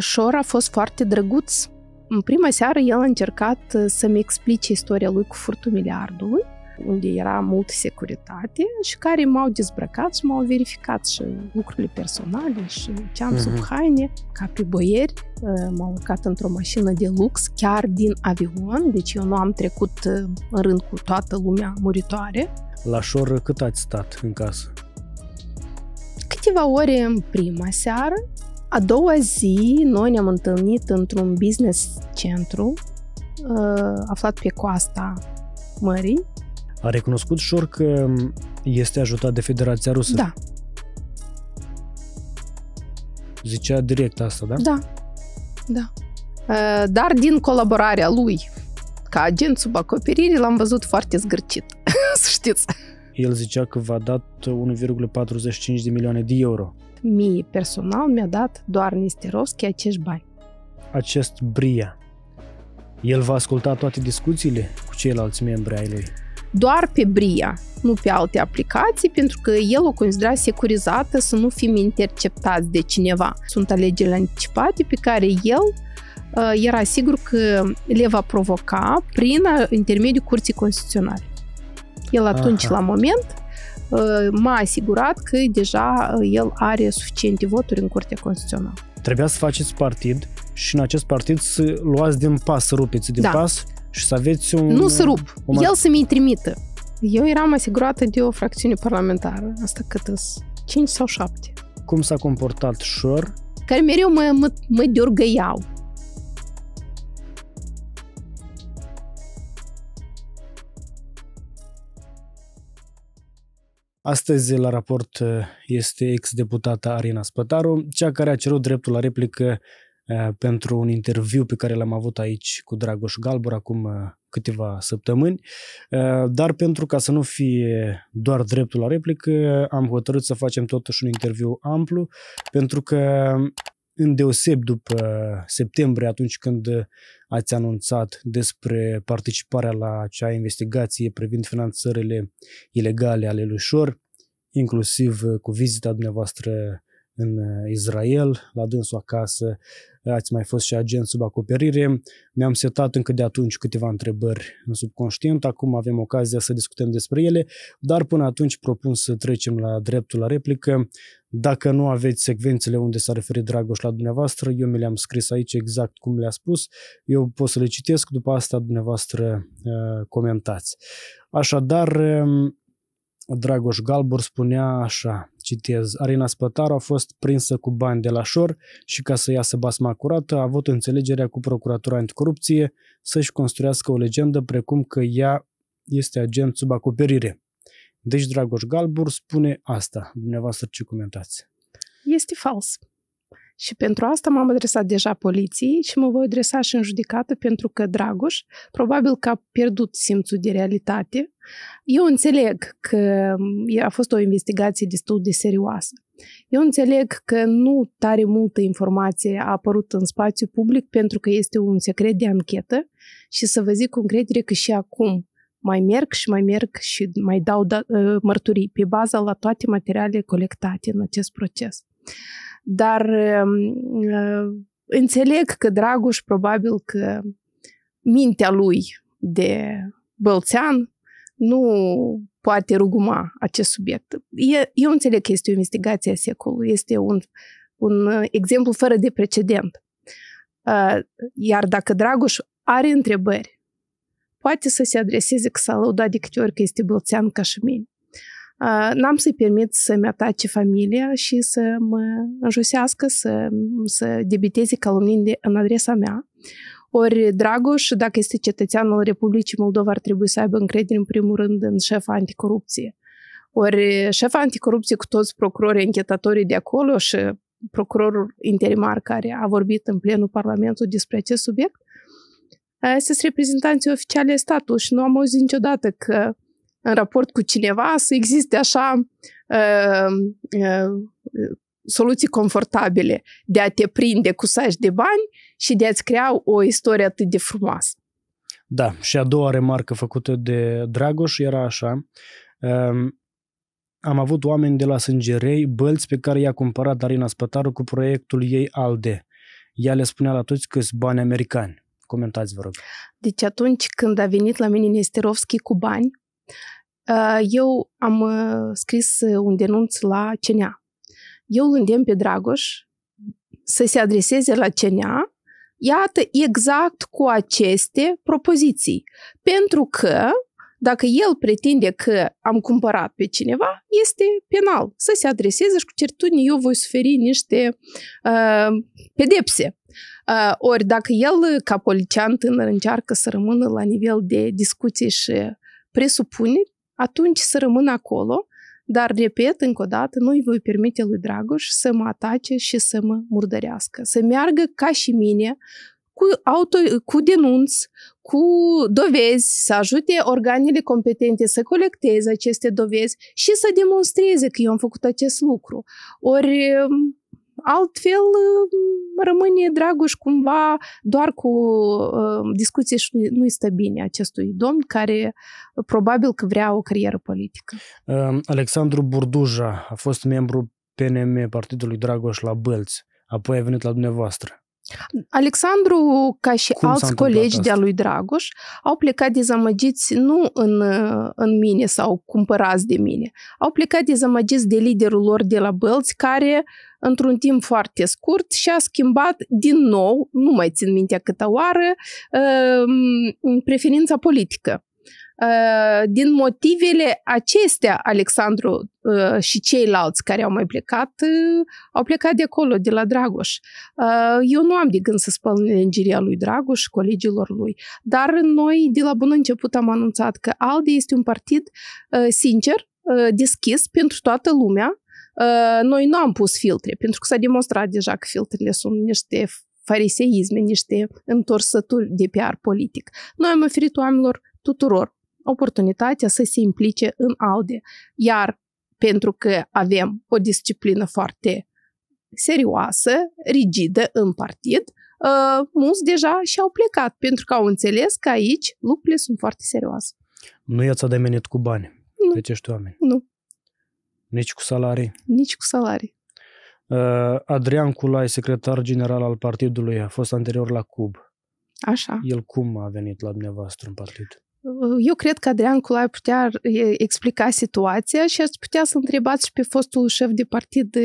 Șor a fost foarte drăguț. În prima seară el a încercat uh, să-mi explice istoria lui cu furtul miliardului, unde era multă securitate și care m-au dezbrăcat și m-au verificat și lucrurile personale și ce am sub mhm. haine. Ca pe băieri uh, m-au urcat într-o mașină de lux chiar din avion, deci eu nu am trecut uh, în rând cu toată lumea muritoare. La șor cât ați stat în casă? Câteva ore în prima seară a doua zi, noi ne-am întâlnit într-un business centru uh, aflat pe coasta mării. A recunoscut Șor că este ajutat de Federația Rusă? Da. Zicea direct asta, da? Da, da. Uh, dar din colaborarea lui ca agent sub acoperire l-am văzut foarte zgârcit, să știți. El zicea că v-a dat 1,45 de milioane de euro mie personal mi-a dat doar Nisterovski acești bani. Acest Bria, el va asculta toate discuțiile cu ceilalți membri ai lui? Doar pe Bria, nu pe alte aplicații, pentru că el o considera securizată să nu fim interceptați de cineva. Sunt alegerile anticipate pe care el uh, era sigur că le va provoca prin intermediul Curții Constituționale. El atunci, Aha. la moment, m-a asigurat că deja el are suficiente voturi în Curtea Constituțională. Trebuia să faceți partid și în acest partid să luați din pas, să rupeți din da. pas și să aveți un... Nu să rup, un... el să mi-i trimită. Eu eram asigurată de o fracțiune parlamentară. Asta cât îs? 5 sau 7. Cum s-a comportat Șor? Care mereu mă, mă, mă deorgăiau. Astăzi, la raport, uh, este ex-deputata Arina Spătaru, cea care a cerut dreptul la replică uh, pentru un interviu pe care l-am avut aici cu Dragoș Galbur acum uh, câteva săptămâni, dar pentru ca să nu fie doar dreptul la replică, am hotărât să facem totuși un interviu amplu, pentru că îndeoseb după septembrie, atunci când ați anunțat despre participarea la acea investigație privind finanțările ilegale ale lui Șor, inclusiv cu vizita dumneavoastră în uh, Israel, la dânsul acasă, ați mai fost și agent sub acoperire. Mi-am setat încă de atunci câteva întrebări în subconștient, acum avem ocazia să discutăm despre ele, dar până atunci propun să trecem la dreptul la replică. Dacă nu aveți secvențele unde s-a referit Dragoș la dumneavoastră, eu mi le-am scris aici exact cum le-a spus, eu pot să le citesc, după asta dumneavoastră uh, comentați. Așadar, um, Dragoș Galbur spunea așa, citez, Arina Spătaru a fost prinsă cu bani de la șor și ca să iasă basma curată a avut înțelegerea cu Procuratura Anticorupție să-și construiască o legendă precum că ea este agent sub acoperire. Deci Dragoș Galbur spune asta. Dumneavoastră ce comentați? Este fals. Și pentru asta m-am adresat deja poliției și mă voi adresa și în judecată pentru că Dragoș probabil că a pierdut simțul de realitate. Eu înțeleg că a fost o investigație destul de serioasă. Eu înțeleg că nu tare multă informație a apărut în spațiu public pentru că este un secret de anchetă și să vă zic cu încredere că și acum mai merg și mai merg și mai dau da- ă, mărturii pe baza la toate materialele colectate în acest proces. Dar um, uh, înțeleg că Dragoș probabil că mintea lui de bălțean nu poate ruguma acest subiect. Eu înțeleg că este o investigație a secolului, este un, un uh, exemplu fără de precedent. Uh, iar dacă Dragoș are întrebări, poate să se adreseze că s-a lăudat de câte ori că este bălțean ca și mine n-am să-i permit să-mi atace familia și să mă înjosească, să, să debiteze calumnii în adresa mea. Ori Dragoș, dacă este cetățeanul Republicii Moldova, ar trebui să aibă încredere în primul rând în șefa anticorupție. Ori șefa anticorupție cu toți procurorii, închetătorii de acolo și procurorul interimar care a vorbit în plenul Parlamentului despre acest subiect, sunt reprezentanții oficiale statului și nu am auzit niciodată că în raport cu cineva, să existe așa uh, uh, soluții confortabile de a te prinde cu saci de bani și de a-ți crea o istorie atât de frumoasă. Da, și a doua remarcă făcută de Dragoș era așa. Um, am avut oameni de la Sângerei, bălți pe care i-a cumpărat Arina Spătaru cu proiectul ei ALDE. Ea le spunea la toți câți bani americani. Comentați, vă rog. Deci atunci când a venit la mine Nesterovski cu bani, Eh, eu am eh, scris eh, un denunț la CNA. Eu îl îndemn pe Dragoș să se adreseze la CNA, iată, exact cu aceste propoziții. Pentru că dacă el pretinde că am cumpărat pe cineva, este penal să se adreseze și cu certuni eu voi suferi niște uh, pedepse. Uh, ori dacă el, ca polițian tânăr, încearcă să rămână la nivel de discuții și presupune atunci să rămân acolo, dar, repet, încă o dată, nu i voi permite lui Dragoș să mă atace și să mă murdărească, să meargă ca și mine cu, auto, cu denunț, cu dovezi, să ajute organele competente să colecteze aceste dovezi și să demonstreze că eu am făcut acest lucru. Ori Altfel, rămâne Dragoș cumva doar cu uh, discuții și nu-i stă bine acestui domn care uh, probabil că vrea o carieră politică. Uh, Alexandru Burduja a fost membru PNM Partidului Dragoș la Bălți, apoi a venit la dumneavoastră. Alexandru, ca și Cum alți colegi de-a lui Dragoș, au plecat dezamăgiți nu în, în mine sau cumpărați de mine, au plecat dezamăgiți de liderul lor de la Bălți, care într-un timp foarte scurt și a schimbat din nou, nu mai țin mintea câtă oară, uh, preferința politică. Uh, din motivele acestea, Alexandru uh, și ceilalți care au mai plecat, uh, au plecat de acolo, de la Dragoș. Eu nu am de gând să spăl lingeria lui Dragoș colegilor lui, dar noi de la bun început am anunțat că ALDE este un partid sincer, deschis pentru toată lumea. Noi nu am pus filtre, pentru că s-a demonstrat deja că filtrele sunt niște fariseisme, niște întorsături de PR politic. Noi am oferit oamenilor tuturor oportunitatea să se implice în ALDE. Iar pentru că avem o disciplină foarte serioasă, rigidă în partid, uh, mulți deja și-au plecat pentru că au înțeles că aici lucrurile sunt foarte serioase. Nu i-ați ademenit cu bani nu. acești oameni? Nu. Nici cu salarii? Nici cu salarii. Uh, Adrian Culai, secretar general al partidului, a fost anterior la CUB. Așa. El cum a venit la dumneavoastră în partid? Eu cred că Adrian Culai putea explica situația și ați putea să întrebați și pe fostul șef de partid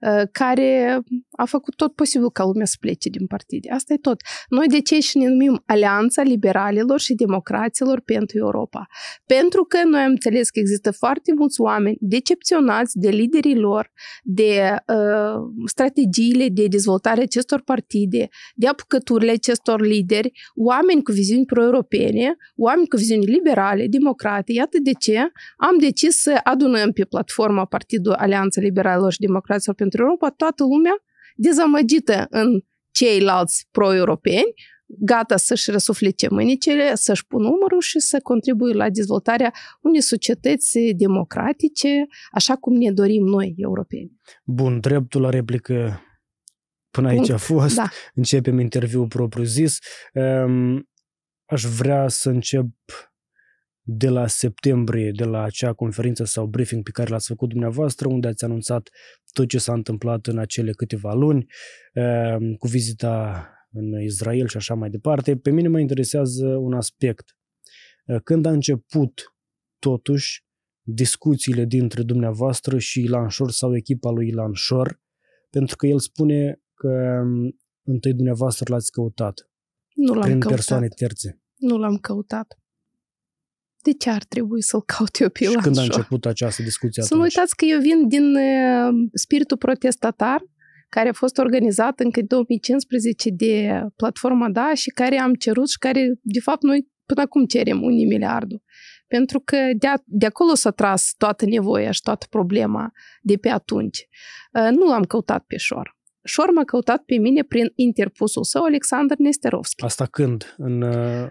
Uh, care a făcut tot posibil ca lumea să plece din partide. Asta e tot. Noi de ce și ne numim Alianța Liberalilor și Democraților pentru Europa? Pentru că noi am înțeles că există foarte mulți oameni decepționați de liderii lor, de uh, strategiile de dezvoltare acestor partide, de apucăturile acestor lideri, oameni cu viziuni pro-europene, oameni cu viziuni liberale, democrate. Iată de ce am decis să adunăm pe platforma Partidul Alianța Liberalilor și Democraților pentru pentru Europa, toată lumea dezamăgită în ceilalți pro-europeni, gata să-și răsuflice mânicele, să-și pun umărul și să contribuie la dezvoltarea unei societăți democratice, așa cum ne dorim noi, europeni. Bun, dreptul la replică până Bun. aici a fost. Da. Începem interviul propriu-zis. Ehm, aș vrea să încep de la septembrie, de la acea conferință sau briefing pe care l-ați făcut dumneavoastră, unde ați anunțat tot ce s-a întâmplat în acele câteva luni, ehm, cu vizita în Israel și așa mai departe. Pe mine mă interesează un aspect. Eh, când a început, totuși, discuțiile dintre dumneavoastră și Ilan Shor sau echipa lui Ilan Shor, pentru că el spune că ehm, întâi dumneavoastră l-ați căutat. Nu l-am prin căutat. persoane terțe. Nu l-am căutat de ce ar trebui să-l caut eu pe Și Ilan când a început această discuție Să nu uitați că eu vin din uh, spiritul protestatar, care a fost organizat încă 2015 de platforma DA și care am cerut și care, de fapt, noi până acum cerem unii miliardul. Pentru că de, a, de acolo s-a tras toată nevoia și toată problema de pe atunci. Uh, nu l-am căutat pe șor. Șor m-a căutat pe mine prin interpusul său Alexander Nesterovski. Asta când? În uh,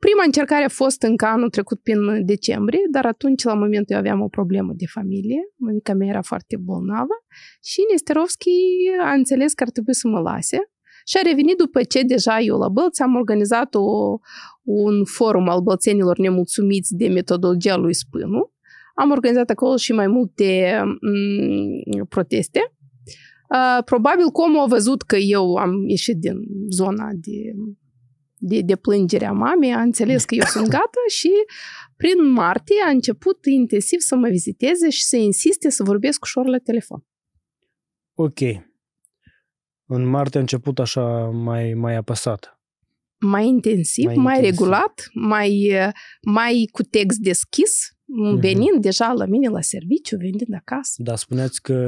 Prima încercare a fost încă anul trecut prin decembrie, dar atunci, la momentul, eu aveam o problemă de familie. Mămica mea era foarte bolnavă și Nesterovski a înțeles că ar trebui să mă lase. Și a revenit după ce deja eu la Bălți am organizat o, un forum al bălțenilor nemulțumiți de metodologia lui Spânu. Am organizat acolo și mai multe m- mm, proteste. Uh, probabil cum au văzut că eu am ieșit din zona de de, de plângerea mamei, a înțeles că eu sunt gata și prin martie a început intensiv să mă viziteze și să insiste să vorbesc ușor la telefon. Ok. În martie a început așa mai, mai apăsat. Mai intensiv, mai, mai intensiv. regulat, mai, mai cu text deschis, mhm. venind mm-hmm. deja la mine la serviciu, venind acasă. Da, spuneți că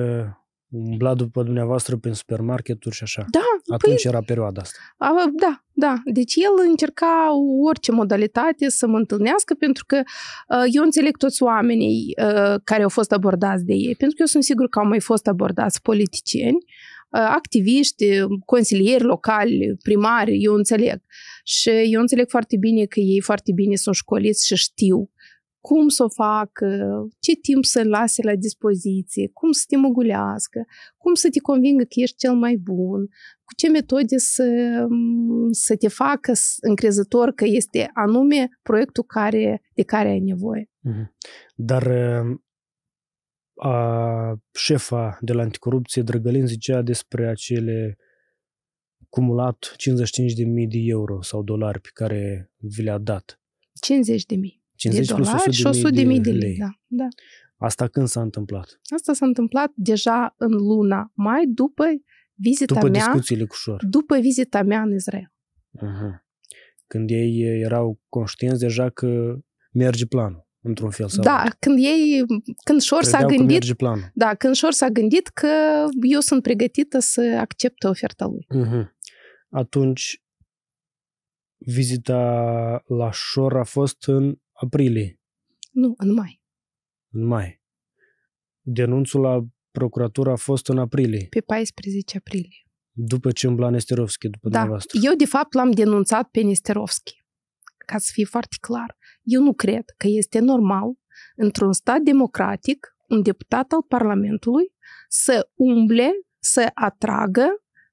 umbla după dumneavoastră prin supermarketuri și așa. Da. Atunci păi, era perioada asta. A, da, da. Deci el încerca orice modalitate să mă întâlnească pentru că uh, eu înțeleg toți oamenii uh, care au fost abordați de ei, pentru că eu sunt sigur că au mai fost abordați politicieni, uh, activiști, consilieri locali, primari, eu înțeleg. Și eu înțeleg foarte bine că ei foarte bine sunt școliți și știu cum să o facă, ce timp să lase la dispoziție, cum să te măgulească, cum să te convingă că ești cel mai bun, cu ce metode să, să te facă încrezător că este anume proiectul care, de care ai nevoie. Mhm. Dar ă, a, șefa de la anticorupție, Drăgălin, zicea despre acele cumulat 55.000 de euro sau dolari pe care vi le-a dat. 50.000. 50 de dolari 100 și 100 de mii de lei. Da, da. Asta când s-a întâmplat? Asta s-a întâmplat deja în luna mai, după vizita după mea... După discuțiile cu Șor. După vizita mea în Israel. Uh-huh. Când ei erau conștienți deja că merge planul într-un fel sau Da, alt. când ei, când Șor s-a gândit, da, când Șor s-a gândit că eu sunt pregătită să accept oferta lui. Uh-huh. Atunci, vizita la Șor a fost în aprilie. Nu, în mai. În mai. Denunțul la procuratură a fost în aprilie. Pe 14 aprilie. După ce îmbla Nesterovski, după da. dumneavoastră. Eu, de fapt, l-am denunțat pe Nesterovski. Ca să fie foarte clar. Eu nu cred că este normal într-un stat democratic un deputat al Parlamentului să umble, să atragă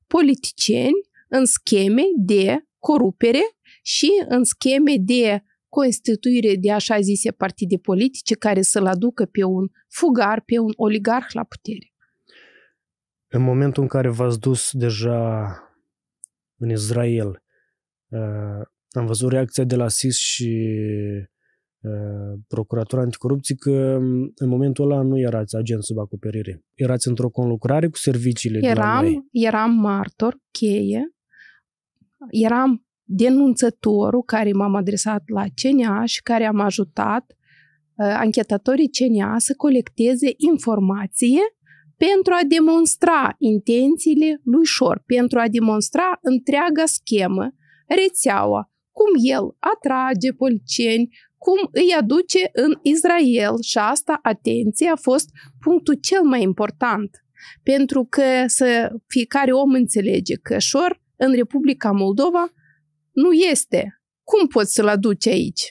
politicieni în scheme de corupere și în scheme de constituire de așa zise partide politice care să-l aducă pe un fugar, pe un oligarh la putere. În momentul în care v-ați dus deja în Israel, uh, am văzut reacția de la SIS și uh, Procuratura Anticorupție că um, în momentul ăla nu erați agent sub acoperire. Erați într-o conlucrare cu serviciile eram, de la noi. Eram martor, cheie, eram denunțătorul care m-am adresat la CNA și care am ajutat uh, anchetatorii CNA să colecteze informație pentru a demonstra intențiile lui Șor, pentru a demonstra întreaga schemă, rețeaua, cum el atrage polițieni, cum îi aduce în Israel și asta, atenție, a fost punctul cel mai important. Pentru că să fiecare om înțelege că Șor în Republica Moldova nu este. Cum poți să-l aduci aici?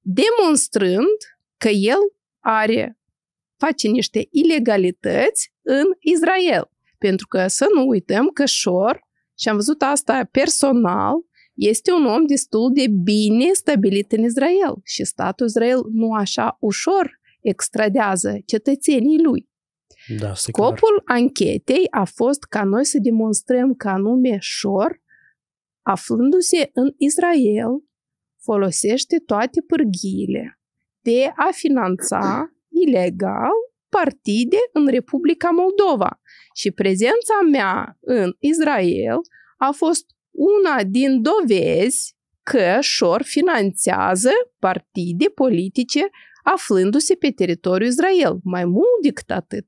Demonstrând că el are, face niște ilegalități în Israel. Pentru că să nu uităm că Șor, și am văzut asta personal, este un om destul de bine stabilit în Israel și statul Israel nu așa ușor extradează cetățenii lui. Da, Scopul clar. anchetei a fost ca noi să demonstrăm că anume Șor aflându-se în Israel, folosește toate pârghiile de a finanța ilegal partide în Republica Moldova. Și prezența mea în Israel a fost una din dovezi că Șor finanțează partide politice aflându-se pe teritoriul Israel. Mai mult decât atât,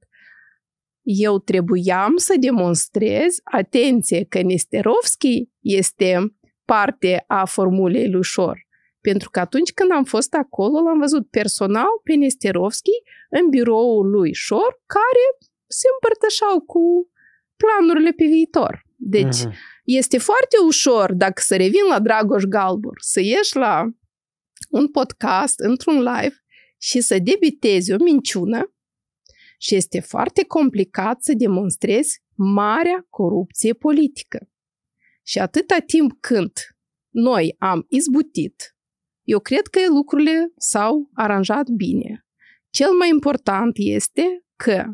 eu trebuiam să demonstrez, atenție, că Nesterovski este parte a formulei lui Șor. Pentru că atunci când am fost acolo, l-am văzut personal pe Nesterovski în biroul lui Șor, care se împărtășau cu planurile pe viitor. Deci, uh-huh. este foarte ușor, dacă să revin la Dragoș Galbur, să ieși la un podcast, într-un live și să debitezi o minciună și este foarte complicat să demonstrezi marea corupție politică. Și atâta timp când noi am izbutit, eu cred că lucrurile s-au aranjat bine. Cel mai important este că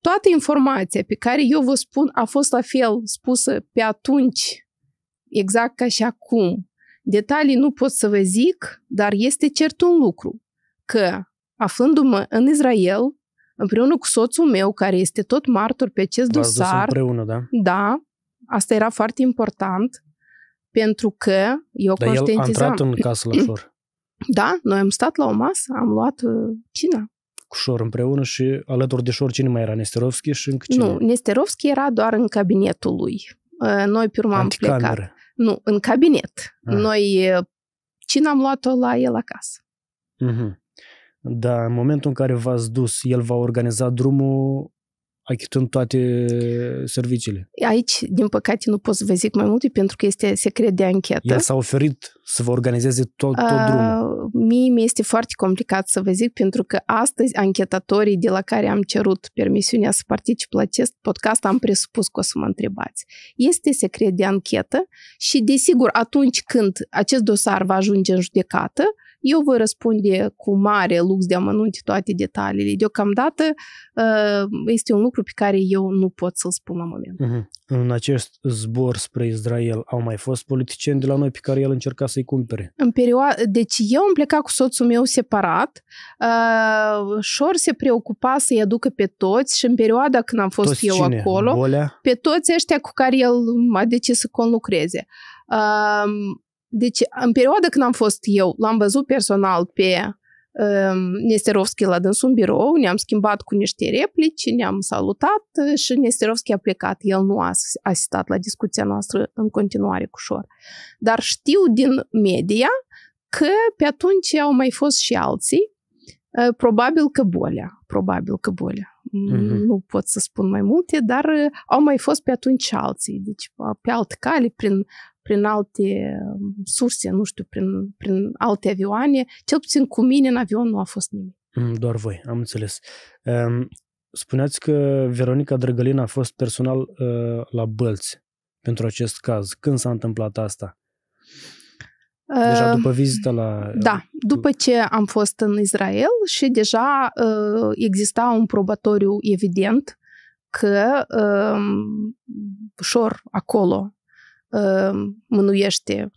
toată informația pe care eu vă spun a fost la fel spusă pe atunci, exact ca și acum. Detalii nu pot să vă zic, dar este cert un lucru, că aflându-mă în Israel, împreună cu soțul meu, care este tot martor pe acest dosar. împreună, da? Da, asta era foarte important, pentru că eu Dar conștientizam... el a intrat în casă la șor. Da, noi am stat la o masă, am luat uh, cina. Cu șor împreună și alături de șor cine mai era? Nesterovski și încă cine? Nu, Nesterovski era doar în cabinetul lui. Uh, noi pe urmă am plecat. Nu, în cabinet. Ah. Noi, uh, cine am luat-o la el acasă. Uh-huh. Da, în momentul în care v-ați dus, el va organiza drumul achitând toate serviciile. Aici, din păcate, nu pot să vă zic mai multe pentru că este secret de anchetă. El s-a oferit să vă organizeze tot, tot ah, drumul? Uh, mie mi-este foarte complicat să vă zic, pentru că astăzi anchetatorii de la care am cerut permisiunea să particip la acest podcast am presupus că o să mă întrebați. Este secret de anchetă și, desigur, atunci când acest dosar va ajunge în judecată, eu voi răspunde cu mare lux de amănunte toate detaliile. Deocamdată ah, este un lucru pe care eu nu pot să-l spun la moment. Mhm. În acest zbor spre Israel au mai fost politicieni de la noi pe care el încerca să-i cumpere. În perioada, deci eu am plecat cu soțul meu separat uh, Șor se preocupa să-i aducă pe toți și în perioada când am fost toți eu cine? acolo, Bolea? pe toți ăștia cu care el a decis să conlucreze. Uh, deci, în perioada când am fost eu, l-am văzut personal pe Nesterovski la dânsul birou, ne-am schimbat cu niște replici, ne-am salutat și Nesterovski a plecat. El nu a asistat la discuția noastră în continuare cu Șor. Dar știu din media că pe atunci au mai fost și alții, probabil că bolea, probabil că bolea. Mm-hmm. Nu pot să spun mai multe, dar au mai fost pe atunci alții, deci pe alt cale, prin prin alte um, surse, nu știu, prin, prin alte avioane. Cel puțin cu mine în avion nu a fost nimic. Mm, doar voi, am înțeles. Ehm, spuneați că Veronica Drăgălin a fost personal uh, la Bălți pentru acest caz. Când s-a întâmplat asta? Deja după ehm, vizita la... Uh, da, după ce am fost în Israel și deja uh, exista un probatoriu evident că uh, ușor acolo mânuiește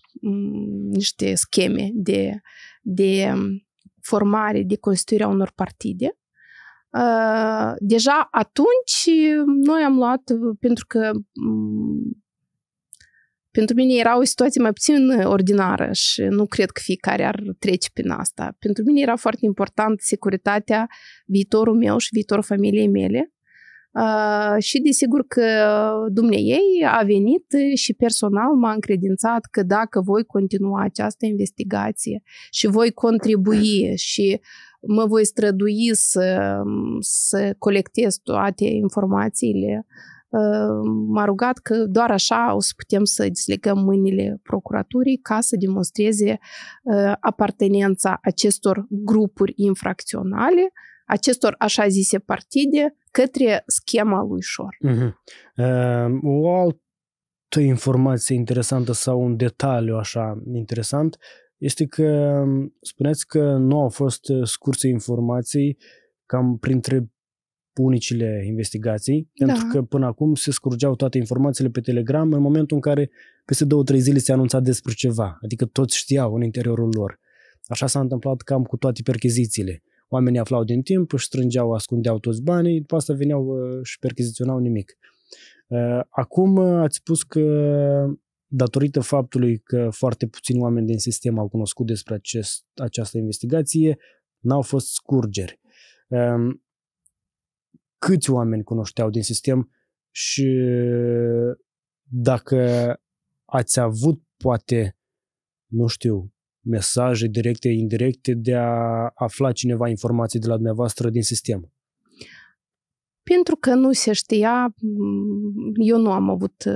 niște scheme de, de formare, de constituirea unor partide. Deja atunci noi am luat, pentru că pentru mine era o situație mai puțin ordinară și nu cred că fiecare ar trece prin asta. Pentru mine era foarte important securitatea, viitorul meu și viitorul familiei mele. Uh, și desigur că dumneiei a venit și personal m-a încredințat că dacă voi continua această investigație și voi contribui și mă voi strădui să, să colectez toate informațiile, uh, m-a rugat că doar așa o să putem să deslegăm mâinile procuraturii ca să demonstreze uh, apartenența acestor grupuri infracționale acestor așa zise partide către schema lui Shor. Uh-huh. Mhm. Ehm, uh, o altă informație interesantă sau un detaliu așa interesant este că spuneți că nu au fost uh, scurse informații cam printre unicile investigații, da. pentru că până acum se scurgeau toate informațiile pe Telegram în momentul în care peste două, trei zile se anunța despre ceva, adică toți știau în interiorul lor. Așa s-a întâmplat cam cu toate perchezițiile. Oamenii aflau din timp, își strângeau, ascundeau toți banii, după asta veneau uh, și percheziționau nimic. Uh, acum uh, ați spus că datorită faptului că foarte puțini oameni din sistem au cunoscut despre acest, această investigație, n-au fost scurgeri. Um, câți oameni cunoșteau din sistem și dacă ați avut poate, nu știu, mesaje directe, indirecte, de a afla cineva informații de la dumneavoastră din sistem? Pentru că nu se știa, mm, eu nu am avut uh,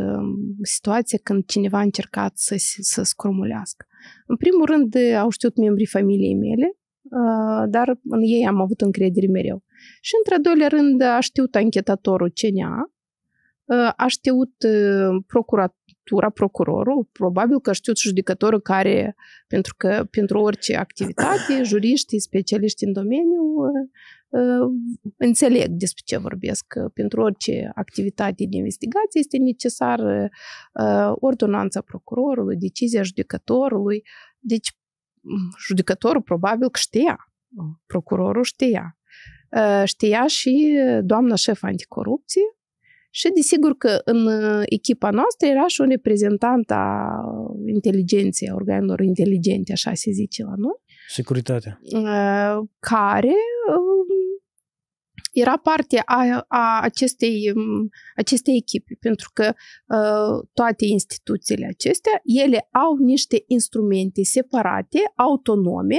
situație când cineva a încercat să, să scrumulească. În primul rând, uh, au știut membrii familiei mele, uh, dar în ei am avut încredere mereu. Și, într-a doilea rând, a știut anchetatorul CNA, a știut procurat, tura procurorul, probabil că știu judecătorul care, pentru că pentru orice activitate, juriștii, specialiști în domeniu ă, ă, înțeleg despre ce vorbesc. Pentru orice activitate de investigație este necesar ă, ordonanța procurorului, decizia judecătorului. Deci, judecătorul probabil că știa, procurorul știa. Știa și doamna șef anticorupție, și desigur că în uh, echipa noastră era și un reprezentant a inteligenței, a organelor inteligente, așa se zice la noi. Securitatea. Uh, care uh, era parte a, a acestei, um, acestei echipe, pentru că toate instituțiile acestea, ele au niște instrumente separate, autonome,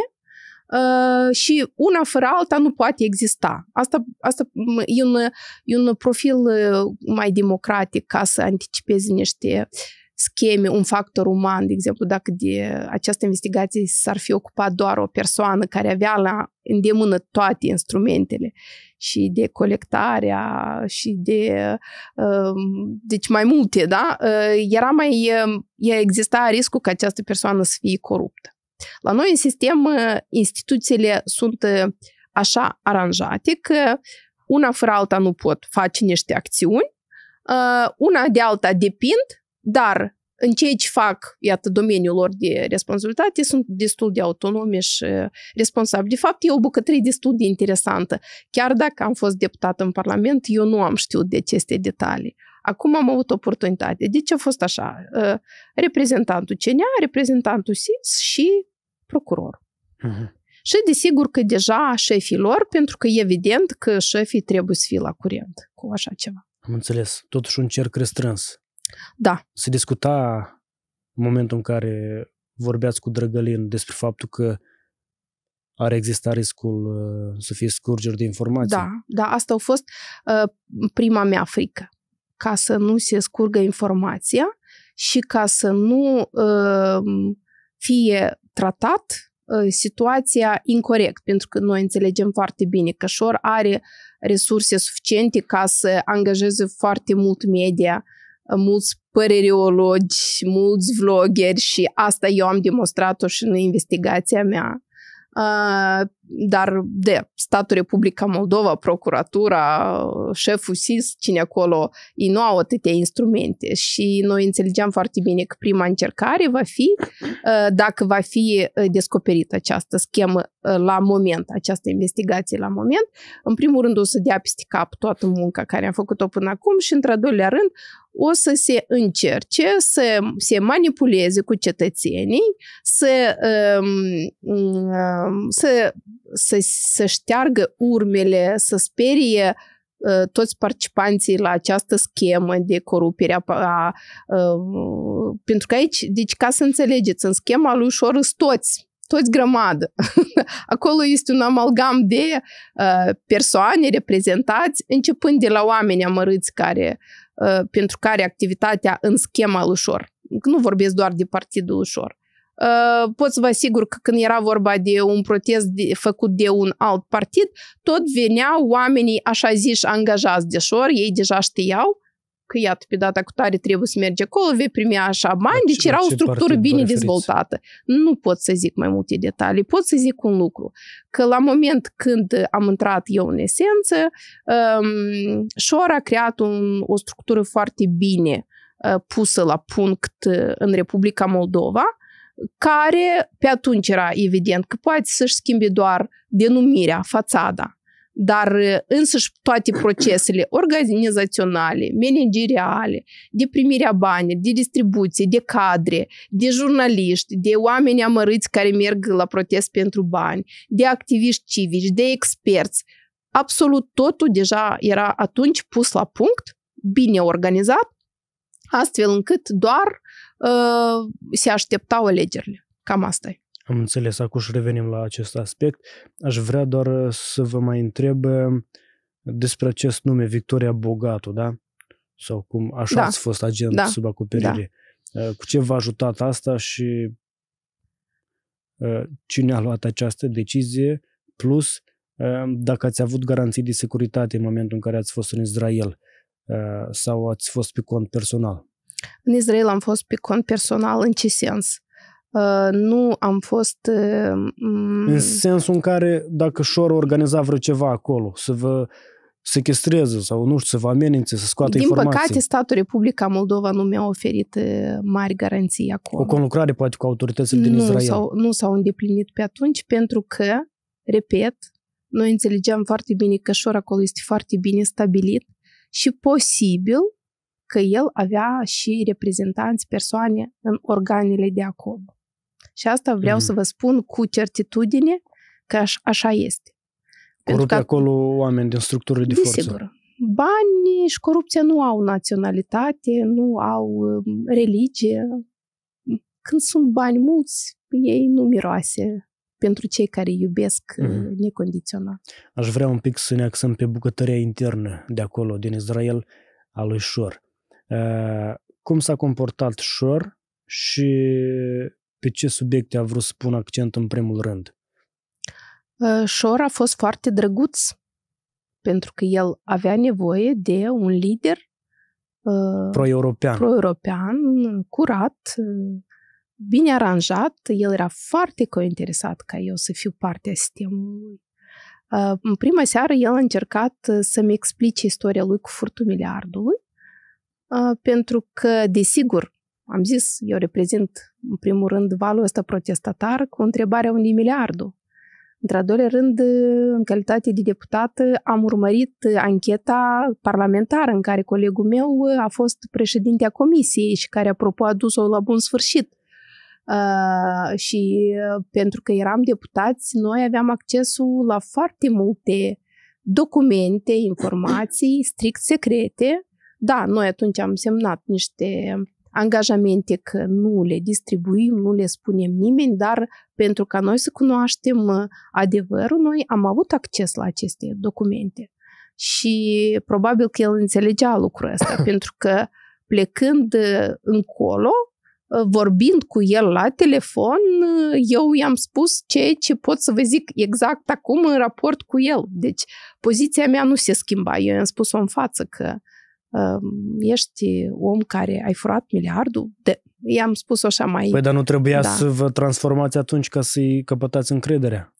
Э, și una fără alta nu poate exista. Asta, asta e, un, e un profil uh, mai democratic ca să anticipezi niște scheme, un factor uman, de exemplu, dacă de această investigație s-ar fi ocupat doar o persoană care avea la îndemână toate instrumentele și de colectarea și de uh, deci mai multe, da? Uh, era mai, exista riscul ca această persoană să fie coruptă. La noi în sistem instituțiile sunt э, așa aranjate că una fără alta nu pot face niște acțiuni, ă, una de alta depind, dar în ceea ce fac, iată, domeniul lor de responsabilitate, sunt destul de autonomi și responsabili. De fapt, e o bucătărie destul de interesantă. Chiar dacă am fost deputat în Parlament, eu nu am știut de aceste detalii. Acum am avut oportunitate. Deci a fost așa. Ă, reprezentantul CNA, reprezentantul SIS și procuror. Uh-huh. Și desigur că deja șefii lor, pentru că evident că șefii trebuie să fie la curent cu așa ceva. Am înțeles. Totuși un cerc restrâns. Da. Se discuta în momentul în care vorbeați cu Drăgălin despre faptul că ar exista riscul uh, să fie scurgeri de informații. Da, da, asta a fost uh, prima mea frică. Ca să nu se scurgă informația și ca să nu uh, fie tratat ă, situația incorrect, pentru că noi înțelegem foarte bine că Șor are resurse suficiente ca să angajeze foarte mult media, ă, mulți păreriologi, mulți vloggeri și asta eu am demonstrat-o și în investigația mea. Ă, dar de statul Republica Moldova, procuratura, șeful SIS, cine acolo, ei nu au atâtea instrumente și noi înțelegeam foarte bine că prima încercare va fi uh, dacă va fi uh, descoperită această schemă uh, la moment, această investigație la moment. În primul rând o să dea peste cap toată munca care am făcut-o până acum și, într-al doilea rând, o să se încerce să se manipuleze cu cetățenii, să, um, um, să să, să șteargă urmele, să sperie uh, toți participanții la această schemă de corupere. A, a, a, uh, pentru că aici, deci ca să înțelegeți, în schema lui sunt toți, toți grămadă. Acolo este un amalgam de a, uh, persoane reprezentați, începând de la oameni amărâți care, a, pentru care activitatea în schema ușor. Nu vorbesc doar de partidul ușor pot să vă asigur că când era vorba de un protest de, făcut de un alt partid, tot veneau oamenii așa ziși angajați de șor, ei deja știau că iată, pe data cu tare trebuie să merge acolo, vei primi așa bani, deci era o structură bine dezvoltată. Nu pot să zic mai multe detalii, pot să zic un lucru, că la moment când am intrat eu în esență, um, Șor a creat un, o structură foarte bine uh, pusă la punct în Republica Moldova, care pe atunci era evident că poate să-și schimbe doar denumirea, fațada, dar uh, însăși toate procesele organizaționale, manageriale, de primirea banii, de distribuție, de cadre, de jurnaliști, de oameni amărâți care merg la protest pentru bani, de activiști civici, de experți, absolut totul deja era atunci pus la punct, bine organizat, astfel încât doar Ă, se așteptau alegerile. Cam asta e. Am înțeles, acum și revenim la acest aspect. Aș vrea doar ă, să vă mai întreb ă, despre acest nume, Victoria Bogatu, da? Sau cum așa da. ați fost agent da. sub acoperire. Da. Cu ce v-a ajutat asta și cine a luat această decizie, plus dacă ați avut garanții de securitate în momentul în care ați fost în Israel sau ați fost pe cont personal. În Israel am fost pe cont personal. În ce sens? Uh, nu am fost... Uh, în sensul în care dacă șor organiza vreo ceva acolo, să vă sechestreze sau, nu știu, să vă amenințe, să scoată Din informații. Din păcate, statul Republica Moldova nu mi-a oferit uh, mari garanții acolo. O conlucrare poate cu autoritățile din nu Israel. S-au, nu s-au îndeplinit pe atunci pentru că, repet, noi înțelegeam foarte bine că șor acolo este foarte bine stabilit și posibil că el avea și reprezentanți, persoane în organele de acolo. Și asta vreau mm-hmm. să vă spun cu certitudine că aș, așa este. Corupte că, acolo oameni din structurile de forță. Sigur. Banii și corupția nu au naționalitate, nu au um, religie. Când sunt bani mulți, ei nu miroase pentru cei care iubesc mm-hmm. necondiționat. Aș vrea un pic să ne axăm pe bucătăria internă de acolo, din Israel, al lui Șor. Eh, cum s-a comportat Șor și pe ce subiecte a vrut să pun accent în primul rând? Eh, Șor a fost foarte drăguț pentru că el avea nevoie de un lider eh, pro-european. pro-european, curat, bine aranjat. El era foarte cointeresat ca eu să fiu parte a sistemului. În prima seară el a încercat să-mi explice istoria lui cu furtul miliardului pentru că, desigur, am zis, eu reprezint, în primul rând, valul ăsta protestatar cu întrebarea unui miliardul. Într-al doilea rând, în calitate de deputat, am urmărit ancheta parlamentară în care colegul meu a fost președintea comisiei și care, apropo, a dus-o la bun sfârșit. Uh, și pentru că eram deputați, noi aveam accesul la foarte multe documente, informații strict secrete, da, noi atunci am semnat niște angajamente că nu le distribuim, nu le spunem nimeni, dar pentru ca noi să cunoaștem uh, adevărul, noi am avut acces la aceste documente. Și probabil că el înțelegea lucrul ăsta, pentru că plecând uh, încolo, uh, vorbind cu el la telefon, eu i-am spus ceea ce pot să vă zic exact acum în raport cu el. Deci poziția mea nu se schimba, eu i-am spus-o în față că ești om care ai furat miliardul, de, i-am spus-o așa mai... Păi dar nu trebuia da. să vă transformați atunci ca să-i căpătați încrederea?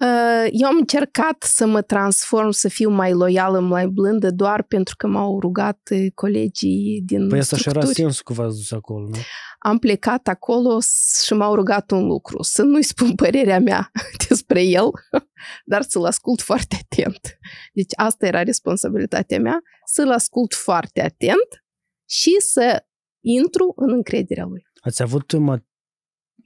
Ă, eu am încercat să mă transform, să fiu mai loială, mai blândă, doar pentru că m-au rugat ă, colegii din Păi asta și era sensul că v-ați dus acolo, nu? Am plecat acolo și m-au rugat un lucru, să nu-i spun părerea mea despre el, dar să-l ascult foarte atent. Deci asta era responsabilitatea mea, să-l ascult foarte atent și să intru în încrederea lui. Ați avut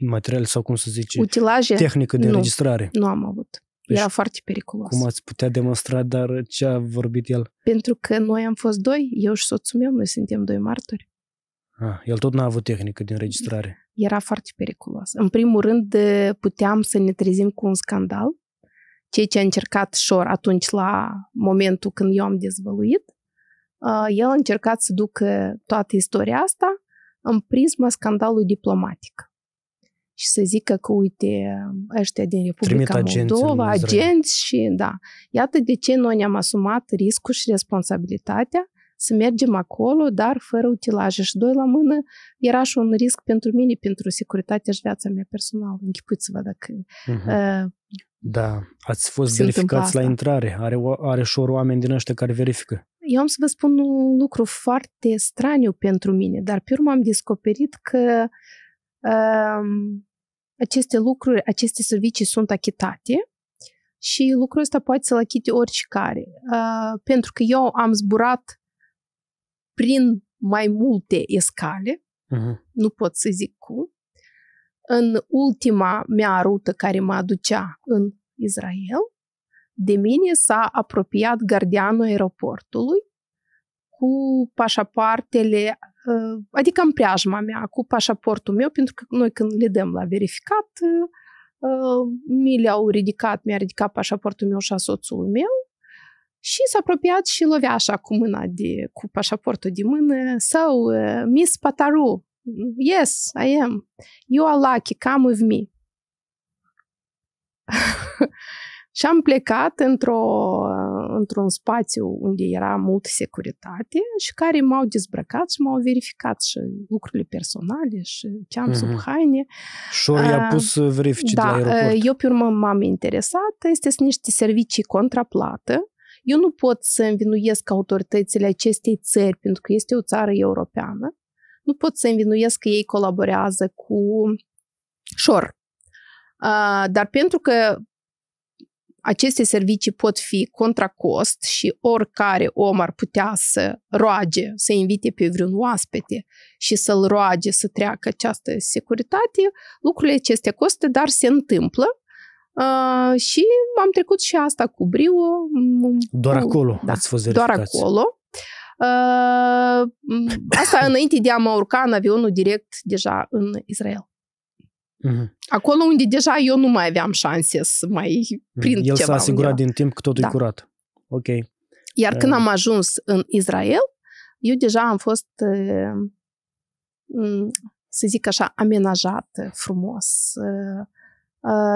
materiale sau, cum să zice, Utilaje? tehnică de nu, înregistrare. Nu am avut. Deci, Era foarte periculos. Cum ați putea demonstra, dar ce a vorbit el? Pentru că noi am fost doi, eu și soțul meu, noi suntem doi martori. Ah, el tot n-a avut tehnică de înregistrare. Era foarte periculos. În primul rând, puteam să ne trezim cu un scandal. Ceea ce a încercat Șor atunci, la momentul când eu am dezvăluit, uh, el a încercat să ducă toată istoria asta în prisma scandalului diplomatic și să zică că, uite, ăștia din Republica Moldova, agenți și, da. Iată de ce noi ne-am asumat riscul și responsabilitatea să mergem acolo, dar fără utilaje. Și doi la mână era și un risc pentru mine, pentru securitatea și viața mea personală. Închipuiți-vă dacă... Uh-huh. Uh, da, ați fost verificați la intrare. Are, are și ori oameni din ăștia care verifică. Eu am să vă spun un lucru foarte straniu pentru mine, dar pe urmă am descoperit că uh, aceste lucruri, aceste servicii sunt achitate și lucrul ăsta poate să-l achite oricare. Uh, pentru că eu am zburat prin mai multe escale, uh-huh. nu pot să zic cum. În ultima mea rută care mă aducea în Israel, de mine s-a apropiat gardianul aeroportului cu pașapoartele, uh, adică în preajma mea, cu pașaportul meu, pentru că noi când le dăm la verificat, uh, mi le-au ridicat, mi-a ridicat pașaportul meu și a soțului meu și s-a apropiat și lovea așa cu mâna de, cu pașaportul de mână sau uh, Miss Pataru, yes, I am, you are lucky, come with me. Și am plecat într-o, într-un spațiu unde era mult securitate și care m-au dezbrăcat și m-au verificat și lucrurile personale și ce am mm-hmm. sub mhm. haine. Și ori i-a ah, pus uh, verifici da, de la uh, aeroport. Eu pe urmă m-am interesat. Este sunt niște servicii contraplată. Eu nu pot să învinuiesc autoritățile acestei țări, pentru că este o țară europeană. Nu pot să învinuiesc că ei colaborează cu șor. Uh, dar pentru că aceste servicii pot fi contra cost și oricare om ar putea să roage, să invite pe vreun oaspete și să-l roage să treacă această securitate, lucrurile acestea costă, dar se întâmplă Uh, și am trecut și asta cu brio. Doar cu, acolo da, ați fost Doar acolo. Uh, asta înainte de a mă urca în avionul direct deja în Israel. Uh-huh. Acolo unde deja eu nu mai aveam șanse să mai prind El ceva. El s-a asigurat undeva. din timp că totul da. e curat. Ok. Iar uh. când ehm. am ajuns în Israel, eu deja am fost, ehm, să zic așa, amenajat frumos. Ehm,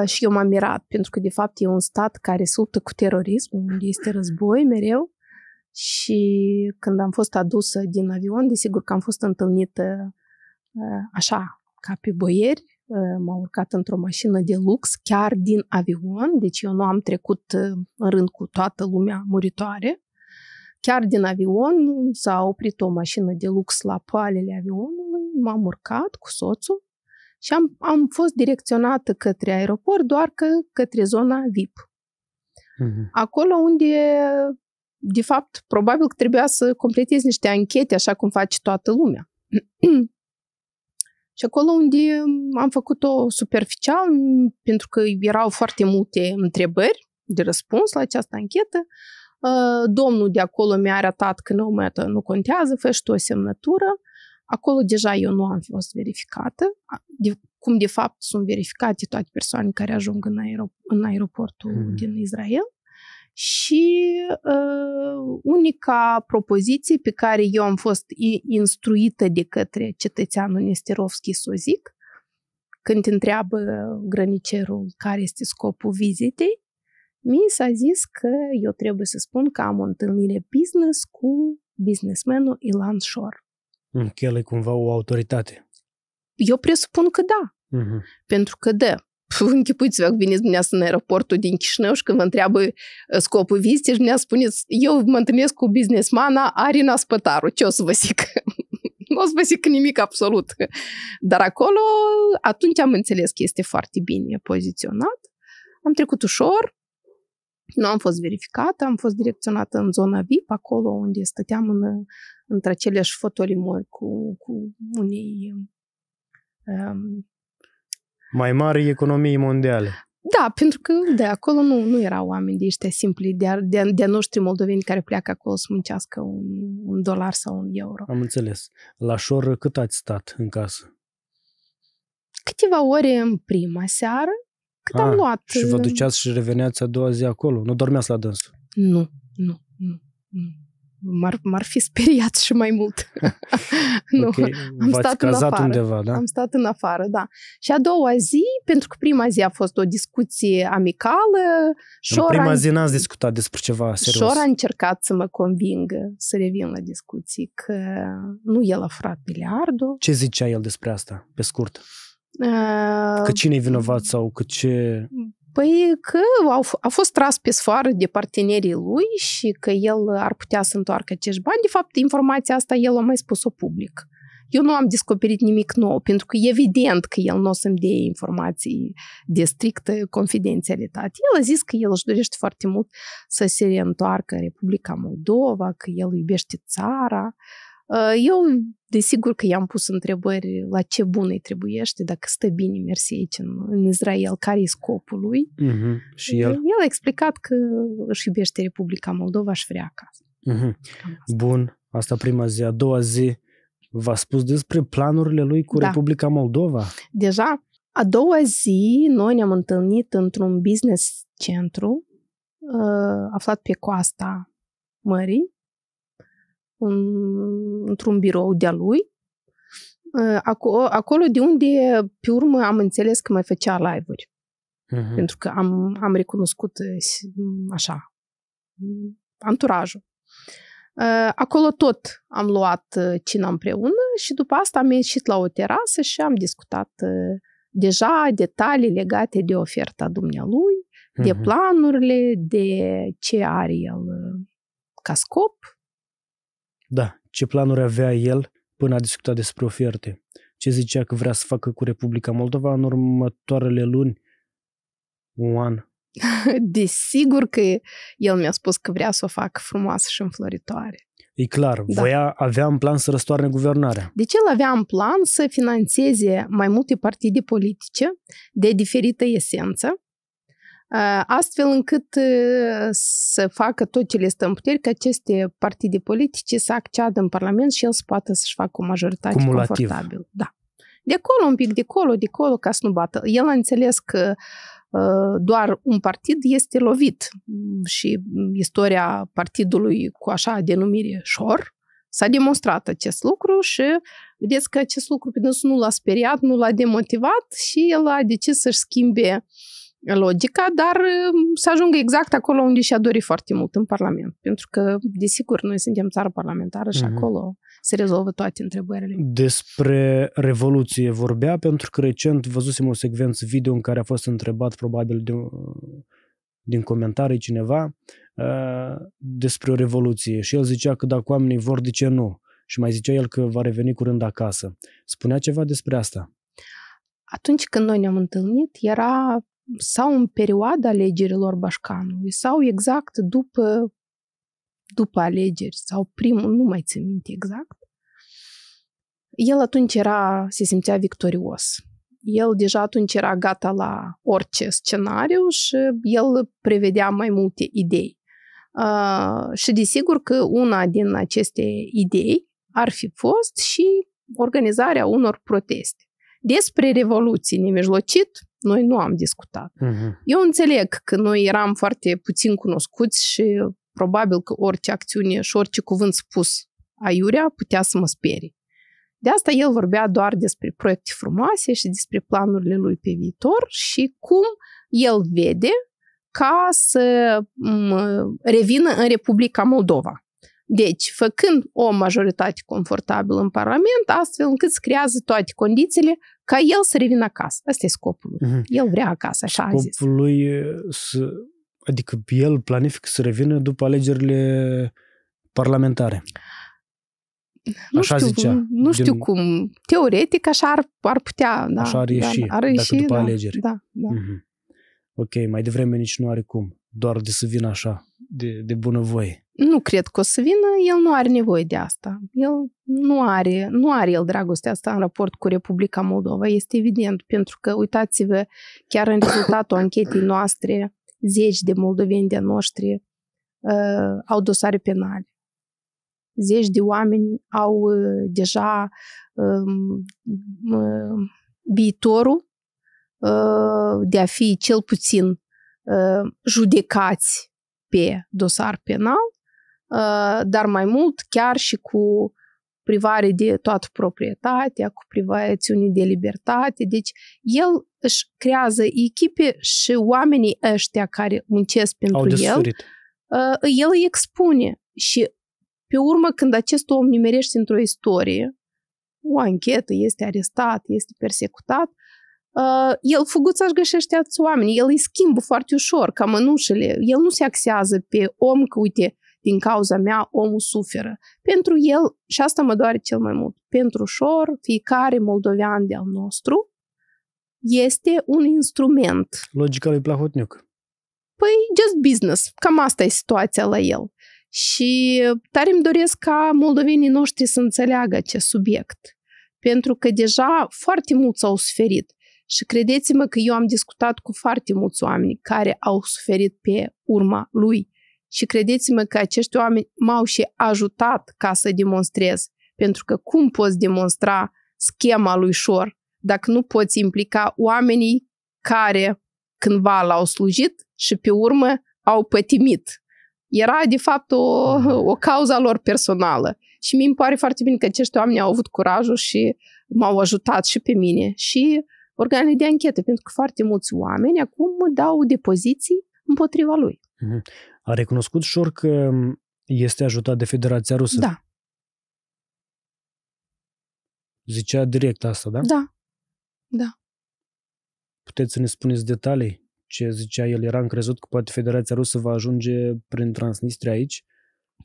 și eu m-am mirat, pentru că, de fapt, e un stat care se luptă cu terorism, unde este război mereu. Și când am fost adusă din avion, desigur că am fost întâlnită așa, ca pe boieri, Ă, m-am urcat într-o mașină de lux, chiar din avion, deci eu nu am trecut ă, în rând cu toată lumea muritoare. Chiar din avion s-a oprit o mașină de lux la poalele avionului, m-am urcat cu soțul și am, am fost direcționată către aeroport, doar că către zona VIP. Mm-hmm. Acolo unde, de fapt, probabil că trebuia să completezi niște anchete, așa cum face toată lumea. Și acolo unde am făcut-o superficial, pentru că erau foarte multe întrebări de răspuns la această anchetă, uh, domnul de acolo mi-a arătat că nu, mă, nu contează, fă și tu o semnătură. Acolo deja eu nu am fost verificată, de, cum de fapt sunt verificate toate persoanele care ajung în, aerop, în aeroportul mm. din Israel și uh, unica propoziție pe care eu am fost instruită de către cetățeanul Nesterovski să o zic, când te întreabă grănicerul care este scopul vizitei, mi s-a zis că eu trebuie să spun că am o întâlnire business cu businessmenul Ilan Shor. Că el e cumva o autoritate. Eu presupun că da. Uh-huh. Pentru că, da, închipuiți-vă că veniți dumneavoastră în aeroportul din Chișinău și când vă întreabă scopul vizitei și dumneavoastră spuneți, eu mă întâlnesc cu businessmana Arina Spătaru, ce o să vă zic? nu o să vă zic nimic absolut. Dar acolo, atunci am înțeles că este foarte bine poziționat. Am trecut ușor, nu am fost verificată, am fost direcționată în zona VIP, acolo unde stăteam în, între aceleași fotolimori cu, cu unei um, mai mari economii mondiale. Da, pentru că de acolo nu, nu erau oameni de ăștia simpli, de, de, de noștri moldoveni care pleacă acolo să muncească un, un dolar sau un euro. Am înțeles. La șor cât ați stat în casă? Câteva ore în prima seară, cât A, am ah, luat. Și vă duceați și reveneați a doua zi acolo? Nu dormeați la dânsul? Nu, nu, nu. nu m-ar, m-ar fi speriat și mai mult. nu, okay. am V-ați stat în afară. undeva, da? Am stat în afară, da. Și a doua zi, pentru că prima zi a fost o discuție amicală, și În prima zi n-ați discutat despre ceva serios. Și a încercat să mă convingă să revin la discuții, că nu el a furat miliardul. Ce zicea el despre asta, pe scurt? Uh, că cine e vinovat sau că ce... Păi că au, a fost tras pe sfoară de partenerii lui și că el ar putea să întoarcă acești bani. De fapt, informația asta el a mai spus-o public. Eu nu am descoperit nimic nou, pentru că evident că el nu o să-mi dea informații de strictă confidențialitate. El a zis că el își dorește foarte mult să se reîntoarcă Republica Moldova, că el iubește țara, uh, eu, desigur că i-am pus întrebări la ce bun îi trebuiește, dacă stă bine mersi aici în, în Israel, care e scopul lui. Uh-huh. Și el? Deci, el a explicat că își iubește Republica Moldova și vrea acasă. Uh-huh. Bun, asta prima zi. A doua zi v-a spus despre planurile lui cu da. Republica Moldova. Deja, a doua zi, noi ne-am întâlnit într-un business centru uh, aflat pe coasta mării un, într-un birou de-a lui, uh, acolo, acolo de unde pe urmă am înțeles că mai făcea live-uri. Uh-huh. Pentru că am, am recunoscut uh, așa anturajul. Uh, acolo tot am luat cina împreună și după asta am ieșit la o terasă și am discutat deja detalii legate de oferta dumnealui, de mhm. planurile, de ce are el ca scop da, ce planuri avea el până a discutat despre oferte. Ce zicea că vrea să facă cu Republica Moldova în următoarele luni? Un an. Desigur că el mi-a spus că vrea să o fac frumoasă și înfloritoare. E clar, da. voia, avea în plan să răstoarne guvernarea. Deci el avea în plan să financeze mai multe partide politice de diferită esență Ă, astfel încât ă, să facă tot ce le stă în puteri ca aceste partide politice să acceadă în Parlament și el să poată să-și facă o majoritate Cumulativ. confortabil. Da. De acolo un pic, de acolo, de acolo, ca să nu bată. El a înțeles că ă, doar un partid este lovit și istoria partidului cu așa denumire șor s-a demonstrat acest lucru și vedeți că acest lucru pe nu l-a speriat, nu l-a demotivat și el a decis să-și schimbe uh, logica, dar um, să ajungă exact acolo unde și-a dorit foarte mult, în Parlament. Pentru că, desigur, noi suntem țară parlamentară și mm-hmm. acolo se rezolvă toate întrebările. Despre Revoluție vorbea, pentru că recent văzusem o secvență video în care a fost întrebat probabil de, din comentarii cineva uh, despre o revoluție și el zicea că dacă oamenii vor, de ce nu? Și mai zicea el că va reveni curând acasă. Spunea ceva despre asta? Atunci când noi ne-am întâlnit, era sau în perioada alegerilor Bașcanului sau exact după, după alegeri sau primul, nu mai țin minte exact, el atunci era, se simțea victorios. El deja atunci era gata la orice scenariu și el prevedea mai multe idei. Uh, și desigur că una din aceste idei ar fi fost și organizarea unor proteste. Despre Revoluție nemijlocit noi nu am discutat. Uh-huh. Eu înțeleg că noi eram foarte puțin cunoscuți și probabil că orice acțiune și orice cuvânt spus aiurea putea să mă sperie. De asta el vorbea doar despre proiecte frumoase și despre planurile lui pe viitor și cum el vede ca să revină în Republica Moldova. Deci, făcând o majoritate confortabilă în Parlament, astfel încât se creează toate condițiile ca el să revină acasă. Asta e scopul lui. Uh-huh. El vrea acasă, așa scopul a zis. Scopul lui, să, adică el planifică să revină după alegerile parlamentare. Nu așa știu, zicea. Nu știu din... cum. Teoretic așa ar, ar putea. Da, așa ar da, ieși, da, ar ieși dacă după da, alegeri. Da, da. Uh-huh. Ok, mai devreme nici nu are cum doar de să vină așa, de, de bunăvoie. Nu cred că o să vină, el nu are nevoie de asta. El nu are, nu are el dragostea asta în raport cu Republica Moldova, este evident, pentru că uitați-vă, chiar în rezultatul anchetei noastre, zeci de moldoveni de noștri uh, au dosare penale. Zeci de oameni au uh, deja uh, uh, viitorul uh, de a fi cel puțin Uh, judecați pe dosar penal, uh, dar mai mult chiar și cu privare de toată proprietatea, cu privațiune de libertate. Deci el își creează echipe și oamenii ăștia care muncesc pentru el, uh, el îi expune și pe urmă, când acest om nimerește într-o istorie, o anchetă, este arestat, este persecutat, el, fuguța își găsește alți oameni, el îi schimbă foarte ușor, ca mănușele. El nu se axează pe om că, uite, din cauza mea omul suferă. Pentru el, și asta mă doare cel mai mult, pentru ușor, fiecare moldovean de-al nostru este un instrument. Logica lui Plahotniuc. Păi, just business. Cam asta e situația la el. Și tare îmi doresc ca moldovenii noștri să înțeleagă acest subiect. Pentru că deja foarte mult s-au suferit. Și credeți-mă că eu am discutat cu foarte mulți oameni care au suferit pe urma lui. Și credeți-mă că acești oameni m-au și ajutat ca să demonstrez. Pentru că cum poți demonstra schema lui Șor dacă nu poți implica oamenii care cândva l-au slujit și pe urmă au pătimit. Era, de fapt, o, mm-hmm. o cauza lor personală. Și mi-mi pare foarte bine că acești oameni au avut curajul și m-au ajutat și pe mine. Și organele de anchetă, pentru că foarte mulți oameni acum dau depoziții împotriva lui. Mhm. A recunoscut Șor că este ajutat de Federația Rusă? Da. Zicea direct asta, da? Da. Da. Puteți să ne spuneți detalii? Ce zicea el? Era încrezut că poate Federația Rusă va ajunge prin Transnistria aici?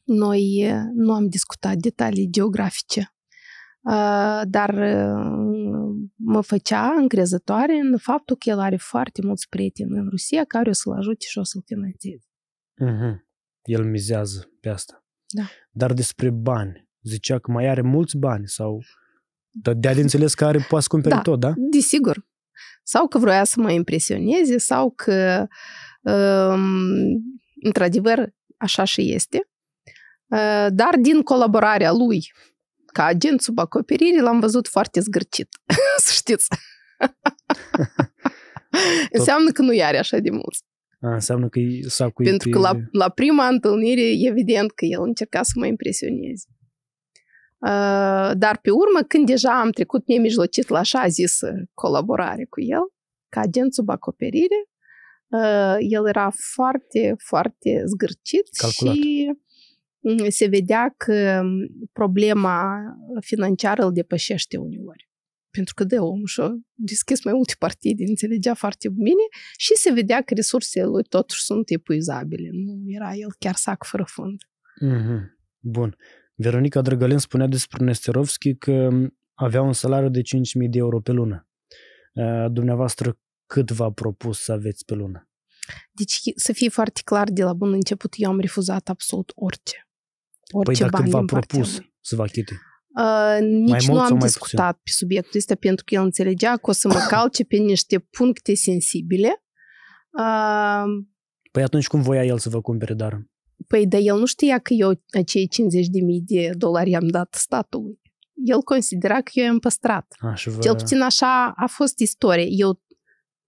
Noi eh, nu am discutat detalii geografice, ah, dar eh, mă făcea încrezătoare în faptul că el are foarte mulți prieteni în Rusia care o să-l ajute și o să-l finanțeze. Mm-hmm. El mizează pe asta. Da. Dar despre bani, zicea că mai are mulți bani sau de de-a de înțeles că are poate cumpere da, tot, da? Desigur. Sau că vroia să mă impresioneze sau că um, într-adevăr așa și este. Uh, dar din colaborarea lui ca agent sub acoperire, l-am văzut foarte zgârcit, să știți. Înseamnă că nu i-are așa de mult. A, înseamnă că s-a cuit... Pentru că la, la prima întâlnire, evident că el încerca să mă impresioneze. Uh, dar pe urmă, când deja am trecut nemijlocit la așa zisă colaborare cu el, ca agent sub acoperire, uh, el era foarte, foarte zgârcit Calculat. și se vedea că problema financiară îl depășește uneori. Pentru că de om, și-a deschis mai multe partide, înțelegea foarte bine și se vedea că resursele lui totuși sunt epuizabile. Nu era el chiar sac fără fund. Mm-hmm. Bun. Veronica Drăgălin spunea despre Nesterovski că avea un salariu de 5.000 de euro pe lună. Dumneavoastră cât v-a propus să aveți pe lună? Deci, să fie foarte clar de la bun început, eu am refuzat absolut orice. Păi, Orice păi dacă bani v-a propus partea. să vă achite? Uh, nici mai nu am discutat puțin? pe subiectul ăsta pentru că el înțelegea că o să mă calce pe niște puncte sensibile. Uh, păi atunci cum voia el să vă cumpere dar? Păi, dar el nu știa că eu acei 50 de mii de dolari am dat statului. El considera că eu am păstrat. Aș vă... Cel puțin așa a fost istorie. Eu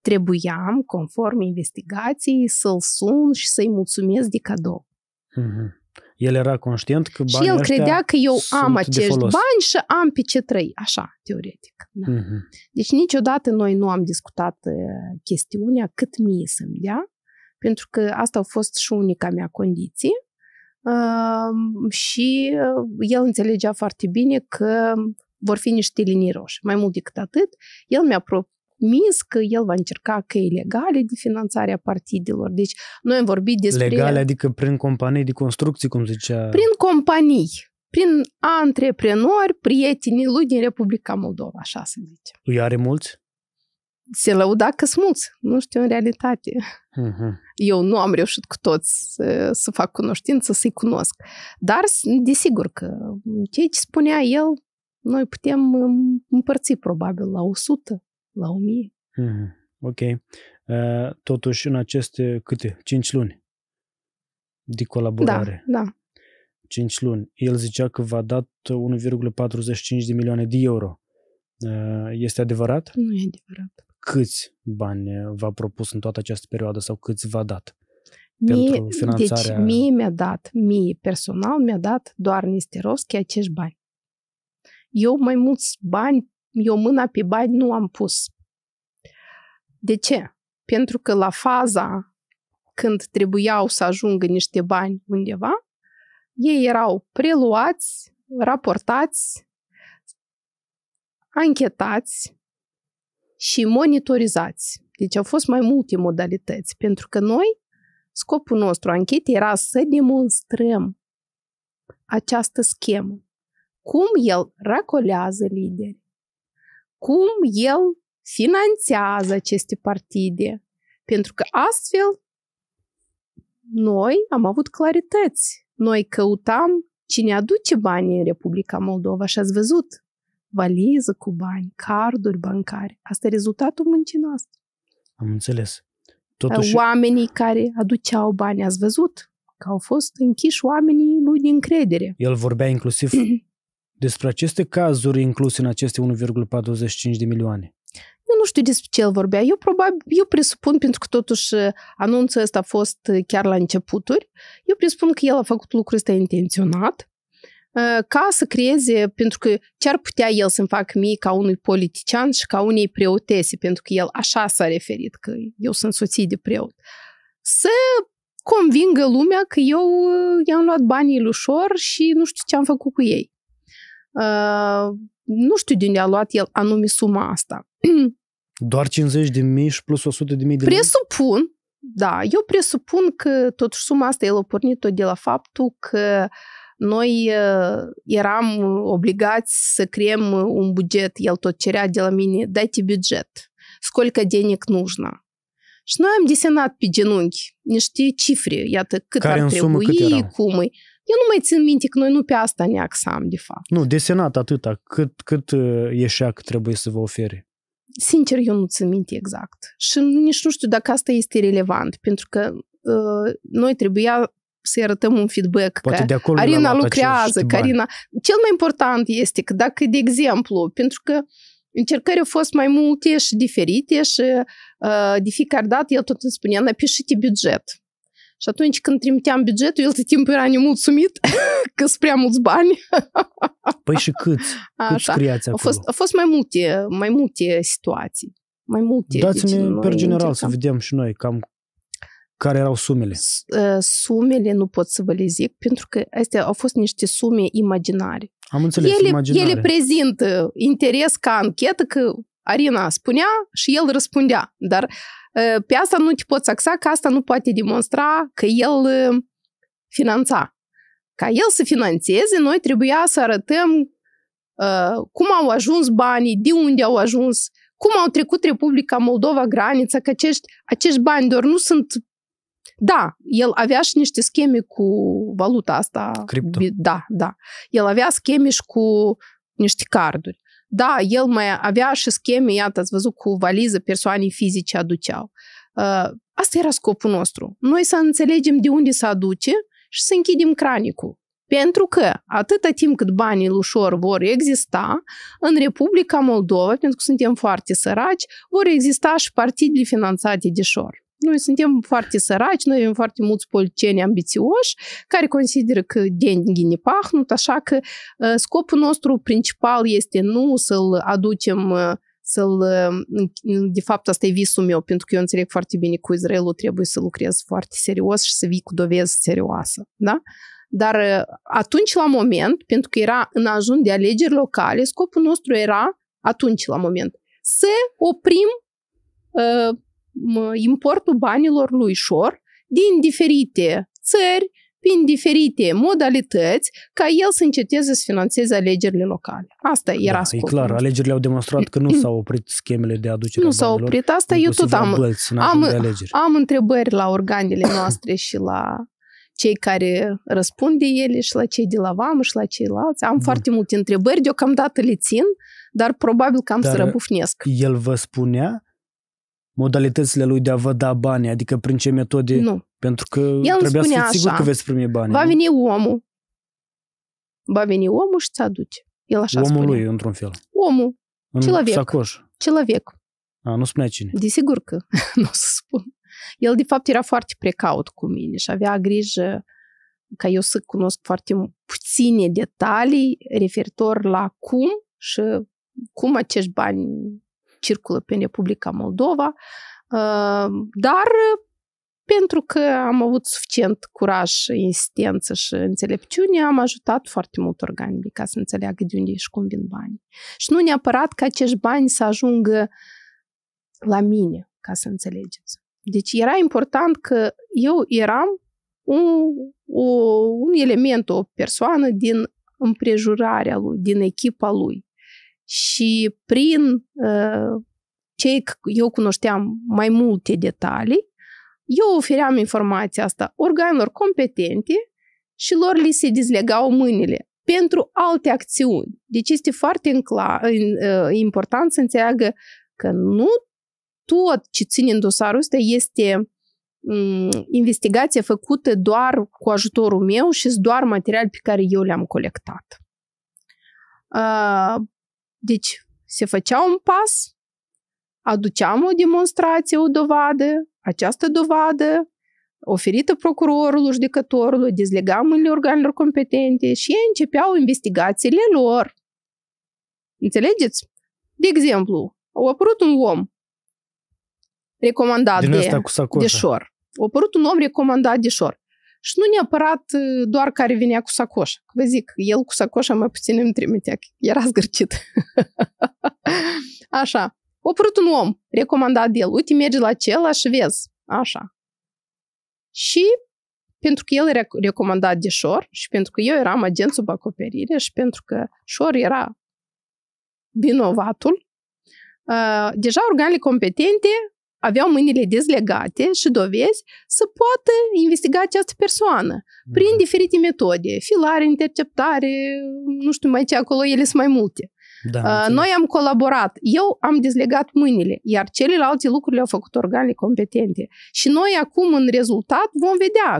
trebuiam, conform investigației, să-l sun și să-i mulțumesc de cadou. Mm-hmm el era conștient că banii Și el credea că eu am acești bani și am pe ce trăi, așa, teoretic. Da. Uh-huh. Deci niciodată noi nu am discutat chestiunea cât mie să-mi dea, pentru că asta a fost și unica mea condiție. și el înțelegea foarte bine că vor fi niște linii roșii. Mai mult decât atât, el mi-a că el va încerca căi legale de finanțare a partidelor. Deci noi am vorbit despre... Legale, adică prin companii de construcții, cum zicea... Prin companii, prin antreprenori, prietenii lui din Republica Moldova, așa se zice. Îi are mulți? Se lăuda că sunt mulți, nu știu în realitate. Uh-huh. Eu nu am reușit cu toți să, să fac cunoștință, să-i cunosc. Dar, desigur că ceea ce spunea el, noi putem împărți probabil la 100 la 1000. Mm-hmm. Ok. Uh, totuși, în aceste câte? 5 luni de colaborare. Da, da. 5 luni. El zicea că v-a dat 1,45 de milioane de euro. Uh, este adevărat? Nu e adevărat. Câți bani v-a propus în toată această perioadă sau câți v-a dat? Mie, pentru deci, finanțarea... Deci mie mi-a dat, mie personal mi-a dat doar Nisterovski acești bani. Eu mai mulți bani eu mâna pe bani nu am pus. De ce? Pentru că la faza când trebuiau să ajungă niște bani undeva, ei erau preluați, raportați, anchetați și monitorizați. Deci au fost mai multe modalități, pentru că noi, scopul nostru anchet era să demonstrăm această schemă. Cum el racolează lideri, cum el finanțează aceste partide. Pentru că astfel noi am avut clarități. Noi căutam cine aduce banii în Republica Moldova și ați văzut valiză cu bani, carduri bancare. Asta e rezultatul muncii noastre. Am înțeles. Totuși... Oamenii care aduceau bani, ați văzut că au fost închiși oamenii lui din credere. El vorbea inclusiv despre aceste cazuri incluse în aceste 1,45 de milioane? Eu nu știu despre ce el vorbea. Eu probabil, eu presupun, pentru că totuși uh, anunțul ăsta a fost uh, chiar la începuturi, eu presupun că el a făcut lucrul ăsta intenționat, uh, ca să creeze, pentru că ce ar putea el să-mi fac mie ca unui politician și ca unei preotese, pentru că el așa s-a referit, că eu sunt soție de preot, să convingă lumea că eu i-am luat banii ușor și nu știu ce am făcut cu ei nu știu de unde a luat el anume suma asta. Doar 50 de mii și plus 100 de mii de Presupun, mii? da, eu presupun că totuși suma asta el a pornit-o de la faptul că noi eram obligați să creăm un buget, el tot cerea de la mine, dați te buget, сколько денег нужно. Și noi am desenat pe genunchi niște cifre, iată cât Care ar trebui, cât cum e. Eu nu mai țin minte că noi nu pe asta ne axam, de fapt. Nu, desenat atâta. Cât, cât uh, ieșea că trebuie să vă ofere? Sincer, eu nu țin minte exact. Și nici nu știu dacă asta este relevant, pentru că uh, noi trebuia să-i arătăm un feedback Poate că de acolo Arina lucrează, că Arina... Cel mai important este că dacă, de exemplu, pentru că încercări au fost mai multe și diferite și uh, de fiecare dată el tot îmi spunea, napișite buget. Și atunci când trimiteam bugetul, el tot timpul era nemulțumit că sunt prea mulți bani. Păi și Cât Așa. acolo? Au fost, au fost mai multe, mai multe situații. Mai multe. Dați-mi deci, pe general să vedem și noi cam care erau sumele? Ă, sumele nu pot să vă le zic, pentru că astea au fost niște sume imaginare. Am înțeles, ele, imaginare. Ele prezintă interes ca anchetă, că Arina spunea și el răspundea, dar uh, Ă, pe asta nu te poți axa, că asta nu poate demonstra că el ă, finanța. Ca el să financeze, noi trebuia să arătăm uh, cum au ajuns banii, de unde au ajuns, cum au trecut Republica Moldova granița, că acești, acești bani doar nu sunt da, el avea și niște scheme cu valuta asta. Cripto. Da, da. El avea scheme și cu niște carduri. Da, el mai avea și scheme, iată, ați văzut, cu valiză persoane fizice aduceau. Uh, asta era scopul nostru. Noi să înțelegem de unde să aduce și să închidem cranicul. Pentru că atâta timp cât banii ușor vor exista, în Republica Moldova, pentru că suntem foarte săraci, vor exista și partidele finanțate de șor. Noi suntem foarte săraci, noi avem foarte mulți politicieni ambițioși care consideră că denghii ne pahnut, așa că uh, scopul nostru principal este nu să-l aducem uh, să-l... Uh, de fapt, asta e visul meu, pentru că eu înțeleg foarte bine cu Israelul trebuie să lucrez foarte serios și să vii cu dovezi serioasă, da? Dar atunci, la moment, pentru că era în ajun de alegeri locale, scopul nostru era atunci, la moment, să oprim uh, importul banilor lui Șor din diferite țări, prin diferite modalități, ca el să înceteze să financeze alegerile locale. Asta era da, scopul. E clar, alegerile au demonstrat că nu s-au oprit schemele de aducere Nu s-au oprit, asta eu tot am, am, am întrebări la organele noastre și la cei care răspund de ele și la cei de la vamă și la ceilalți. Am Bun. Da. foarte multe întrebări, deocamdată le țin, dar probabil că am dar să răbufnesc. El vă spunea modalitățile lui de a vă da bani, adică prin ce metode? Nu. Pentru că El trebuia să fiți sigur că veți primi bani. Va veni omul. Va veni omul și ți aduce. El așa Omul spune. lui, într-un fel. Omul. În Cilavec. sacoș. Cilavec. A, nu spunea cine. Desigur că nu o să spun. El, de fapt, era foarte precaut cu mine și avea grijă ca eu să cunosc foarte puține detalii referitor la cum și cum acești bani circulă pe Republica Moldova, uh, dar pentru că am avut suficient curaj, insistență și înțelepciune, am ajutat foarte mult organele ca să înțeleagă de unde și cum vin bani. Și nu neapărat ca acești bani să ajungă la mine, ca să înțelegeți. Deci era important că eu eram un, un element, o persoană din împrejurarea lui, din echipa lui și prin uh, cei eu cunoșteam mai multe detalii, eu ofeream informația asta organelor competente și lor li se dezlegau mâinile pentru alte acțiuni. Deci este foarte încla- uh, important să înțeleagă că nu tot ce ține în dosarul ăsta este mm, investigație făcută doar cu ajutorul meu și doar material pe care eu le-am colectat. Uh, deci se făcea un pas, aduceam o demonstrație, o dovadă, această dovadă oferită procurorului, judecătorului, dezlegam în organelor competente și ei începeau investigațiile lor. Înțelegeți? De exemplu, au apărut un om recomandat Din de, de șor. A apărut un om recomandat de șor. Și nu neapărat uh, doar care vinea cu sacoșa. Vă zic, el cu sacoșa mai puțin îmi trimitea. Era zgârcit. Așa. O apărut un om recomandat de el. Uite, mergi la acela și vezi. Așa. Și pentru că el era recomandat de Șor și pentru că eu eram agent sub acoperire și pentru că Șor era vinovatul, uh, deja organele competente aveau mâinile dezlegate și dovezi să poată investiga această persoană prin mhm. diferite metode, filare, interceptare, nu știu mai ce acolo, ele sunt mai multe. Da, Noi am colaborat. Eu am dezlegat mâinile, iar celelalte lucruri le-au făcut organele competente. Și noi acum, în rezultat, vom vedea,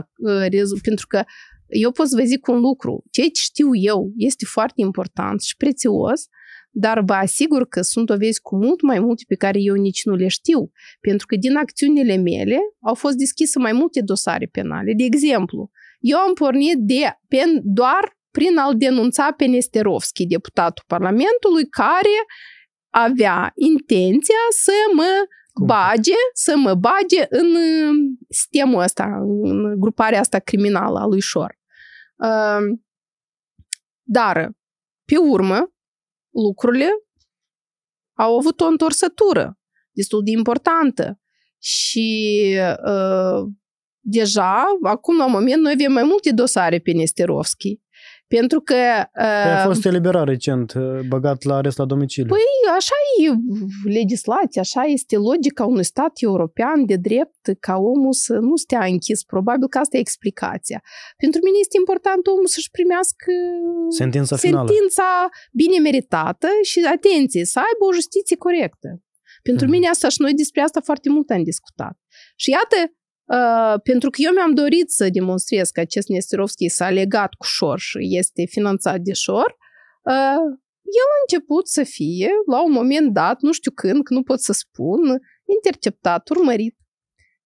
pentru că eu pot să vă zic un lucru. Ceea ce știu eu este foarte important și prețios, uh, dar vă asigur că sunt dovezi cu mult mai multe pe care eu nici nu le știu, pentru că din acțiunile mele au fost deschise mai multe dosare penale. De exemplu, eu am pornit de, pen, doar prin a-l denunța pe Nesterovski, deputatul Parlamentului, care avea intenția să mă Cum? bage, să mă bage în uh, sistemul ăsta, în gruparea asta criminală a lui Șor. Uh, dar, pe urmă, lucrurile au avut o întorsătură destul de importantă și uh, deja, acum la moment, noi avem mai multe dosare pe Nesterovski pentru că... Păi uh, a fost eliberat recent, uh, băgat la arest la domiciliu. Păi așa e legislația, așa este logica unui stat european de drept ca omul să nu stea închis. Probabil că asta e explicația. Pentru mine este important omul să-și primească sentința, finală. sentința bine meritată și, atenție, să aibă o justiție corectă. Pentru mm. mine asta și noi despre asta foarte mult am discutat. Și iată, Э, pentru că eu mi-am dorit să demonstrez că acest Nesterovski s-a legat cu șor și este finanțat de șor, э, el a început să fie, la un moment dat, nu știu când, că nu pot să spun, interceptat, urmărit.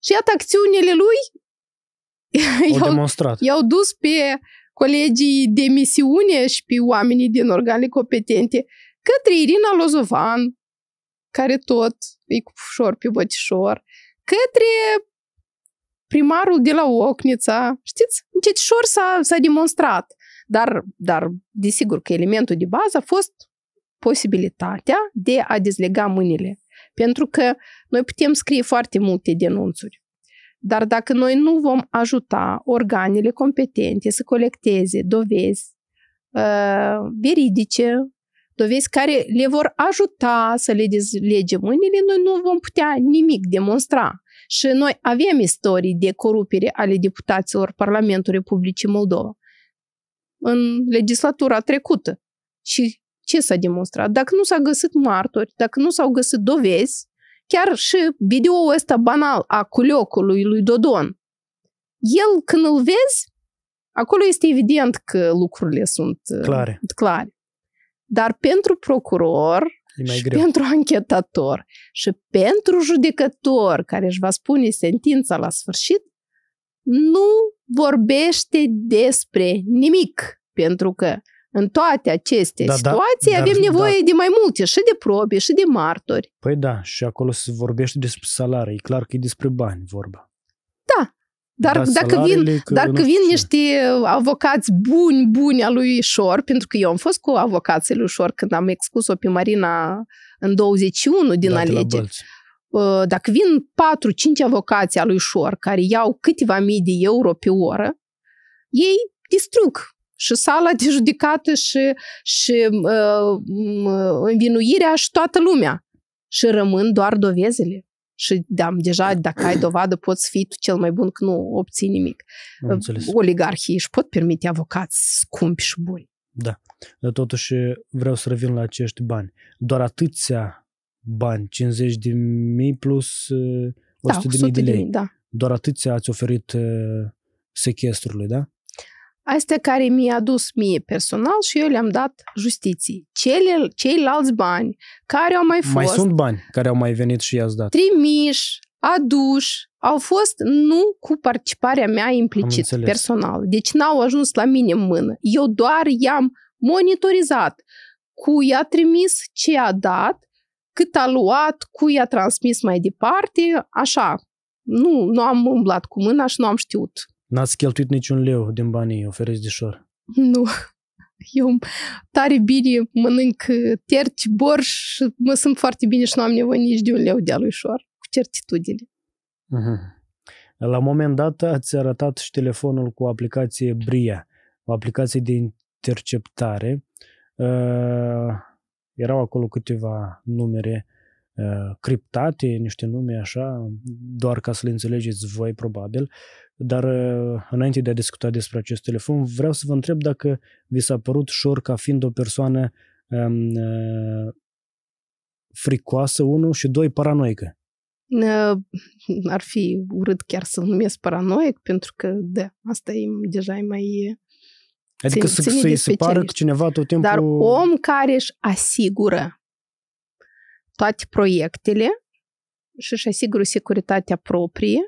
Și iată, acțiunile lui i-au, demonstrat. i-au dus pe colegii de misiune și pe oamenii din organele competente către Irina Lozovan, care tot e cu ușor pe bătișor, către primarul de la Ocnița, știți? Încetșor s-a, s-a demonstrat. Dar, dar, desigur că elementul de bază a fost posibilitatea de a dezlega mâinile. Pentru că noi putem scrie foarte multe denunțuri. Dar dacă noi nu vom ajuta organele competente să colecteze dovezi uh, veridice, dovezi care le vor ajuta să le dezlege mâinile, noi nu vom putea nimic demonstra. Și noi avem istorii de corupere ale deputaților Parlamentului Republicii Moldova în legislatura trecută. Și ce s-a demonstrat? Dacă nu s-a găsit martori, dacă nu s-au găsit dovezi, chiar și videoul ăsta banal a culiocului lui Dodon, el când îl vezi, acolo este evident că lucrurile sunt clare. clare. Dar pentru procuror, E mai și greu. pentru anchetator și pentru judecător care își va spune sentința la sfârșit, nu vorbește despre nimic, pentru că în toate aceste da, da situații da, avem dar, nevoie da. de mai multe, și de probe, și de martori. Păi da, și acolo se vorbește despre salarii, e clar că e despre bani vorba. Dar da, dacă, vin, că dar că vin niște avocați buni, buni al lui Șor, pentru că eu am fost cu avocații lui Șor când am excus o pe Marina în 21 din da, alegeri. Ă, dacă vin 4-5 avocații al lui Șor care iau câteva mii de euro pe oră, ei distrug și sala de judecată și, și uh, învinuirea și toată lumea. Și rămân doar dovezile și da, deja dacă ai dovadă poți fi tu cel mai bun că nu obții nimic. Oligarhii își pot permite avocați scumpi și buni. Da, dar totuși vreau să revin la acești bani. Doar atâția bani, 50 de mii plus 100 uh, da, de mii da, de lei. Da. Doar atâția ați oferit uh, sechestrului, da? astea care mi-a adus mie personal și eu le-am dat justiției. Cele, ceilalți bani care au mai fost... Mai sunt bani care au mai venit și i-ați dat. Trimiși, aduși, au fost nu cu participarea mea implicit, personal. Deci n-au ajuns la mine în mână. Eu doar i-am monitorizat cu i a trimis, ce a dat, cât a luat, cu i a transmis mai departe, așa. Nu, nu am umblat cu mâna și nu am știut N-ați cheltuit niciun leu din banii oferiți de șor? Nu. Eu tare bine mănânc uh, terci, borș, mă sunt foarte bine și nu am nevoie nici de un leu de lui șor, cu certitudine. Uh-huh. La moment dat ați arătat și telefonul cu aplicație Bria, o aplicație de interceptare. Uh, erau acolo câteva numere Uh, criptate, niște nume așa, doar ca să le înțelegeți voi probabil, dar uh, înainte de a discuta despre acest telefon, vreau să vă întreb dacă vi s-a părut Șor ca fiind o persoană um, uh, fricoasă, unul, și doi, paranoică. Ar fi urât chiar să-l numesc paranoic, pentru că, da, asta e deja e mai... Adică să, să-i se pară că cineva tot timpul... Dar om care își asigură toate proiectele și își asigură securitatea proprie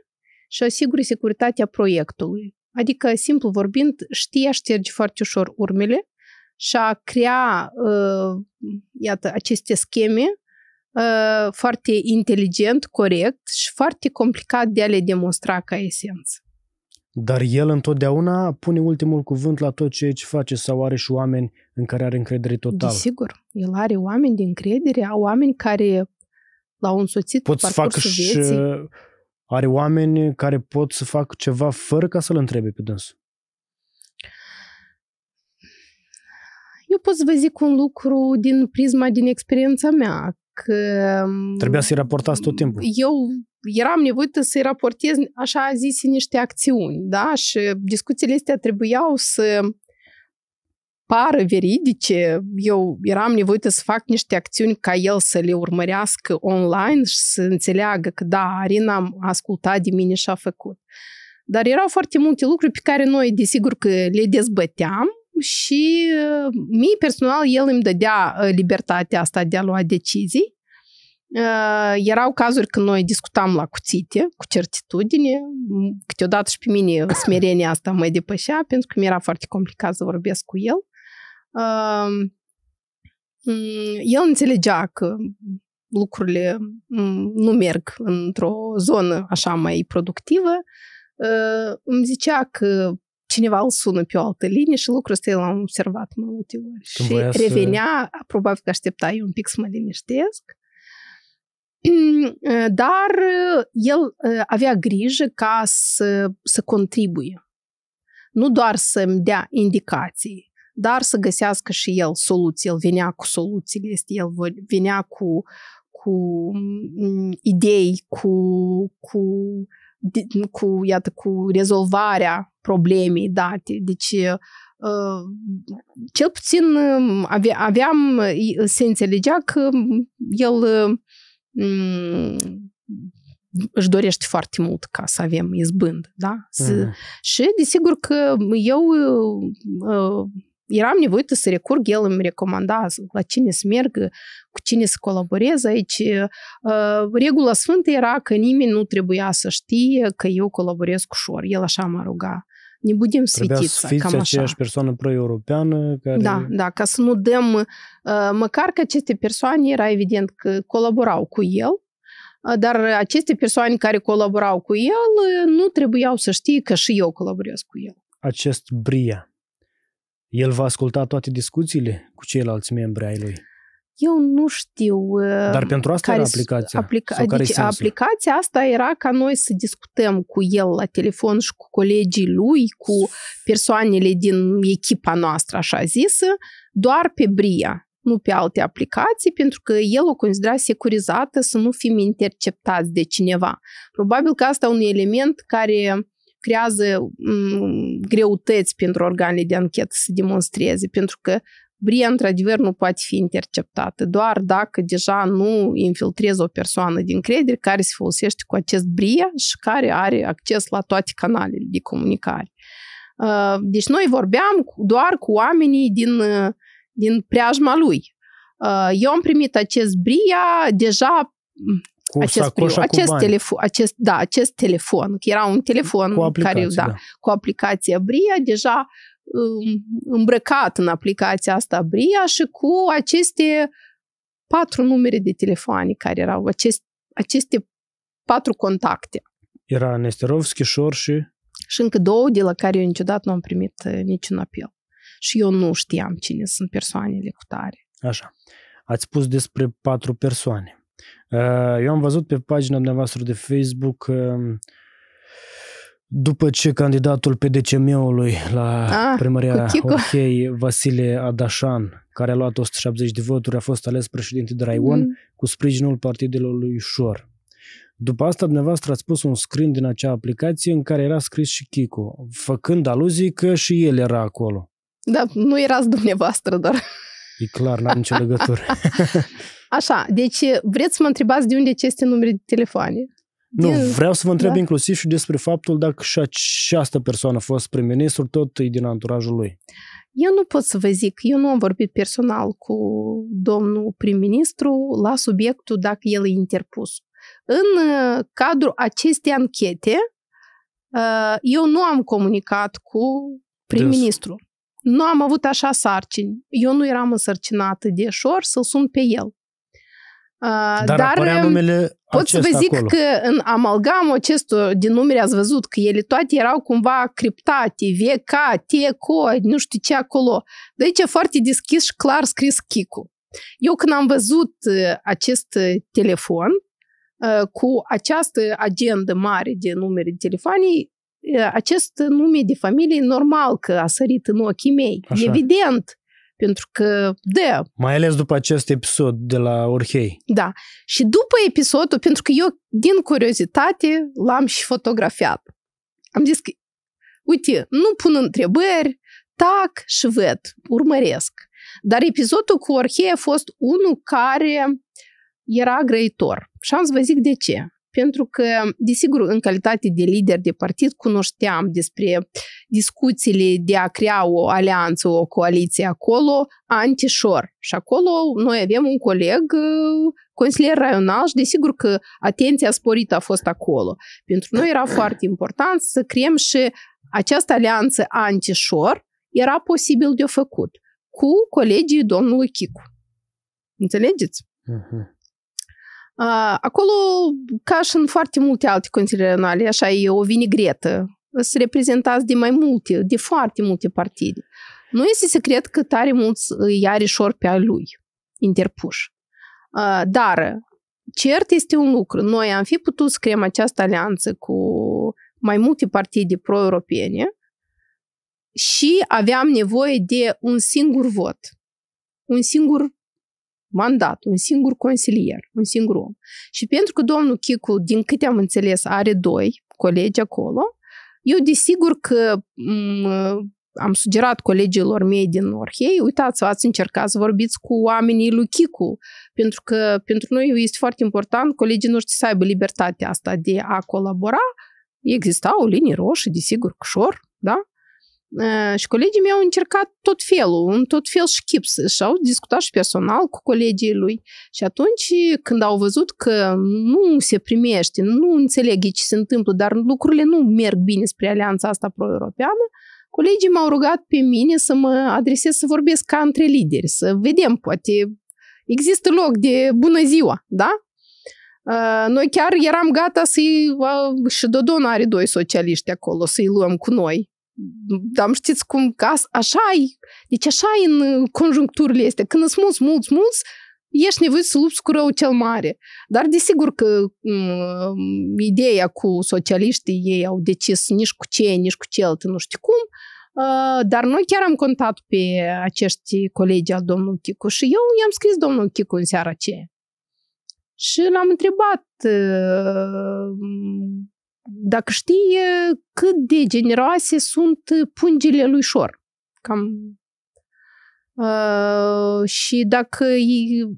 și asigură securitatea proiectului. Adică, simplu vorbind, știe a șterge foarte ușor urmele și a crea, uh, iată, aceste scheme uh, foarte inteligent, corect și foarte complicat de a le demonstra ca esență. Dar el întotdeauna pune ultimul cuvânt la tot ceea ce face sau are și oameni în care are încredere total. Desigur, el are oameni de încredere, oameni care l-au însoțit pot să facă și, vieții. Are oameni care pot să facă ceva fără ca să-l întrebe pe dânsul. Eu pot să vă zic un lucru din prisma, din experiența mea. Că Trebuia să-i raportați tot timpul. Eu eram nevoită să-i raportez așa zise niște acțiuni, da? Și discuțiile astea trebuiau să pară veridice, eu eram nevoită să fac niște acțiuni ca el să le urmărească online și să înțeleagă că da, Arina a ascultat de mine și a făcut. Dar erau foarte multe lucruri pe care noi, desigur că le dezbăteam și uh, mie personal el îmi dădea uh, libertatea asta de a lua decizii, erau cazuri când noi discutam la cuțite, cu certitudine. Câteodată și pe mine smerenia asta mă depășea, pentru că mi-era foarte complicat să vorbesc cu el. El înțelegea că lucrurile nu merg într-o zonă așa mai productivă. Îmi zicea că cineva îl sună pe o altă linie și lucrul ăsta l-am observat mai multe ori. Când și revenea, să... probabil că aștepta eu un pic să mă liniștesc Eh, dar eh, el eh, avea grijă ca să, să contribuie. Nu doar să-mi dea indicații, dar să găsească și el soluții. El venea cu soluțiile, este el venea cu, cu mm, idei, cu, cu, cu, iată, cu rezolvarea problemei date. Deci, cel puțin aveam, se înțelegea că el își dorește foarte mult ca să avem izbând, da? Mm-hmm. Și desigur că eu uh, eram nevoită să recurg, el îmi recomanda la cine să meargă, cu cine să colaborez aici. Uh, regula sfântă era că nimeni nu trebuia să știe că eu colaborez cu șor. El așa mă ruga ne budem Trebuia sfetiță. cam așa. persoană pro-europeană? Care... Da, da, ca să nu dăm... Măcar că aceste persoane era evident că colaborau cu el, dar aceste persoane care colaborau cu el nu trebuiau să știe că și eu colaborez cu el. Acest Bria, el va asculta toate discuțiile cu ceilalți membri ai lui? Eu nu știu. Uh, Dar pentru asta care era aplicația? Aplica- sau care adică aplicația asta era ca noi să discutăm cu el la telefon și cu colegii lui, cu persoanele din echipa noastră, așa zisă, doar pe Bria nu pe alte aplicații, pentru că el o considera securizată să nu fim interceptați de cineva. Probabil că asta e un element care creează m- mm, greutăți pentru organele de anchetă să demonstreze, pentru că Bria, într-adevăr, nu poate fi interceptată, doar dacă deja nu infiltrezi o persoană din credere care se folosește cu acest Bria și care are acces la toate canalele de comunicare. Uh, deci noi vorbeam doar cu oamenii din, uh, din preajma lui. Uh, eu am primit acest Bria deja cu acest, priu, acest, cu telefon, acest, da, acest telefon, că era un telefon cu care, da, da, cu aplicația Bria, deja îmbrăcat în aplicația asta Bria și cu aceste patru numere de telefoane care erau, acest, aceste patru contacte. Era Nesterovski, Șor și... Și încă două de la care eu niciodată nu am primit uh, niciun apel. Și eu nu știam cine sunt persoanele cu tare. Așa. Ați spus despre patru persoane. Uh, eu am văzut pe pagina dumneavoastră de Facebook um, după ce candidatul PDCM-ului la ah, primăria Orhei, Vasile Adașan, care a luat 170 de voturi, a fost ales președinte de Raion mm. cu sprijinul partidelor lui Șor. După asta, dumneavoastră ați pus un screen din acea aplicație în care era scris și Chico, făcând aluzii că și el era acolo. Da, nu erați dumneavoastră doar. E clar, n am nicio legătură. Așa, deci vreți să mă întrebați de unde aceste numere de telefoane? Nu, vreau să vă întreb da? inclusiv și despre faptul dacă și această persoană a fost prim-ministru, tot e din anturajul lui. Eu nu pot să vă zic, eu nu am vorbit personal cu domnul prim-ministru la subiectul dacă el e interpus. În uh, cadrul acestei anchete, uh, eu nu am comunicat cu prim-ministru. Des. Nu am avut așa sarcini. Eu nu eram însărcinată de șor să sun pe el dar, dar, apărea numele pot să vă zic acolo. că în amalgamul acestor din numere ați văzut că ele toate erau cumva criptate, VK, TECO, nu știu ce acolo. De aici foarte deschis și clar scris Chicu. Eu când am văzut ă, acest telefon ă, cu această agendă mare de numere de telefonii ă, acest nume de familie normal că a sărit în ochii mei. Așa. Evident. Pentru că, de... Mai ales după acest episod de la Orhei. Da. Și după episodul, pentru că eu, din curiozitate, l-am și fotografiat. Am zis că, uite, nu pun întrebări, tac și văd, urmăresc. Dar episodul cu Orhei a fost unul care era grăitor. Și am să vă zic de ce pentru că, desigur, în calitate de lider de partid, cunoșteam despre discuțiile de a crea o alianță, o coaliție acolo, antișor. Și acolo noi avem un coleg, uh, consilier raional și desigur că atenția sporită a fost acolo. Pentru noi era foarte important să creăm și această alianță antișor, era posibil de făcut cu colegii domnului Chicu. Înțelegeți? Uh-huh. Acolo, ca și în foarte multe alte regionale, așa e o vinigretă Sunt reprezentați de mai multe, de foarte multe partide. Nu este secret că tare mulți îi are șor pe al lui, interpuși. Dar, cert este un lucru. Noi am fi putut să creăm această alianță cu mai multe partide pro-europene și aveam nevoie de un singur vot, un singur mandat, un singur consilier, un singur om. Și pentru că domnul Chicu, din câte am înțeles, are doi colegi acolo, eu desigur că m- am sugerat colegilor mei din Orhei, uitați să ați încercat să vorbiți cu oamenii lui Chicu, pentru că pentru noi este foarte important colegii noștri să aibă libertatea asta de a colabora. Existau o linie roșie, desigur, ușor, da? Э, și colegii mei au încercat tot felul, un tot fel și chip și au discutat și personal cu colegii lui. Și atunci când au văzut că nu se primește, nu înțeleg ce se întâmplă, dar lucrurile nu merg bine spre alianța asta pro-europeană, colegii m-au rugat pe mine să mă adresez să vorbesc ca între lideri, să vedem, poate există loc de bună ziua, da? Ă, noi chiar eram gata să-i, și Dodon are doi socialiști acolo, să-i luăm cu noi dar știți cum, că așa e, deci așa e în uh, conjuncturile este. Când îți mulți, mulți, mulți, ești nevoit să lupți cu rău cel mare. Dar desigur că m- mm, ideea cu socialiștii, ei au decis nici cu ce, nici cu celălalt, nu știu cum, uh, dar noi chiar am contat pe acești colegi al domnului Chicu și eu i-am scris domnul Chicu în seara aceea. Și l-am întrebat uh, dacă știe cât de generoase sunt pungile lui Șor. Cam Uh, și dacă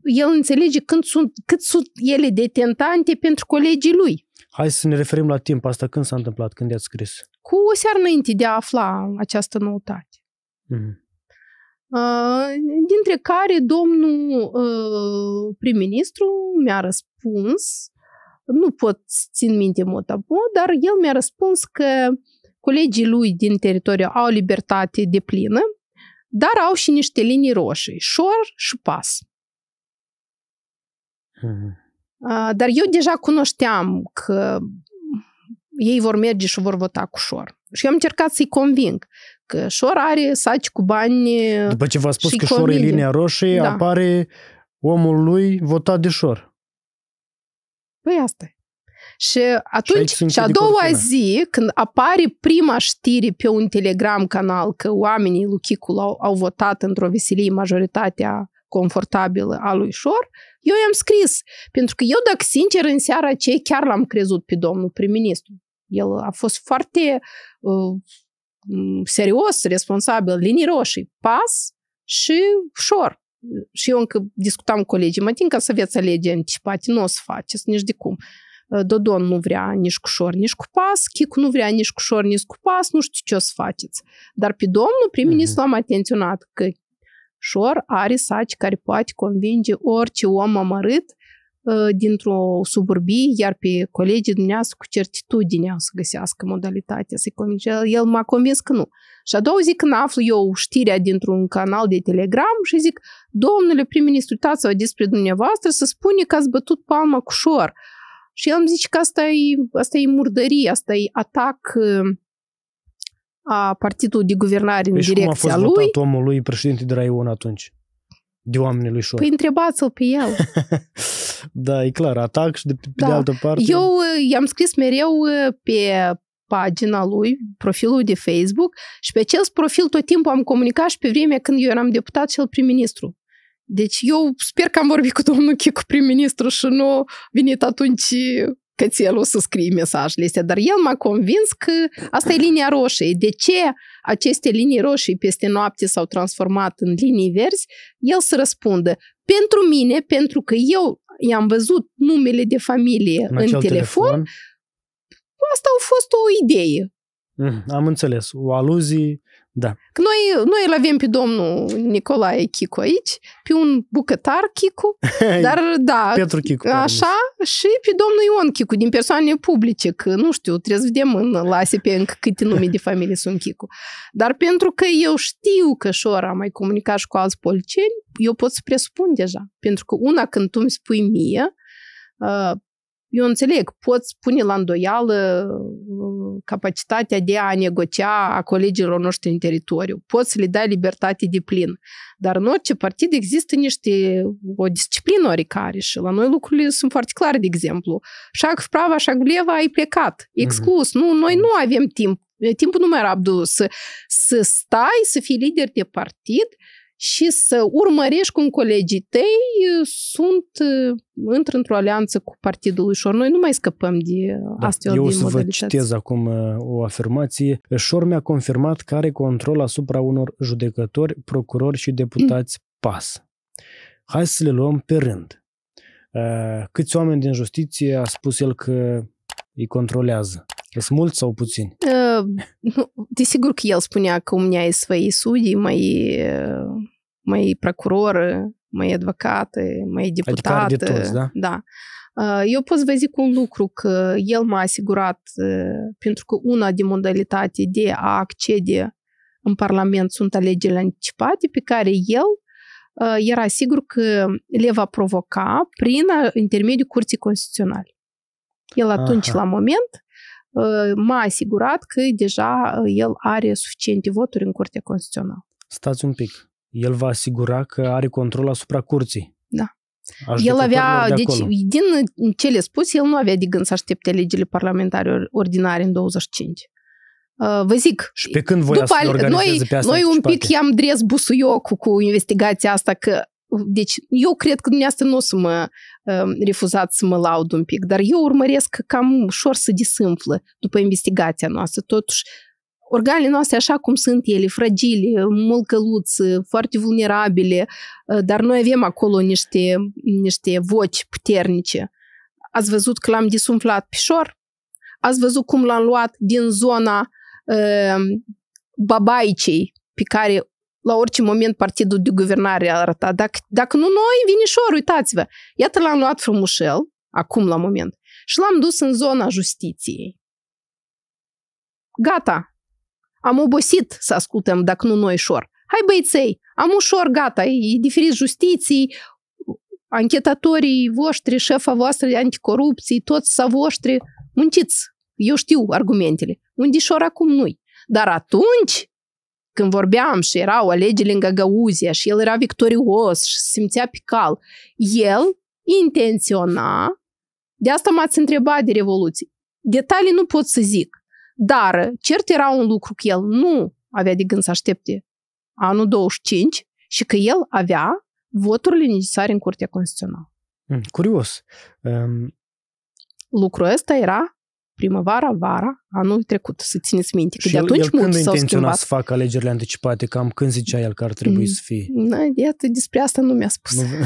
el înțelege când sunt, cât sunt ele de tentante pentru colegii lui. Hai să ne referim la timp asta. Când s-a întâmplat? Când i-ați scris? Cu o seară înainte de a afla această noutate. Mm-hmm. Uh, dintre care domnul uh, prim-ministru mi-a răspuns nu pot țin minte motabo, dar el mi-a răspuns că colegii lui din teritoriu au libertate de plină, dar au și niște linii roșii, șor și pas. Mm-hmm. Dar eu deja cunoșteam că ei vor merge și vor vota cu șor. Și eu am încercat să-i conving că șor are saci cu bani După ce v-a spus că șor e linia roșie, da. apare omul lui votat de șor. Păi asta e. Și atunci, și, și a doua cortina. zi, când apare prima știre pe un telegram canal că oamenii lui Chicul au, au votat într-o veselie majoritatea confortabilă a lui Șor, eu i-am scris. Pentru că eu, dacă sincer, în seara cei chiar l-am crezut pe domnul prim-ministru. El a fost foarte uh, serios, responsabil, linii roșii, pas și șor și eu încă discutam cu colegii, ca să veți alege anticipate, nu o să faceți nici de cum. Uh, Dodon nu vrea nici cu șor, nici cu pas, Chic nu vrea nici cu șor, nici cu pas, nu știu ce o să faceți. Dar pe domnul prim-ministru mm-hmm. am atenționat că șor are saci care poate convinge orice om amărât uh, dintr-o suburbie, iar pe colegii dumneavoastră cu certitudine o să găsească modalitatea să-i convinge. El m-a convins că nu. Și a doua zi când aflu eu știrea dintr-un canal de Telegram și zic, domnule prim-ministru, uitați despre dumneavoastră să spune că ați bătut palma cu șor. Și el îmi zice că asta e, asta e murdărie, asta e atac uh, a partidului de guvernare în păi direcția lui. cum a fost lui. votat omul lui președinte de Raion atunci? De oamenii lui Șor. Păi întrebați-l pe el. da, e clar, atac și de, pe da. de altă parte... Eu uh, i-am scris mereu uh, pe pagina lui, profilul de Facebook și pe acest profil tot timpul am comunicat și pe vremea când eu eram deputat și el prim-ministru. Deci eu sper că am vorbit cu domnul Chicu prim-ministru și nu venit atunci cățelul să scrie mesajele astea, dar el m-a convins că asta e linia roșie. De ce aceste linii roșii peste noapte s-au transformat în linii verzi? El să răspundă. Pentru mine, pentru că eu i-am văzut numele de familie în, în telefon, telefon, asta a fost o idee. Mm, am înțeles. O aluzie da. Că noi, noi îl avem pe domnul Nicolae Chico aici, pe un bucătar Chico, dar da, Petru Chico, da, așa, da. și pe domnul Ion Chico, din persoane publice, că nu știu, trebuie să vedem în pe încă câte nume de familie sunt Chico. Dar pentru că eu știu că șora mai comunica și cu alți polceni, eu pot să presupun deja. Pentru că una când tu îmi spui mie, uh, eu înțeleg, poți pune la îndoială uh, capacitatea de a negocia a colegilor noștri în teritoriu. Poți să le dai libertate de plin. Dar în orice partid există niște, o disciplină oricare și la noi lucrurile sunt foarte clare, de exemplu. Șac vprava, șac leva, ai plecat, mhm. exclus. Mm-hmm. Nu, noi nu avem timp. Timpul nu mai era să, să stai, să fii lider de partid și să urmărești cum colegii tăi uh, sunt, intră uh, într-o alianță cu partidul lui Noi nu mai scăpăm de uh, da, astfel eu de Eu să vă citez acum o afirmație. Șor mi-a confirmat că are control asupra unor judecători, procurori și deputați mm. PAS. Hai să le luăm pe rând. Câți oameni din justiție a spus el că îi controlează? Sunt mulți sau puțini? Uh, desigur că el spunea că у меня есть свои судьи, мои, мои прокуроры, мои адвокаты, мои депутаты. Adică toți, da? da. Ă, eu pot să vă zic un lucru, că el m-a asigurat, ă, pentru că una din modalitate de a accede în Parlament sunt alegerile anticipate, pe care el era sigur că le va provoca prin intermediul Curții Constituționale. El atunci, Aha. la moment, m-a asigurat că deja el are suficiente voturi în Curtea Constituțională. Stați un pic. El va asigura că are control asupra curții. Da. El avea, de deci, din ce le spus, el nu avea de gând să aștepte legile parlamentare ordinare în 25. Vă zic, și pe când voi după, noi, pe asta noi un pic i-am dres busuiocul cu investigația asta că deci, eu cred că dumneavoastră nu o să mă uh, refuzați să mă laud un pic, dar eu urmăresc cam ușor să disâmflă după investigația noastră. Totuși, organele noastre, așa cum sunt ele, fragile, mălcăluțe, foarte vulnerabile, eh, dar noi avem acolo niște, niște voci puternice. Ați văzut că l-am disumflat pișor? Ați văzut cum l-am luat din zona uh, babaicei pe care la orice moment partidul de guvernare arăta. Dacă, dacă nu noi, vinișor, uitați-vă. Iată l-am luat frumușel, acum la moment, și l-am dus în zona justiției. Gata. Am obosit să ascultăm, dacă nu noi, șor. Hai băiței, am ușor, gata, e diferit justiției, anchetatorii voștri, șefa voastră de anticorupție, toți sa voștri, munciți. Eu știu argumentele. Undișor acum nu Dar atunci când vorbeam și erau alegeri lângă Gagauzia și el era victorios și se simțea pe cal, el intenționa, de asta m-ați întrebat de Revoluție. Detalii nu pot să zic, dar cert era un lucru că el nu avea de gând să aștepte anul 25 și că el avea voturile necesare în Curtea Constituțională. Hmm, curios. Um... Lucrul ăsta era primăvara, vara, anul trecut, să țineți minte. Că și de atunci el, când s-au schimbat. să facă alegerile anticipate? Cam când zicea el că ar trebui mm. să fie? Na, iată, despre asta nu mi-a spus. Nu...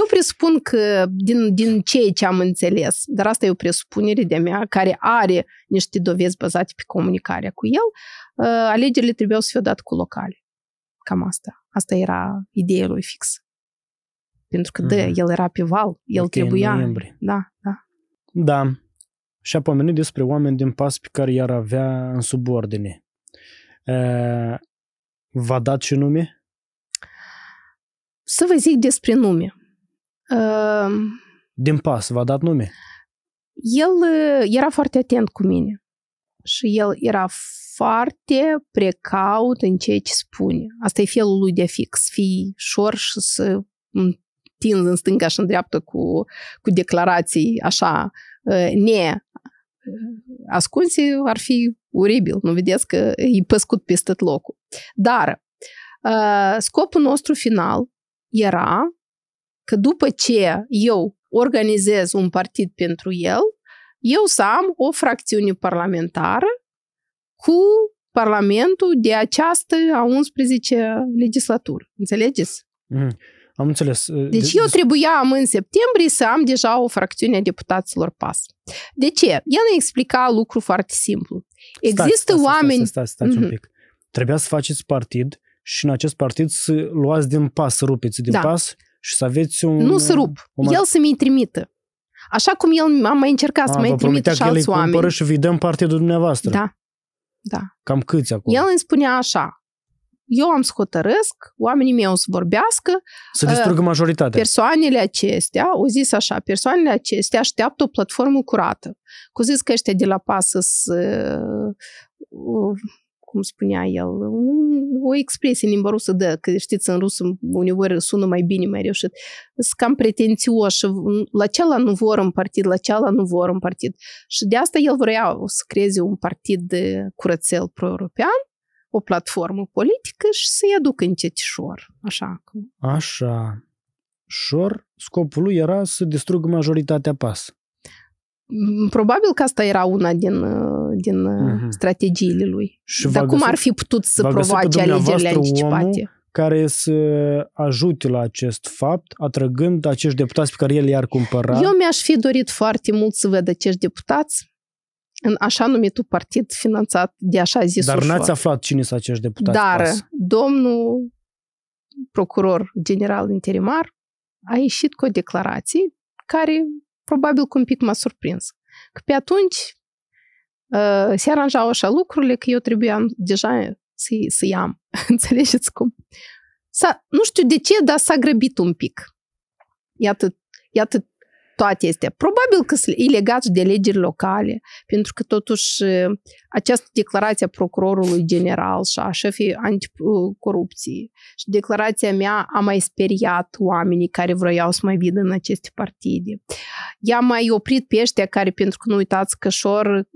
eu presupun că din, din ceea ce am înțeles, dar asta e o presupunere de-a mea, care are niște dovezi bazate pe comunicarea cu el, ă, alegerile trebuiau să fie date cu locale. Cam asta. Asta era ideea lui fix. Pentru că, mm. de, el era pe val, el okay, trebuia... Noiembrie. Da, da. Da, și a pomenit despre oameni din pas pe care i-ar avea în subordine. V-a dat și nume? Să vă zic despre nume. Din pas, v-a dat nume? El era foarte atent cu mine și el era foarte precaut în ceea ce spune. Asta e felul lui de a fi, să fii șor și să întinzi în stânga și în dreapta cu, cu declarații așa ascunse ar fi uribil. Nu vedeți că e păscut peste locul. Dar scopul nostru final era că după ce eu organizez un partid pentru el, eu să am o fracțiune parlamentară cu Parlamentul de această a 11 legislatură. Înțelegeți? Mm. Am înțeles. Ă, deci eu am în septembrie să am deja o fracțiune a deputaților PAS. De ce? El ne explica lucru foarte simplu. Există stați, oameni... Stați, stați, stați mm-hmm. un mhm. pic. Trebuia să faceți partid și în acest partid să luați din PAS, să rupeți din da. PAS și să aveți un... Nu să rup. O... El să mi-i trimită. Așa cum el a mai încercat a, să mai trimită și alți oameni. Vă și vi dăm partidul dumneavoastră. Da. Da. Cam câți acum? El îmi spunea așa, eu am să hotărăsc, oamenii mei o să vorbească. Să distrugă ă, majoritatea. Persoanele acestea, o zis așa, persoanele acestea așteaptă o platformă curată. Cu zis că ăștia de la pasă cum spunea el, o expresie în limba rusă, da, că știți, în rusă uneori sună mai bine, mai reușit. Sunt cam pretențioși, la cealaltă nu vor un partid, la cealaltă nu vor un partid. Și de asta el vrea să creeze un partid de curățel pro-european, o platformă politică și să-i aducă încetișor, așa. Așa. Șor, scopul lui era să distrugă majoritatea PAS. Mm, probabil că asta era una din, uh, din uh-huh. strategiile lui. Și Dar cum găsit, ar fi putut să provoace alegerile anticipate? care să ajute la acest fapt, atrăgând acești deputați pe care el i-ar cumpăra. Eu mi-aș fi dorit foarte mult să văd acești deputați în așa numitul partid finanțat de așa zis Dar n-ați aflat cine sunt acești deputați Dar pas. domnul procuror general interimar a ieșit cu o declarație care probabil cu un pic m-a surprins. Că pe atunci uh, se aranjau așa lucrurile că eu trebuia deja să, să am. Înțelegeți cum? S-a, nu știu de ce, dar s-a grăbit un pic. Iată, iată toate este. Probabil că sunt legați de legeri locale, pentru că totuși această declarație a procurorului general și a șefii anticorupției și declarația mea a mai speriat oamenii care vroiau să mai vină în aceste partide. Ea mai oprit pe ăștia care, pentru că nu uitați că Șor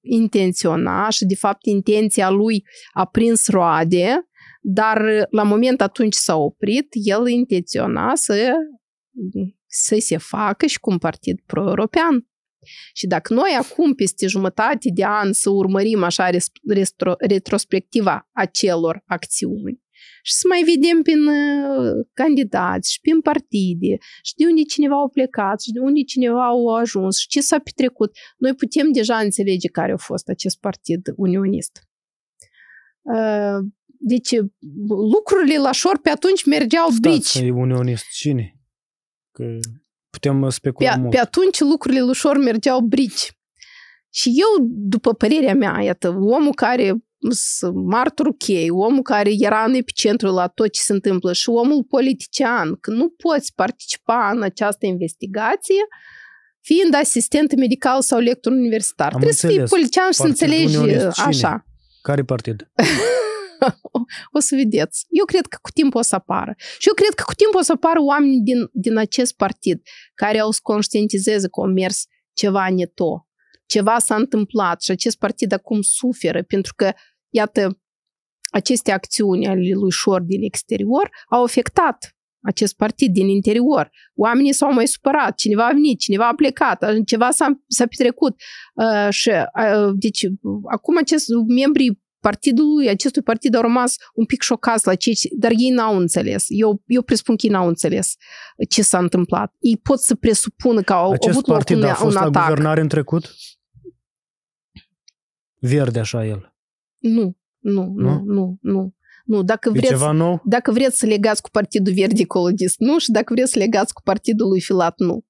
intenționa și de fapt intenția lui a prins roade, dar la moment atunci s-a oprit, el intenționa să să se facă și cu un partid pro-european. Și dacă noi acum, peste jumătate de an, să urmărim așa restro, retrospectiva acelor acțiuni și să mai vedem prin uh, candidați și prin partide și de unde cineva au plecat și de unde cineva au ajuns și ce s-a petrecut, noi putem deja înțelege care a fost acest partid unionist. Uh, deci lucrurile la șor pe atunci mergeau Stați, brici. Deci unionist cine? Că putem specula pe, mult. Pe atunci lucrurile ușor mergeau brici. Și eu, după părerea mea, iată, omul care martorul chei, omul care era în epicentru la tot ce se întâmplă și omul politician, că nu poți participa în această investigație fiind asistent medical sau lector universitar. Am Trebuie înțeles. să fii politician și să înțelegi așa. Care partid? o să vedeți. Eu cred că cu timp o să apară. Și eu cred că cu timp o să apară oameni din, din acest partid care au să conștientizeze că au mers ceva neto, ceva s-a întâmplat și acest partid acum suferă pentru că, iată, aceste acțiuni ale lui Șor din exterior au afectat acest partid din interior. Oamenii s-au mai supărat, cineva a venit, cineva a plecat, ceva s-a, s-a petrecut. Uh, și, uh, deci, acum acest membrii partidului, acestui partid au rămas un pic șocați la cei, dar ei n-au înțeles. Eu, eu presupun că ei n-au înțeles ce s-a întâmplat. Ei pot să presupună că au Acest avut partid un, a fost un atac. la guvernare în trecut? Verde așa el. Nu, nu, nu, nu, nu. Nu, dacă vreți, ceva nou? dacă vreți să legați cu Partidul Verde Ecologist, nu, și dacă vreți să legați cu Partidul lui Filat, nu.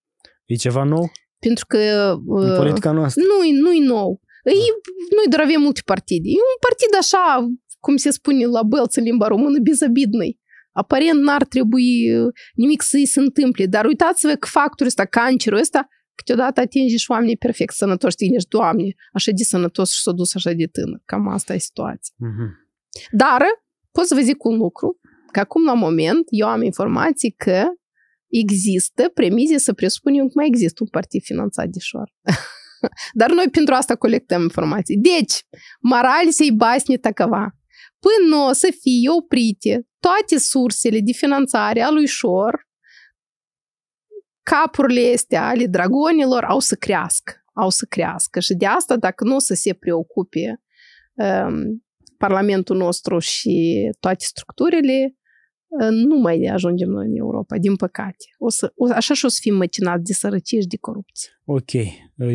E ceva nou? Pentru că... În uh, politica noastră? Nu, nu e nou. E, noi doar avem multe partide. E un partid așa, cum se spune la Belț în limba română, bizabidnăi. Aparent n-ar trebui uh, nimic să-i se întâmple, dar uitați-vă că factorul ăsta, cancerul ăsta, câteodată atinge și oamenii perfect sănătoși, tine și doamne, așa de sănătos și s-a dus așa de tânăr. Cam asta e situația. Mm-hmm. Dar pot să vă zic un lucru, că acum la moment eu am informații că există premize să presupunem că mai există un partid finanțat de șoară. Dar noi pentru asta colectăm informații. Deci, se-i basni tacava. Până o să fie oprite toate sursele de finanțare a lui Șor, capurile este, ale dragonilor au să crească. Au să crească. Și de asta, dacă nu o să se preocupe um, Parlamentul nostru și toate structurile, nu mai ajungem noi în Europa, din păcate. O să, o, așa și o să fim măcinați de sărăcie și de corupție. Ok,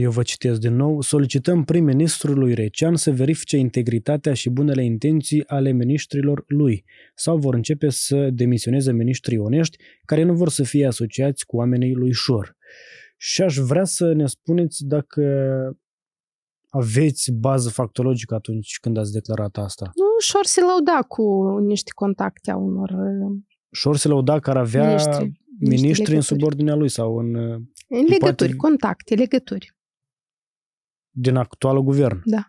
eu vă citesc din nou. Solicităm prim-ministrului Recean să verifice integritatea și bunele intenții ale ministrilor lui sau vor începe să demisioneze ministrii onești care nu vor să fie asociați cu oamenii lui Șor. Și aș vrea să ne spuneți dacă aveți bază factologică atunci când ați declarat asta? Nu, șor se lăuda cu niște contacte a unor... Uh, șor se lăuda care avea ministri, niște în subordinea lui sau în... Uh, în legături, poate... contacte, legături. Din actualul guvern? Da.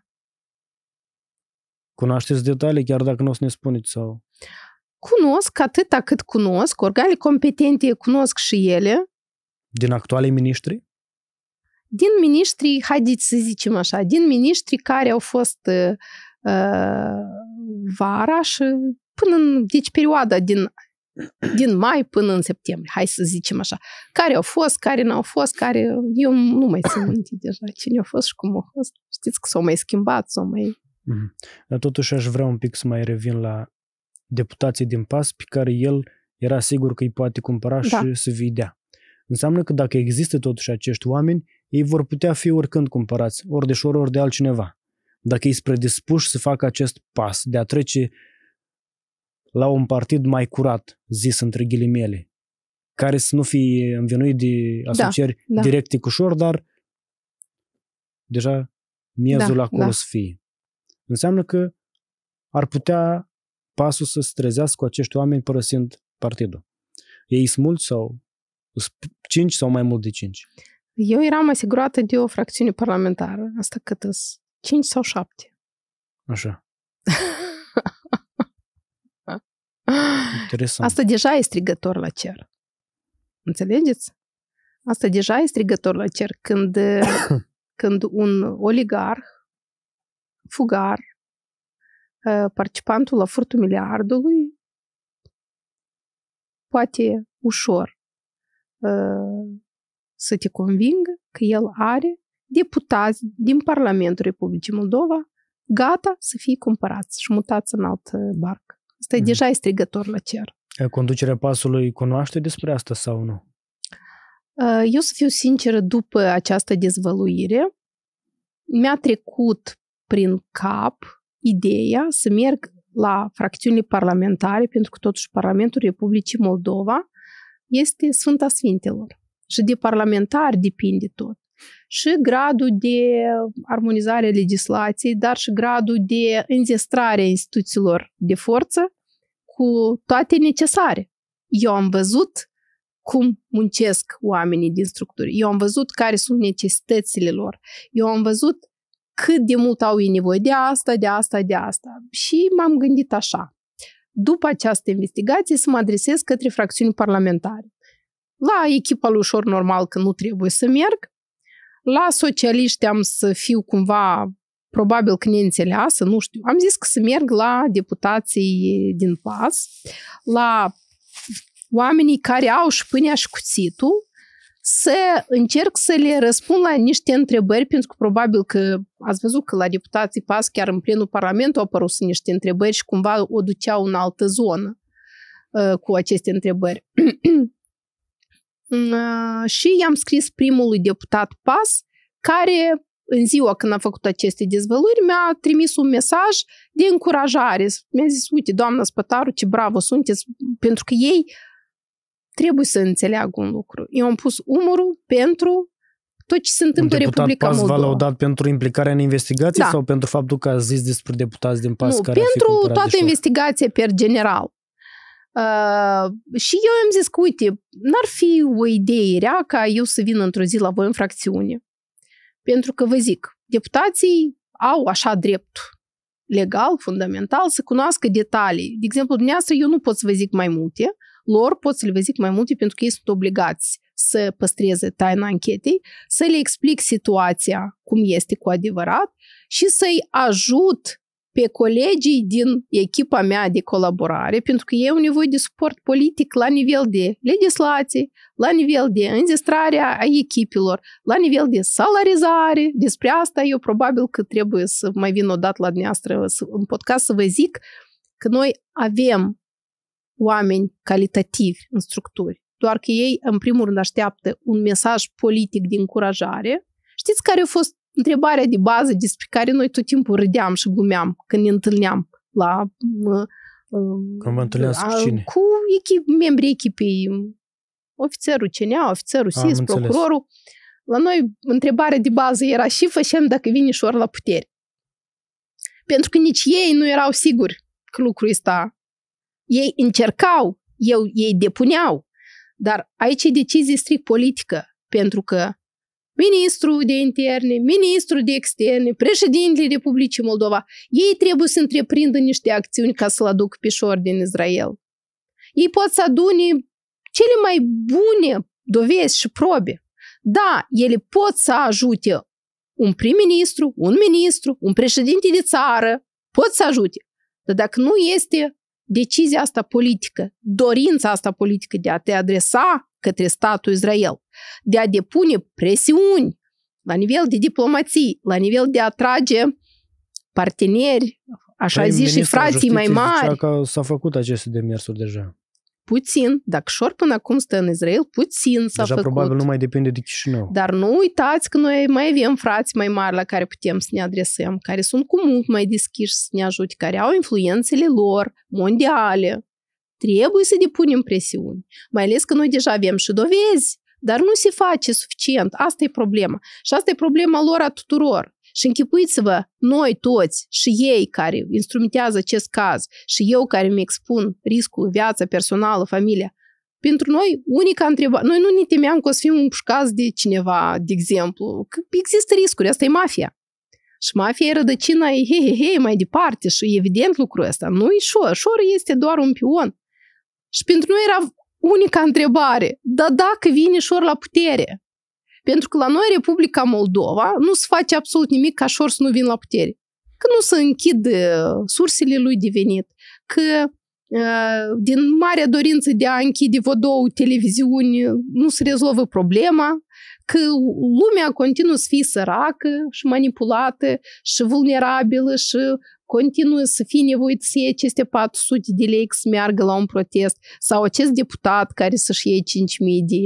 Cunoașteți detalii chiar dacă nu o să ne spuneți sau... Cunosc atâta cât cunosc, organele competente cunosc și ele. Din actualii ministri? din ministrii haideți să zicem așa, din ministrii care au fost uh, uh, vara și până în, deci perioada din, din mai până în septembrie, hai să zicem așa, care au fost, care n-au fost, care, eu nu mai țin minte deja cine au fost și cum au fost, știți că s-au mai schimbat, s-au mai... Mm-hmm. Dar totuși aș vrea un pic să mai revin la deputații din PAS pe care el era sigur că îi poate cumpăra da. și să vii dea. Înseamnă că dacă există totuși acești oameni, ei vor putea fi oricând cumpărați, ori de șor, ori de altcineva. Dacă ei sunt predispuși să facă acest pas de a trece la un partid mai curat, zis între ghilimele, care să nu fie învinuit de da, asocieri da, da. directe cu șor, dar deja miezul da, acolo da. să fie. Înseamnă că ar putea pasul să se trezească cu acești oameni părăsind partidul. Ei sunt mulți sau 5 sau mai mult de 5? Eu eram asigurată de o fracțiune parlamentară. Asta cât îs? cinci sau șapte. Așa. Interesant. Asta deja e strigător la cer. Înțelegeți? Asta deja e strigător la cer când, când un oligarh, fugar, ă, participantul la furtul miliardului, poate ușor ă, să te convingă că el are deputați din Parlamentul Republicii Moldova gata să fie cumpărați și mutați în alt barc. Asta mm. deja strigător la cer. Conducerea pasului cunoaște despre asta sau nu? Э, eu să fiu sinceră, după această dezvăluire, mi-a trecut prin cap ideea să merg la fracțiunile parlamentare, pentru că totuși Parlamentul Republicii Moldova este Sfânta Sfintelor și de parlamentari depinde tot. Și gradul de armonizare a legislației, dar și gradul de înzestrare a instituțiilor de forță cu toate necesare. Eu am văzut cum muncesc oamenii din structuri. Eu am văzut care sunt necesitățile lor. Eu am văzut cât de mult au ei nevoie de asta, de asta, de asta. Și m-am gândit așa. După această investigație să mă adresez către fracțiuni parlamentare la echipa lui ușor normal că nu trebuie să merg, la socialiști am să fiu cumva probabil că neînțeleasă, nu știu. Am zis că să merg la deputații din PAS, la oamenii care au pânea și cuțitul, să încerc să le răspund la niște întrebări, pentru că probabil că ați văzut că la deputații PAS, chiar în plenul Parlament, au apărut niște întrebări și cumva o duceau în altă zonă uh, cu aceste întrebări. Э, și i-am scris primului deputat PAS, care în ziua când a făcut aceste dezvăluiri, mi-a trimis un mesaj de încurajare. Mi-a zis, uite, doamna Spătaru, ce bravo sunteți, pentru că ei trebuie să înțeleagă un lucru. Eu am pus umărul pentru tot ce se întâmplă în Republica Pas Moldova. v-a laudat pentru implicarea în investigații da. sau pentru faptul că a zis despre deputați din PAS nu, care pentru toată investigația per general. Uh, și eu am zis că, uite, n-ar fi o idee rea ca eu să vin într-o zi la voi în fracțiune. Pentru că vă zic, deputații au așa drept legal, fundamental, să cunoască detalii. De exemplu, dumneavoastră, eu nu pot să vă zic mai multe, lor pot să le vă zic mai multe pentru că ei sunt obligați să păstreze taina anchetei, să le explic situația cum este cu adevărat și să-i ajut pe colegii din echipa mea de colaborare, pentru că un nevoie de suport politic la nivel de legislație, la nivel de înzestrarea a echipelor, la nivel de salarizare. Despre asta eu probabil că trebuie să mai vin odată la dumneavoastră în podcast să vă zic că noi avem oameni calitativi în structuri, doar că ei, în primul rând, așteaptă un mesaj politic de încurajare. Știți care a fost întrebarea de bază despre care noi tot timpul râdeam și glumeam când ne întâlneam la... Um, când vă întâlneam cu cine? Cu echip, membrii echipei, ofițerul CNA, ofițerul SIS, Am procurorul. Înțeles. La noi întrebarea de bază era și fășem dacă vine șor la putere. Pentru că nici ei nu erau siguri că lucrul ăsta. Ei încercau, eu, ei depuneau. Dar aici e decizie strict politică, pentru că ministru de interne, ministru de externe, președintele Republicii Moldova, ei trebuie să întreprindă niște acțiuni ca să-l pe șor din Israel. Ei pot să adune cele mai bune dovezi și probe. Da, ele pot să ajute un prim-ministru, un ministru, un președinte de țară, pot să ajute. Dar dacă nu este decizia asta politică, dorința asta politică de a te adresa către statul Israel, de a depune presiuni la nivel de diplomații, la nivel de a atrage parteneri, așa păi, zis și frații mai mari. că s-a făcut aceste demersuri deja. Puțin, dacă șor până acum stă în Israel, puțin s-a Deja făcut. probabil nu mai depinde de Chișinău. Dar nu uitați că noi mai avem frați mai mari la care putem să ne adresăm, care sunt cu mult mai deschiși să ne ajute, care au influențele lor mondiale. Trebuie să depunem presiuni, mai ales că noi deja avem și dovezi dar nu se face suficient. Asta e problema. Și asta e problema lor a tuturor. Și închipuiți-vă, noi toți și ei care instrumentează acest caz și eu care îmi expun riscul, viața personală, familia, pentru noi, unica întrebare, noi nu ne temeam că o să fim împușcați de cineva, de exemplu, că există riscuri, asta e mafia. Și mafia e rădăcina, e he, he, he, mai departe și evident lucrul ăsta. Nu e șor, șor este doar un pion. Și pentru noi era unica întrebare. Dar dacă vine șor la putere? Pentru că la noi, Republica Moldova, nu se face absolut nimic ca șor să nu vin la putere. Că nu se închid uh, sursele lui de venit, că uh, din marea dorință de a închide vă două televiziuni nu se rezolvă problema, că lumea continuă să fie săracă și manipulată și vulnerabilă și continuă să fie nevoit să iei aceste 400 de lei să meargă la un protest sau acest deputat care să-și iei 5.000 de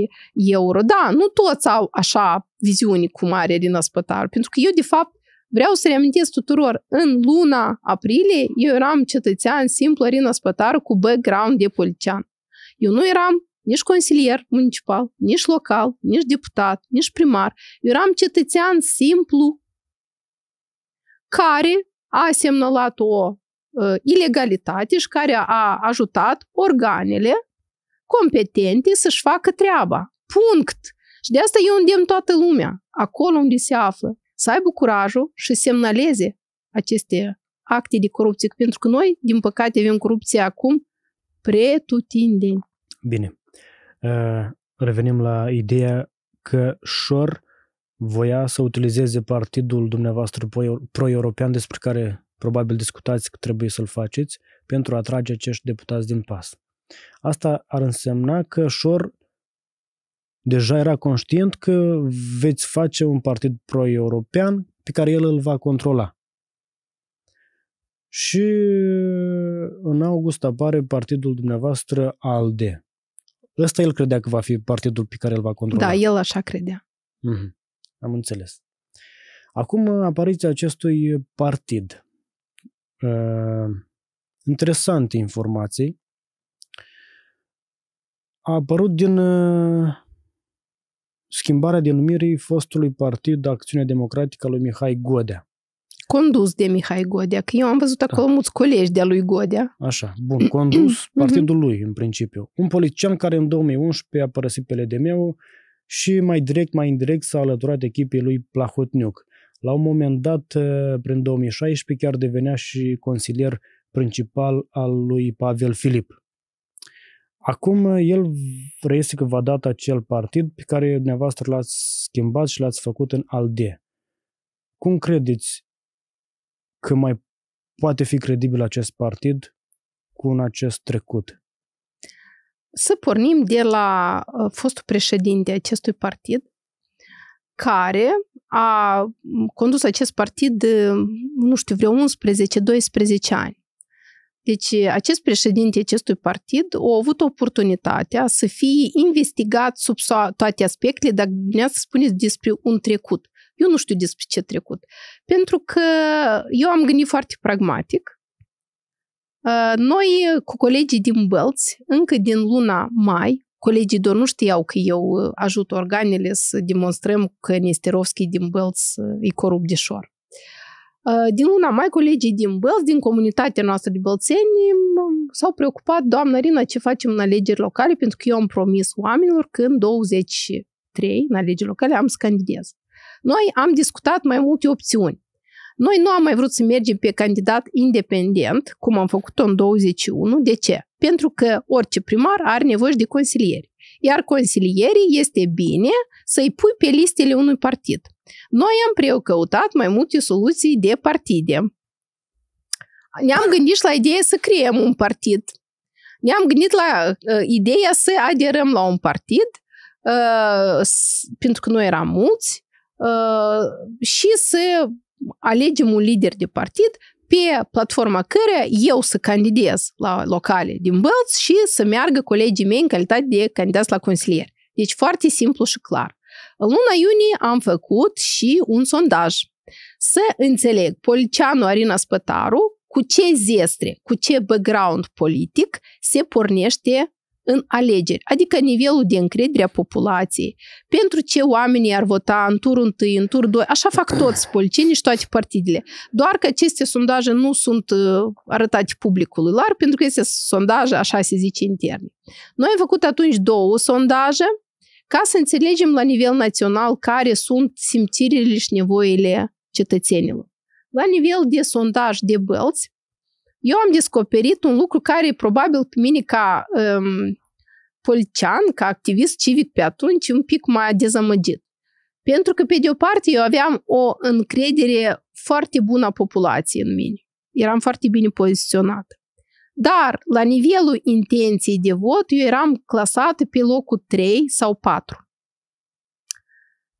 euro. Da, nu toți au așa viziuni cum are din Spătaru, pentru că eu, de fapt, Vreau să reamintesc tuturor, în luna aprilie eu eram cetățean simplu Arina Spătaru cu background de polițian. Eu nu eram nici consilier municipal, nici local, nici deputat, nici primar. Eu eram cetățean simplu care a semnalat o uh, ilegalitate și care a ajutat organele competente să-și facă treaba. Punct! Și de asta eu îndemn toată lumea, acolo unde se află, să aibă curajul și semnaleze aceste acte de corupție, pentru că noi, din păcate, avem corupție acum pretutindeni. Bine. Uh, revenim la ideea că șor voia să utilizeze partidul dumneavoastră pro-european despre care probabil discutați că trebuie să-l faceți pentru a atrage acești deputați din pas. Asta ar însemna că Șor deja era conștient că veți face un partid pro-european pe care el îl va controla. Și în august apare partidul dumneavoastră ALDE. Ăsta el credea că va fi partidul pe care îl va controla. Da, el așa credea. Mm-hmm. Am înțeles. Acum uh, apariția acestui uh, partid. Uh, interesante informații. A apărut din uh, schimbarea denumirii fostului partid de acțiune Democratică lui Mihai Godea. Condus de Mihai Godea, că eu am văzut da. acolo da. mulți colegi de-a lui Godea. Așa, bun, condus partidul lui, în principiu. Un politician care în 2011 a părăsit PLDM-ul și mai direct, mai indirect s-a alăturat echipei lui Plahotniuc. La un moment dat, eh, prin 2016, chiar devenea și consilier principal al lui Pavel Filip. Acum eh, el reiese că v-a dat acel partid pe care dumneavoastră l-ați schimbat și l-ați făcut în ALDE. Cum credeți că mai poate fi credibil acest partid cu un acest trecut? Să pornim de la uh, fostul președinte acestui partid, care a mm, condus acest partid, uh, nu știu, vreo 11-12 ani. Deci acest președinte acestui partid a avut oportunitatea să fie investigat sub toate aspectele, dacă dumneavoastră spuneți despre un trecut. Eu nu știu despre ce trecut. Pentru că eu am gândit foarte pragmatic noi, cu colegii din Bălți, încă din luna mai, colegii doar nu știau că eu ajut organele să demonstrăm că Nesterovski din Bălți e corupt de șor. Din luna mai, colegii din Bălți, din comunitatea noastră de bălțeni, s-au preocupat, doamna Rina, ce facem în alegeri locale, pentru că eu am promis oamenilor că în 23, în alegeri locale, am să candidez. Noi am discutat mai multe opțiuni. Noi nu am mai vrut să mergem pe candidat independent, cum am făcut-o în 21. De ce? Pentru că orice primar are nevoie de consilieri. Iar consilierii este bine să-i pui pe listele unui partid. Noi am preocăutat mai multe soluții de partide. Ne-am gândit la ideea să creăm un partid. Ne-am gândit la uh, ideea să aderăm la un partid, uh, pentru că noi eram mulți, uh, și să alegem un lider de partid pe platforma care eu să candidez la locale din Bălți și să meargă colegii mei în calitate de candidat la consilier. Deci foarte simplu și clar. În luna iunie am făcut și un sondaj să înțeleg Policianu Arina Spătaru cu ce zestre, cu ce background politic se pornește în alegeri, adică nivelul de încredere a populației, pentru ce oamenii ar vota în turul 1, în turul 2, așa fac toți politicienii și toate partidele. Doar că aceste sondaje nu sunt uh, arătate publicului larg, pentru că este sondaje, așa se zice, interne. Noi am făcut atunci două sondaje, ca să înțelegem la nivel național care sunt simțirile și nevoile cetățenilor. La nivel de sondaj de bălți, eu am descoperit un lucru care probabil pe mine ca um, policean, ca activist civic pe atunci, un pic m-a dezamăgit. Pentru că, pe de o parte, eu aveam o încredere foarte bună a populației în mine. Eram foarte bine poziționată. Dar, la nivelul intenției de vot, eu eram clasată pe locul 3 sau 4.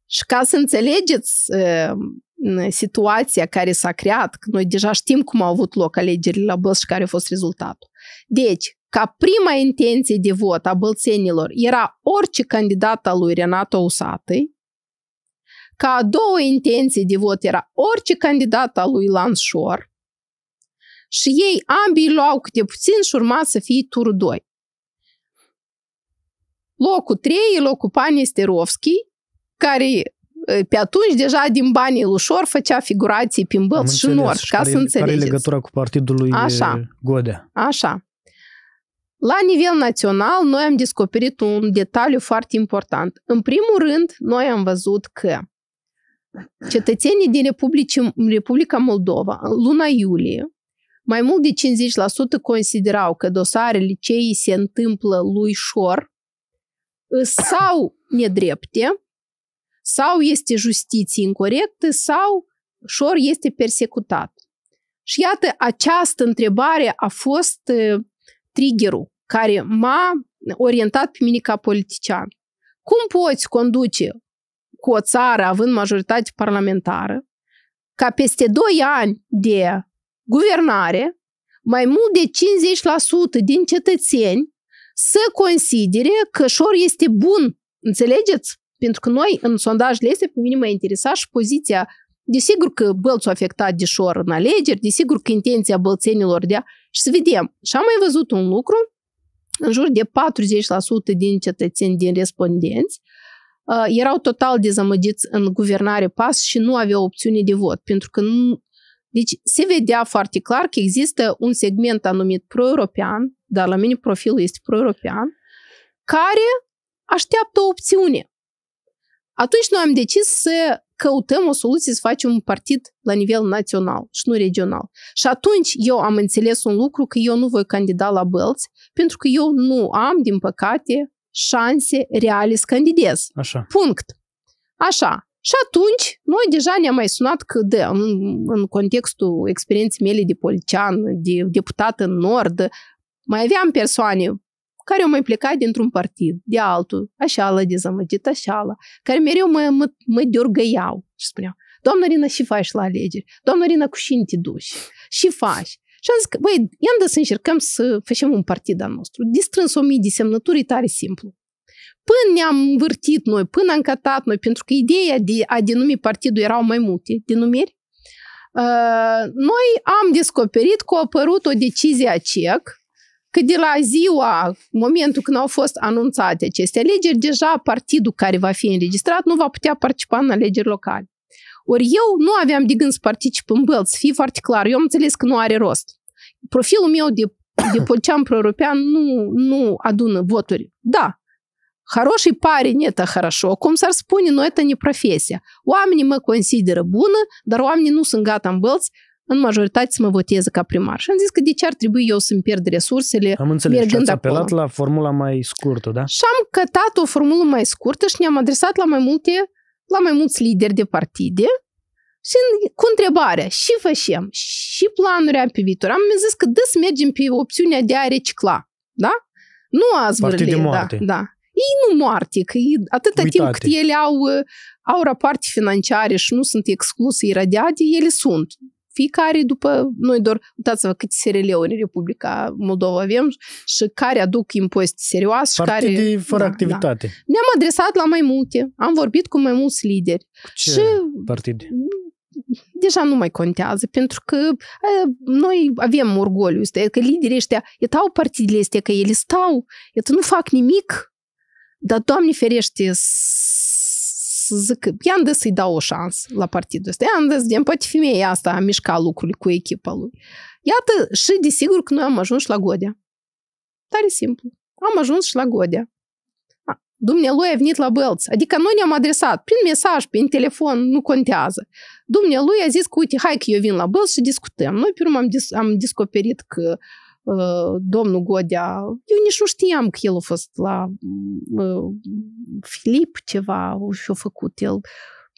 Și ca să înțelegeți um, situația care s-a creat, că noi deja știm cum au avut loc alegerile la Bălți și care a fost rezultatul. Deci, ca prima intenție de vot a bălțenilor era orice candidat al lui Renato Usatăi, ca a doua intenție de vot era orice candidat al lui Lanșor și ei ambii luau câte puțin și urma să fie tur 2. Locul 3 îl ocupa Nesterovski, care Ă, pe atunci deja din banii lui Șor făcea figurații pe bălți și nor, ca care, să înțelegeți. Care e legătura cu partidul lui Așa. Godea? Așa. La nivel național, noi am descoperit un detaliu foarte important. În primul rând, noi am văzut că cetățenii din Republici, Republica Moldova, în luna iulie, mai mult de 50% considerau că dosarele ce se întâmplă lui Șor ă, sau nedrepte sau este justiție incorrectă sau Șor este persecutat. Și iată, această întrebare a fost ă, triggerul care m-a orientat pe mine ca politician. Cum poți conduce cu o țară având majoritate parlamentară, ca peste 2 ani de guvernare, mai mult de 50% din cetățeni să considere că Șor este bun. Înțelegeți? Pentru că noi, în sondajele astea, pe mine mă interesa și poziția Desigur că bălțul afectat de șor în alegeri, desigur că intenția bălțenilor de a... Și să vedem. Și am mai văzut un lucru, în jur de 40% din cetățeni, din respondenți, uh, erau total dezamăgiți în guvernare PAS și nu aveau opțiune de vot, pentru că nu... Deci se vedea foarte clar că există un segment anumit pro-european, dar la mine profilul este pro-european, care așteaptă o opțiune. Atunci noi am decis să căutăm o soluție să facem un partid la nivel național și nu regional. Și atunci eu am înțeles un lucru că eu nu voi candida la Bălți, pentru că eu nu am, din păcate, șanse reale să candidez. Așa. Punct. Așa. Și atunci, noi deja ne-am mai sunat că de, da, în, în contextul experienței mele de polician, de deputat în Nord, mai aveam persoane care au mai plecat dintr-un partid, de altul, așa la dezamăgit, așa la, care mereu mă, mă, mă deorgăiau și spuneau, doamna Rina, și faci la alegeri? Doamna Rina, cu cine te duci? Și faci? Și am zis că, băi, i-am să încercăm să facem un partid al nostru. Distrâns o mii de semnături, e tare simplu. Până ne-am învârtit noi, până am catat noi, pentru că ideea de a denumi partidul erau mai multe denumiri, uh, noi am descoperit că a apărut o decizie a CEC, că de la ziua, momentul când au fost anunțate aceste alegeri, deja partidul care va fi înregistrat nu va putea participa în alegeri locale. Ori eu nu aveam de gând să particip în Bălți, să fie foarte clar, eu am înțeles că nu are rost. Profilul meu de, de polcean pro-european nu, nu adună voturi. Da, Хороший парень – это хорошо, cum s-ar spune, но это не профессия. Oamenii mă consideră bună, dar oamenii nu sunt gata în bălți în majoritate să mă voteze ca primar. Și am zis că de ce ar trebui eu să-mi pierd resursele Am înțeles și ați apelat acolo. la formula mai scurtă, da? Și am cătat o formulă mai scurtă și ne-am adresat la mai multe, la mai mulți lideri de partide și cu întrebarea, și fășem, și planuri am pe viitor. Am zis că dă să mergem pe opțiunea de a recicla, da? Nu a de da, da. Ei nu moarte, că ei, atâta Uitate. timp cât ele au, au rapoarte financiare și nu sunt excluse, iradiate, ele sunt fiecare după noi doar, uitați-vă câte SRL-uri în Republica Moldova avem și care aduc impozit serios, și care... care, fără da, da. activitate. Da. Ne-am adresat la mai multe, am vorbit cu mai mulți lideri. Ce și, partide? deja nu mai contează, pentru că e, noi avem orgoliu ăsta, că liderii ăștia, etau partidele astea, că ele stau, iată, nu fac nimic, dar, Doamne ferește, să zic, i-am dat să-i dau o șansă la partidul ăsta, i-am dat să poate femeia asta a mișcat lucrurile cu echipa lui. Iată și desigur că noi am ajuns și la Godea. Tare simplu. Am ajuns și la Godea. Dumnealui a venit la Bălți. Adică noi ne-am adresat prin mesaj, prin telefon, nu contează. Dumnealui a zis că, uite, hai că eu vin la Bălți și discutăm. Noi, pe urmă, am, dis- am descoperit că domnul Godea, eu nici nu știam că el a fost la Filip ceva și-a făcut el.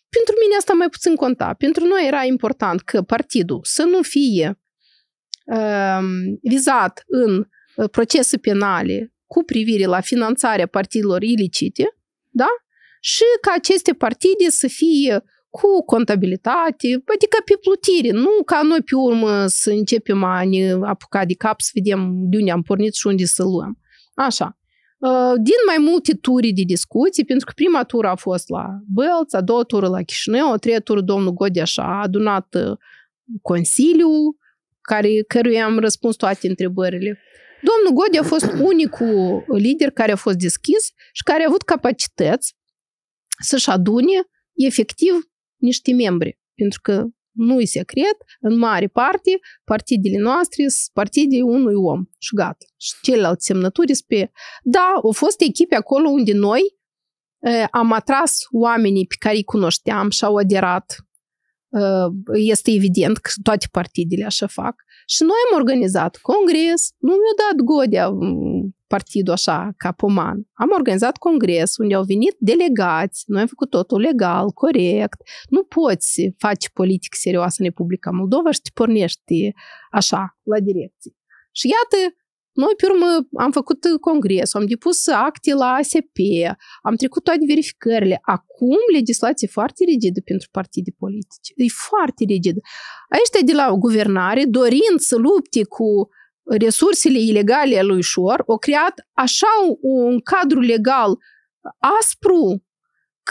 Pentru mine asta mai puțin conta. Pentru noi era important că partidul să nu fie vizat în procese penale cu privire la finanțarea partidelor ilicite, da? Și ca aceste partide să fie cu contabilitate, adică pe plutire, nu ca noi pe urmă să începem a ne apuca de cap, să vedem de unde am pornit și unde să luăm. Așa. Uh, din mai multe turi de discuții, pentru că prima tură a fost la Bălț, a doua tură la Chișinău, a treia tură domnul Godeaș a adunat uh, Consiliul, care, căruia am răspuns toate întrebările. Domnul Godi a fost unicul lider care a fost deschis și care a avut capacități să-și adune efectiv niște membri, pentru că nu e secret, în mare parte, partidele noastre sunt partidii unui om și gata. Și celelalte semnături pe... Da, au fost echipe acolo unde noi e, am atras oamenii pe care îi cunoșteam și au aderat. Este evident că toate partidele așa fac. Și noi am organizat congres, nu mi-a dat Godea partidul așa, ca poman. Am organizat congres unde au venit delegați, noi am făcut totul legal, corect. Nu poți face politică serioasă în Republica Moldova și te pornești așa, la direcție. Și iată, noi, pe urmă, am făcut congres, am depus acte la ASP, am trecut toate verificările. Acum, legislație foarte rigidă pentru partide politice. E foarte rigidă. Aici de la guvernare, dorind să lupte cu uh, resursele ilegale lui Șor, au creat așa un cadru legal aspru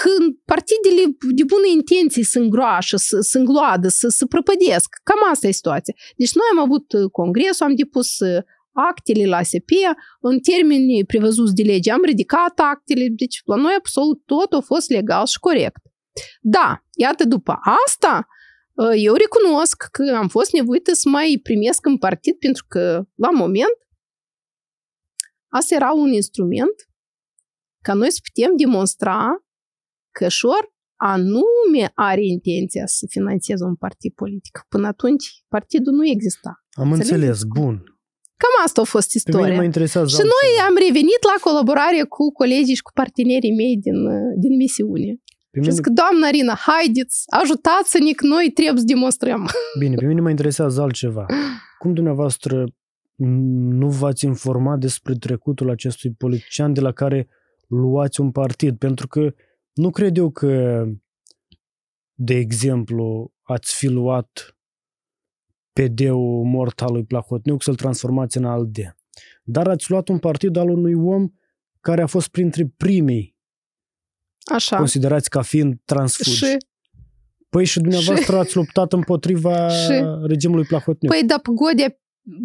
când partidele de bune intenții sunt groașă, sunt gloadă, se prăpădesc. Cam asta e situația. Deci noi am avut uh, congresul, am depus uh, actele la SP în termeni prevăzuți de lege. Am ridicat actele, deci la noi absolut tot a fost legal și corect. Da, iată, după asta, eu recunosc că am fost nevoită să mai primesc în partid pentru că, la moment, asta era un instrument ca noi să putem demonstra că Șor anume are intenția să financeze un partid politic. Până atunci, partidul nu exista. Am înțeles, înțeles. bun. Cam asta a fost istoria. și noi am revenit la colaborare cu colegii și cu partenerii mei din, din misiune mine... Zic, doamna Rina, haideți, ajutați-ne că noi trebuie să demonstrăm. Bine, pe mine mă interesează altceva. Cum dumneavoastră nu v-ați informat despre trecutul acestui politician de la care luați un partid? Pentru că nu cred eu că, de exemplu, ați fi luat PD-ul mort al lui Plahotniuc să-l transformați în ALDE. Dar ați luat un partid al unui om care a fost printre primii Așa. considerați ca fiind transfugi. Și? Păi și dumneavoastră și... ați luptat împotriva și... regimului Plahotniuc. Păi dar Godea,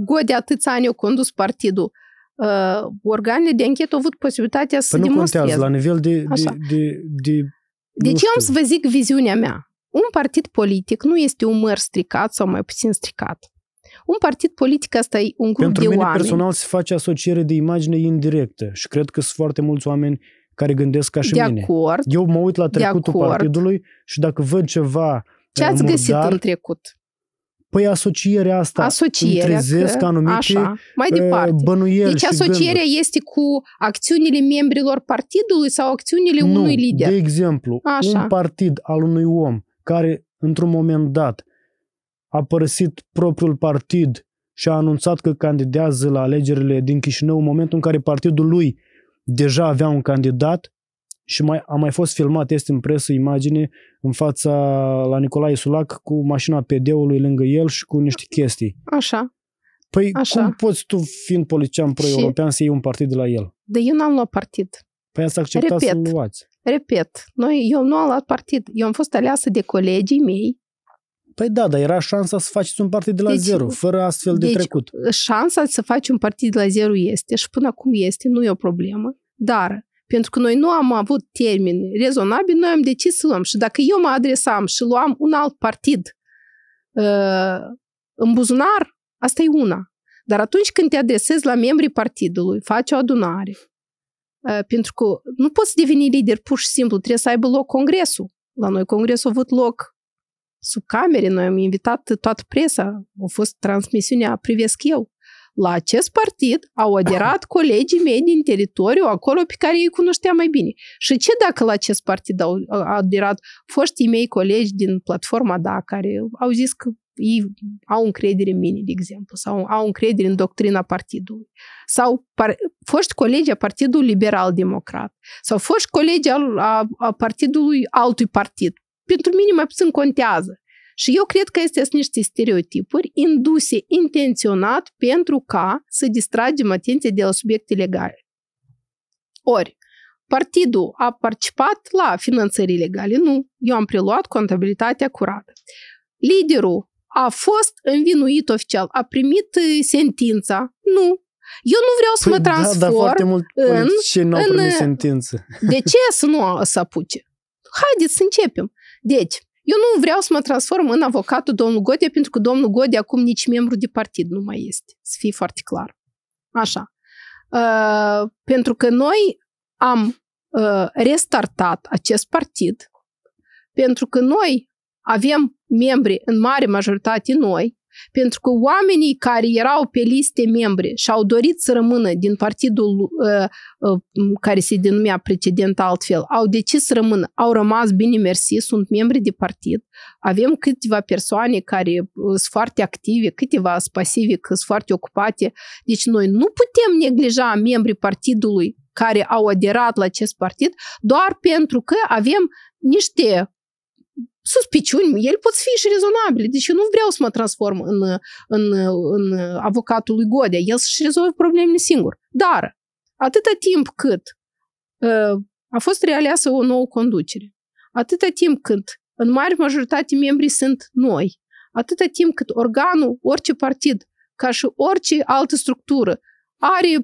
Godea atâți ani au condus partidul. Uh, organele de închetă au avut posibilitatea să păi demonstreze. nu contează, la nivel de... de, de, de deci eu am să vă zic viziunea mea. Un partid politic nu este un măr stricat sau mai puțin stricat. Un partid politic asta e un grup Pentru de mine personal se face asociere de imagine indirectă și cred că sunt foarte mulți oameni care gândesc ca și de mine. Acord, Eu mă uit la trecutul partidului și dacă văd ceva Ce eh, ați murdar, găsit în trecut? Păi asocierea asta asocierea îmi trezesc că, anumite așa, mai eh, departe. bănuieli Deci asocierea gânduri. este cu acțiunile membrilor partidului sau acțiunile nu, unui lider? de exemplu, așa. un partid al unui om care într-un moment dat a părăsit propriul partid și a anunțat că candidează la alegerile din Chișinău în momentul în care partidul lui deja avea un candidat și mai, a mai fost filmat, este în presă imagine, în fața la Nicolae Sulac cu mașina PD-ului lângă el și cu niște chestii. Așa. Păi Așa. cum poți tu, fiind polițian pro-european, și... să iei un partid de la el? De eu n-am luat partid. Păi ați acceptat să să luați. Repet, noi, eu nu am luat partid. Eu am fost aleasă de colegii mei Păi da, dar era șansa să faceți un partid de la deci, zero, fără astfel de deci, trecut. șansa să faci un partid de la zero este și până acum este, nu e o problemă. Dar pentru că noi nu am avut termeni rezonabil, noi am decis să luăm. Și dacă eu mă adresam și luam un alt partid uh, în buzunar, asta e una. Dar atunci când te adresezi la membrii partidului, faci o adunare, uh, pentru că nu poți deveni lider pur și simplu, trebuie să aibă loc congresul. La noi congresul a avut loc sub camere, noi am invitat toată presa, a fost transmisiunea Privesc eu. La acest partid au aderat colegii mei din teritoriu, acolo pe care ei cunoșteam mai bine. Și ce dacă la acest partid au aderat foștii mei colegi din platforma DA, care au zis că ei au încredere în mine, de exemplu, sau au încredere în doctrina partidului, sau par, foști colegi a Partidului Liberal Democrat, sau foști colegi al, a, a partidului altui partid, pentru mine mai puțin contează. Și eu cred că este niște stereotipuri induse intenționat pentru ca să distragem atenția de la subiecte legale. Ori, partidul a participat la finanțări legale? Nu. Eu am preluat contabilitatea curată. Liderul a fost învinuit oficial, a primit uh, sentința? Nu. Eu nu vreau să păi mă da, transform da, da, foarte mult în... Și nu au primit uh, sentință. De ce să nu o să apuce? Haideți să începem. Deci, eu nu vreau să mă transform în avocatul domnul Godea, pentru că domnul Godea acum nici membru de partid nu mai este, să fie foarte clar. Așa. Uh, pentru că noi am uh, restartat acest partid, pentru că noi avem membri în mare majoritate noi, pentru că oamenii care erau pe liste membre și au dorit să rămână din partidul uh, uh, care se denumea precedent altfel, au decis să rămână, au rămas bine mersi, sunt membri de partid. Avem câteva persoane care uh, sunt foarte active, câteva sunt pasive, că sunt foarte ocupate. Deci noi nu putem neglija membrii partidului care au aderat la acest partid doar pentru că avem niște suspiciuni, el pot fi și rezonabile. Deci eu nu vreau să mă transform în, în, în avocatul lui Godea. El să-și rezolve problemele singur. Dar, atâta timp cât uh, a fost realeasă o nouă conducere, atâta timp cât în mare majoritate membrii sunt noi, atâta timp cât organul, orice partid, ca și orice altă structură, are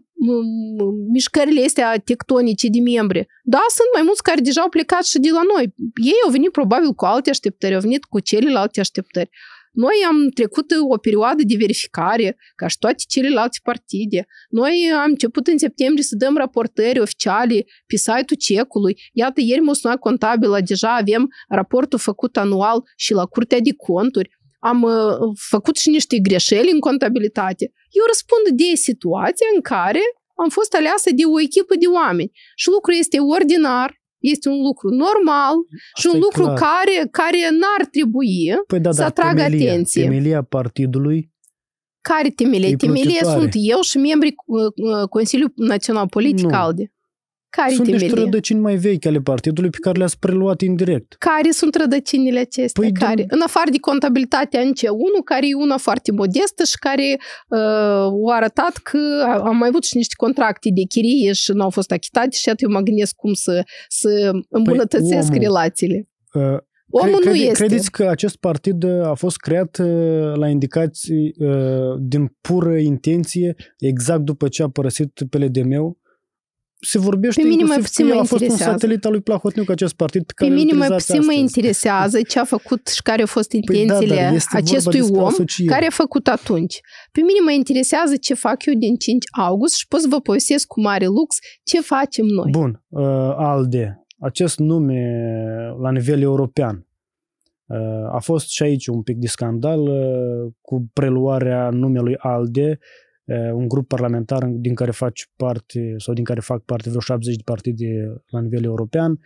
mișcările astea tectonice de membri. Da, sunt mai mulți care deja au plecat și de la noi. Ei au venit probabil cu alte așteptări, au venit cu celelalte așteptări. Noi am trecut o perioadă de verificare, ca și toate celelalte partide. Noi am început în septembrie să dăm raportări oficiale pe site-ul cecului. Iată, ieri m-a sunat contabilă, deja avem raportul făcut anual și la Curtea de Conturi am uh, făcut și niște greșeli în contabilitate. Eu răspund de situația în care am fost aleasă de o echipă de oameni. Și lucrul este ordinar, este un lucru normal Asta și un lucru clar. care, care n-ar trebui păi da, să atragă temelia, atenție. Temelia partidului care temelie? Temelie sunt eu și membrii uh, uh, Consiliului Național Politic nu. ALDE. Care Sunt niște rădăcini mai vechi ale partidului pe care le-ați preluat indirect. Care sunt rădăcinile acestea? Păi care? De... În afară de contabilitatea în C1, care e una foarte modestă și care uh, a arătat că am mai avut și niște contracte de chirie și nu au fost achitate și atunci eu mă gândesc cum să, să păi îmbunătățesc păi, omul, relațiile. Uh, Omul crede, nu este. Credeți că acest partid uh, a fost creat uh, la indicații uh, din pură intenție, exact după ce a părăsit PLDM-ul? se vorbește pe mine mai puțin mă a fost un satelit al lui Plahotniuc acest partid. Care pe mine mai puțin astăzi. mă interesează ce a făcut și care au fost intențiile păi da, da, acestui om care a făcut atunci. Pe mine mă interesează ce fac eu din 5 august și pot să vă povestesc cu mare lux ce facem noi. Bun, uh, ALDE, acest nume la nivel european, uh, a fost și aici un pic de scandal uh, cu preluarea numelui ALDE uh, Eh, un grup parlamentar din care faci parte sau din care fac parte vreo 70 de partide la nivel european,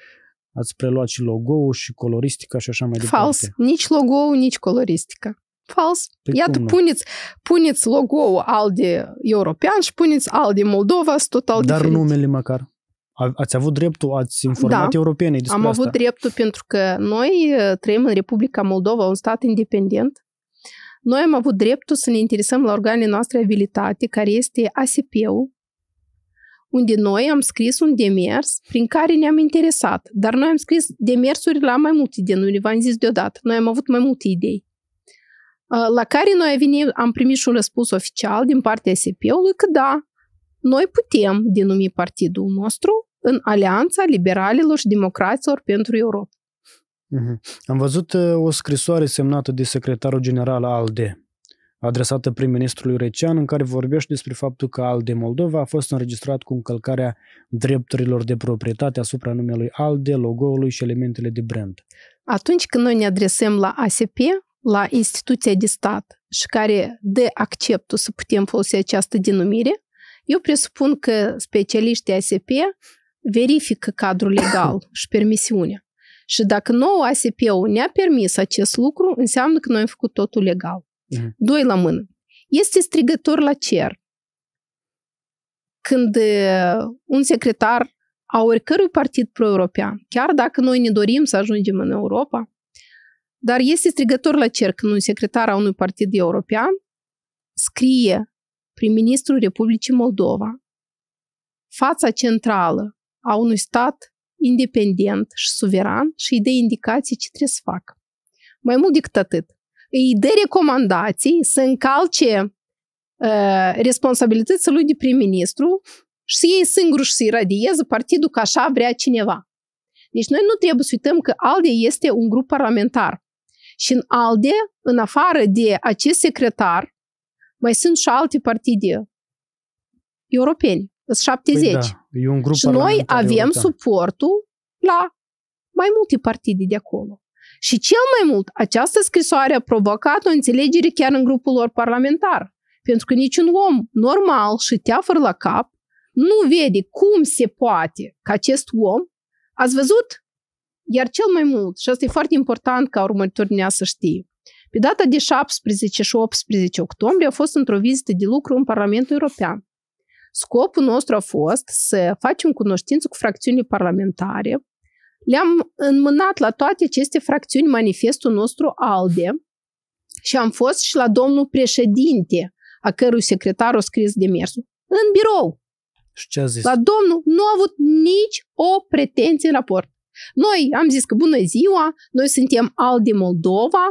ați preluat și logo-ul și coloristica și așa mai departe. Fals. Nici logo-ul, nici coloristica. Fals. Pe păi Iată, cum? puneți, puneți logo-ul de european și puneți de Moldova, total Dar diferit. numele măcar. A, ați avut dreptul, ați informat da, europenii despre am asta. avut dreptul pentru că noi eh, trăim în Republica Moldova, un stat independent, noi am avut dreptul să ne interesăm la organele noastre abilitate, care este ASP-ul, unde noi am scris un demers prin care ne-am interesat. Dar noi am scris demersuri la mai multe idei, nu ne v-am zis deodată. Noi am avut mai multe idei. La care noi vine, am primit și un răspuns oficial din partea SP-ului că da, noi putem denumi partidul nostru în Alianța Liberalilor și Democraților pentru Europa. Mhm. Am văzut uh, o scrisoare semnată de secretarul general ALDE, adresată prim-ministrului Recean, în care vorbește despre faptul că ALDE Moldova a fost înregistrat cu încălcarea drepturilor de proprietate asupra numelui ALDE, logo-ului și elementele de brand. Atunci când noi ne adresăm la ASP, la instituția de stat și care dă acceptul să putem folosi această denumire, eu presupun că specialiștii ASP verifică cadrul legal și permisiunea. Și dacă nouă ASP-ul ne-a permis acest lucru, înseamnă că noi am făcut totul legal. Mm-hmm. Doi la mână. Este strigător la cer. Când un secretar a oricărui partid pro-european, chiar dacă noi ne dorim să ajungem în Europa, dar este strigător la cer când un secretar a unui partid european scrie prim-ministrul Republicii Moldova fața centrală a unui stat independent și suveran și îi dă indicații ce trebuie să facă. Mai mult decât atât, îi dă recomandații să încalce uh, responsabilitățile lui de prim-ministru și să iei singur și să iradieze partidul că așa vrea cineva. Deci noi nu trebuie să uităm că ALDE este un grup parlamentar. Și în ALDE, în afară de acest secretar, mai sunt și alte partide europeni. 70. Păi da, e un grup și noi avem da. suportul la mai multe partide de acolo. Și cel mai mult, această scrisoare a provocat o înțelegere chiar în grupul lor parlamentar. Pentru că niciun om normal și teafăr la cap nu vede cum se poate că acest om, ați văzut? Iar cel mai mult, și asta e foarte important ca următoarea să știe, pe data de 17 și 18 octombrie a fost într-o vizită de lucru în Parlamentul European. Scopul nostru a fost să facem cunoștință cu fracțiunile parlamentare. Le-am înmânat la toate aceste fracțiuni manifestul nostru ALDE și am fost și la domnul președinte, a cărui secretar a scris demersul, în birou. Și ce a zis? La domnul nu a avut nici o pretenție în raport. Noi am zis că bună ziua, noi suntem alde Moldova,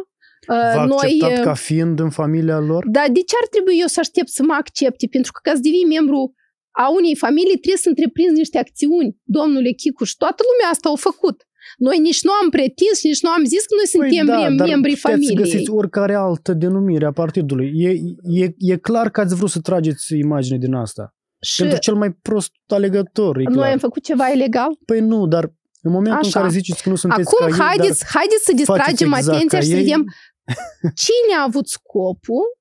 Uh, a ă, noi, acceptat ca fiind în familia lor? Da, de ce ar trebui eu să aștept să mă accepte? Pentru că ca să devii membru a unei familii trebuie să întreprinzi niște acțiuni, domnule Chicu, și toată lumea asta au făcut. Noi nici nu am pretins, nici nu am zis că noi păi suntem da, mem- membrii familiei. găsiți oricare altă denumire a partidului. E, e, e clar că ați vrut să trageți imagine din asta. Și Pentru cel mai prost alegător, e clar. am făcut ceva ilegal? Păi nu, dar în momentul Așa. în care ziceți că nu sunteți Acum, ca ei, haideți, haideți să distragem exact atenția și ei... să vedem Cine a avut scopul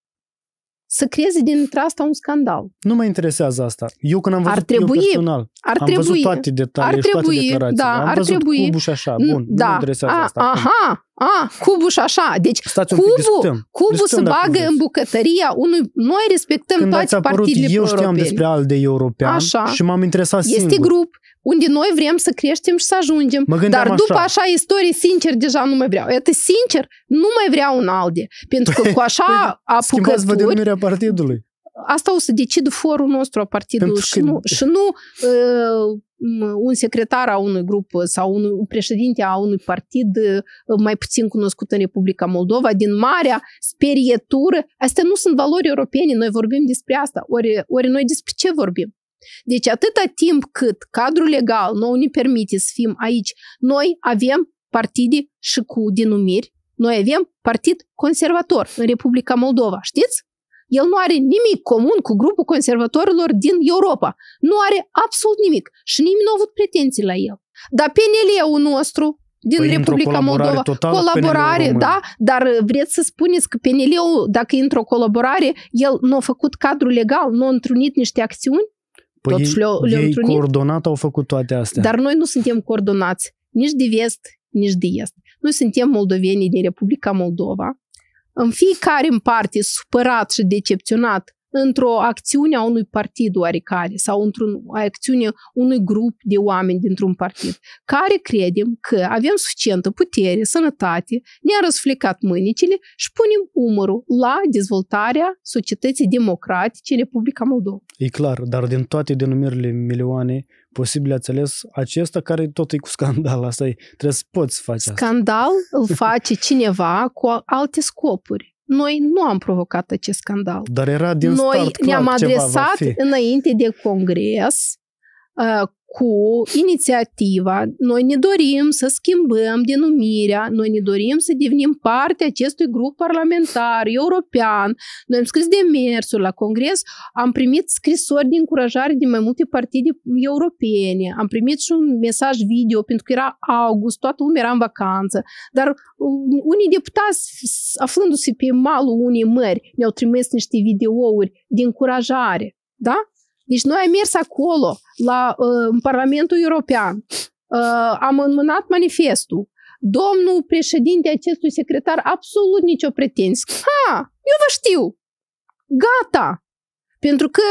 să creeze dintre asta un scandal? Nu mă interesează asta. Eu când am văzut ar trebui, eu personal, ar trebui, am văzut toate detaliile ar trebui, și toate declarațiile. Da, am ar văzut trebui. cubul și așa. Bun, da. nu mă da, interesează a, asta. Aha, a, cubul și așa. Deci Stați cubul, discutăm. cubul discutăm se bagă în bucătăria unui... Noi respectăm Când toate apărut, eu știam despre al de european așa. și m-am interesat este singur. Este grup, unde noi vrem să creștem și să ajungem. Mă Dar după așa așa istorie, sincer, deja nu mai vreau. Este sincer, nu mai vreau un ALDE. Pentru că cu așa apucături... Schimbați denumirea partidului. Asta o să decid forul nostru a partidului și că... nu, și nu uh, un secretar a unui grup sau un, un președinte a unui partid uh, mai puțin cunoscut în Republica Moldova, din marea sperietură. Astea nu sunt valori europene, noi vorbim despre asta. Ori, ori noi despre ce vorbim? Deci atâta timp cât cadrul legal nu ne permite să fim aici, noi avem partide și cu denumiri, noi avem partid conservator în Republica Moldova, știți? El nu are nimic comun cu grupul conservatorilor din Europa. Nu are absolut nimic și nimeni nu a avut pretenții la el. Dar PNL-ul nostru din păi Republica colaborare Moldova, totală, colaborare, da, dar vreți să spuneți că PNL-ul, dacă intră o colaborare, el nu a făcut cadrul legal, nu a întrunit niște acțiuni? Păi Totuși ei, le-au, le-au ei coordonat au făcut toate astea. Dar noi nu suntem coordonați nici de vest, nici de est. Noi suntem moldovenii din Republica Moldova. În fiecare în parte supărat și decepționat într-o acțiune a unui partid oarecare sau într-o acțiune unui grup de oameni dintr-un partid, care credem că avem suficientă putere, sănătate, ne-a răsflecat mâinicile și punem umărul la dezvoltarea societății democratice în Republica Moldova. E clar, dar din toate denumirile milioane posibil ați ales acesta care tot e cu scandal. Asta e, trebuie să poți face asta. Scandal îl face cineva cu alte scopuri noi nu am provocat acest scandal. Dar era din Noi stat, ne-am adresat înainte de congres uh, cu inițiativa, noi ne dorim să schimbăm denumirea, noi ne dorim să devenim parte acestui grup parlamentar european. Noi am scris demersul la Congres, am primit scrisori de încurajare de mai multe partide europene, am primit și un mesaj video pentru că era august, toată lumea era în vacanță, dar unii deputați, aflându-se pe malul unei mări, ne-au trimis niște videouri de încurajare. Da? Deci noi am mers acolo, la, uh, în Parlamentul European, uh, am înmânat manifestul. Domnul președinte acestui secretar absolut nicio pretenție. Ha, eu vă știu! Gata! Pentru că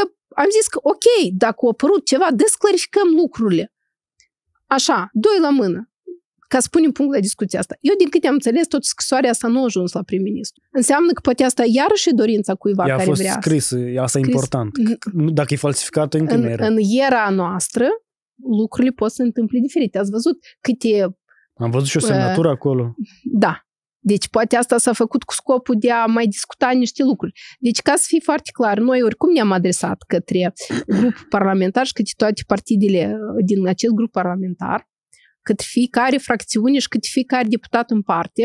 am zis că, ok, dacă a apărut ceva, desclarificăm lucrurile. Așa, doi la mână ca să punem punct la discuția asta. Eu, din câte am înțeles, tot scrisoarea asta nu a ajuns la prim-ministru. Înseamnă că poate asta iarăși e dorința cuiva ea care vrea. a fost scrisă, asta e important. Dacă e falsificată, încă în, era. În era noastră, lucrurile pot să întâmple diferite. Ați văzut câte... Am văzut și o uh, semnătură uh, acolo. Da. Deci poate asta s-a făcut cu scopul de a mai discuta niște lucruri. Deci ca să fie foarte clar, noi oricum ne-am adresat către grup parlamentar și către toate partidele uh, din acest grup parlamentar cât fiecare fracțiune și cât fiecare deputat în parte,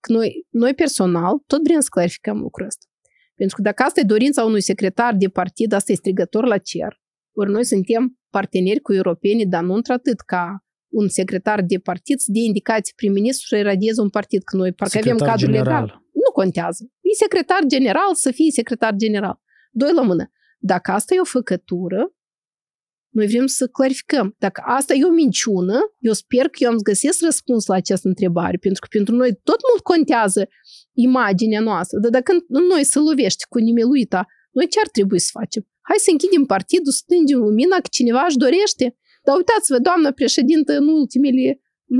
că noi, noi personal tot vrem să clarificăm lucrul ăsta. Pentru că dacă asta e dorința unui secretar de partid, asta e strigător la cer. Ori noi suntem parteneri cu europenii, dar nu într-atât ca un secretar de partid să dea indicații prim-ministru să radieze un partid, că noi parcă secretar avem cadrul general. legal. Nu contează. E secretar general să fie secretar general. Doi la mână. Dacă asta e o făcătură, noi vrem să clarificăm. Dacă asta e o minciună, eu sper că eu am găsit răspuns la această întrebare, pentru că pentru noi tot mult contează imaginea noastră. Dar dacă noi se lovește cu nimeluita, noi ce ar trebui să facem? Hai să închidem partidul, să stingem lumina, că cineva își dorește. Dar uitați-vă, doamnă președintă, în ultimele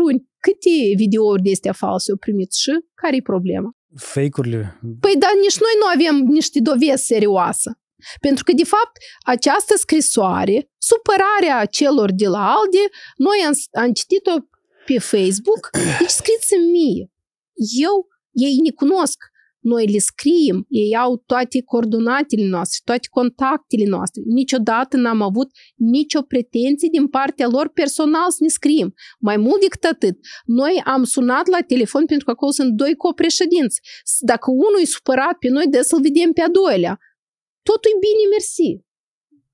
luni, câte videouri de astea false au primit și care e problema? Fake-urile. Păi, dar nici noi nu avem niște dovezi serioase. Pentru că, de fapt, această scrisoare, supărarea celor de la ALDE, noi am, am citit-o pe Facebook, deci scriți-mi mie. Eu, ei ne cunosc, noi le scriem, ei au toate coordonatele noastre, toate contactele noastre. Niciodată n-am avut nicio pretenție din partea lor personal să ne scriem. Mai mult decât atât, noi am sunat la telefon pentru că acolo sunt doi copreședinți. Dacă unul e supărat pe noi, de să-l vedem pe a doilea totul e bine, mersi.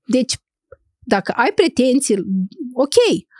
Deci, dacă ai pretenții, ok,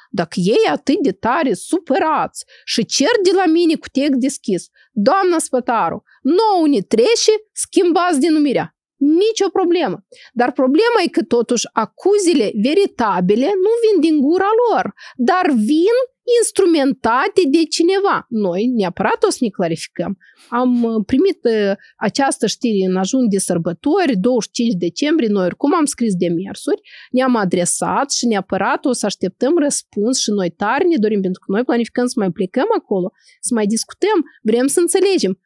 dacă ei atât de tare supărați și cer de la mine cu text deschis, doamna Spătaru, nouă ne trece, schimbați denumirea. Nicio problemă. Dar problema e că totuși acuzile veritabile nu vin din gura lor, dar vin instrumentate de cineva. Noi neapărat o să ne clarificăm. Am uh, primit uh, această știre în ajun de sărbători, 25 decembrie, noi oricum am scris de mersuri, ne-am adresat și neapărat o să așteptăm răspuns și noi tare ne dorim, pentru că noi planificăm să mai plecăm acolo, să mai discutăm, vrem să înțelegem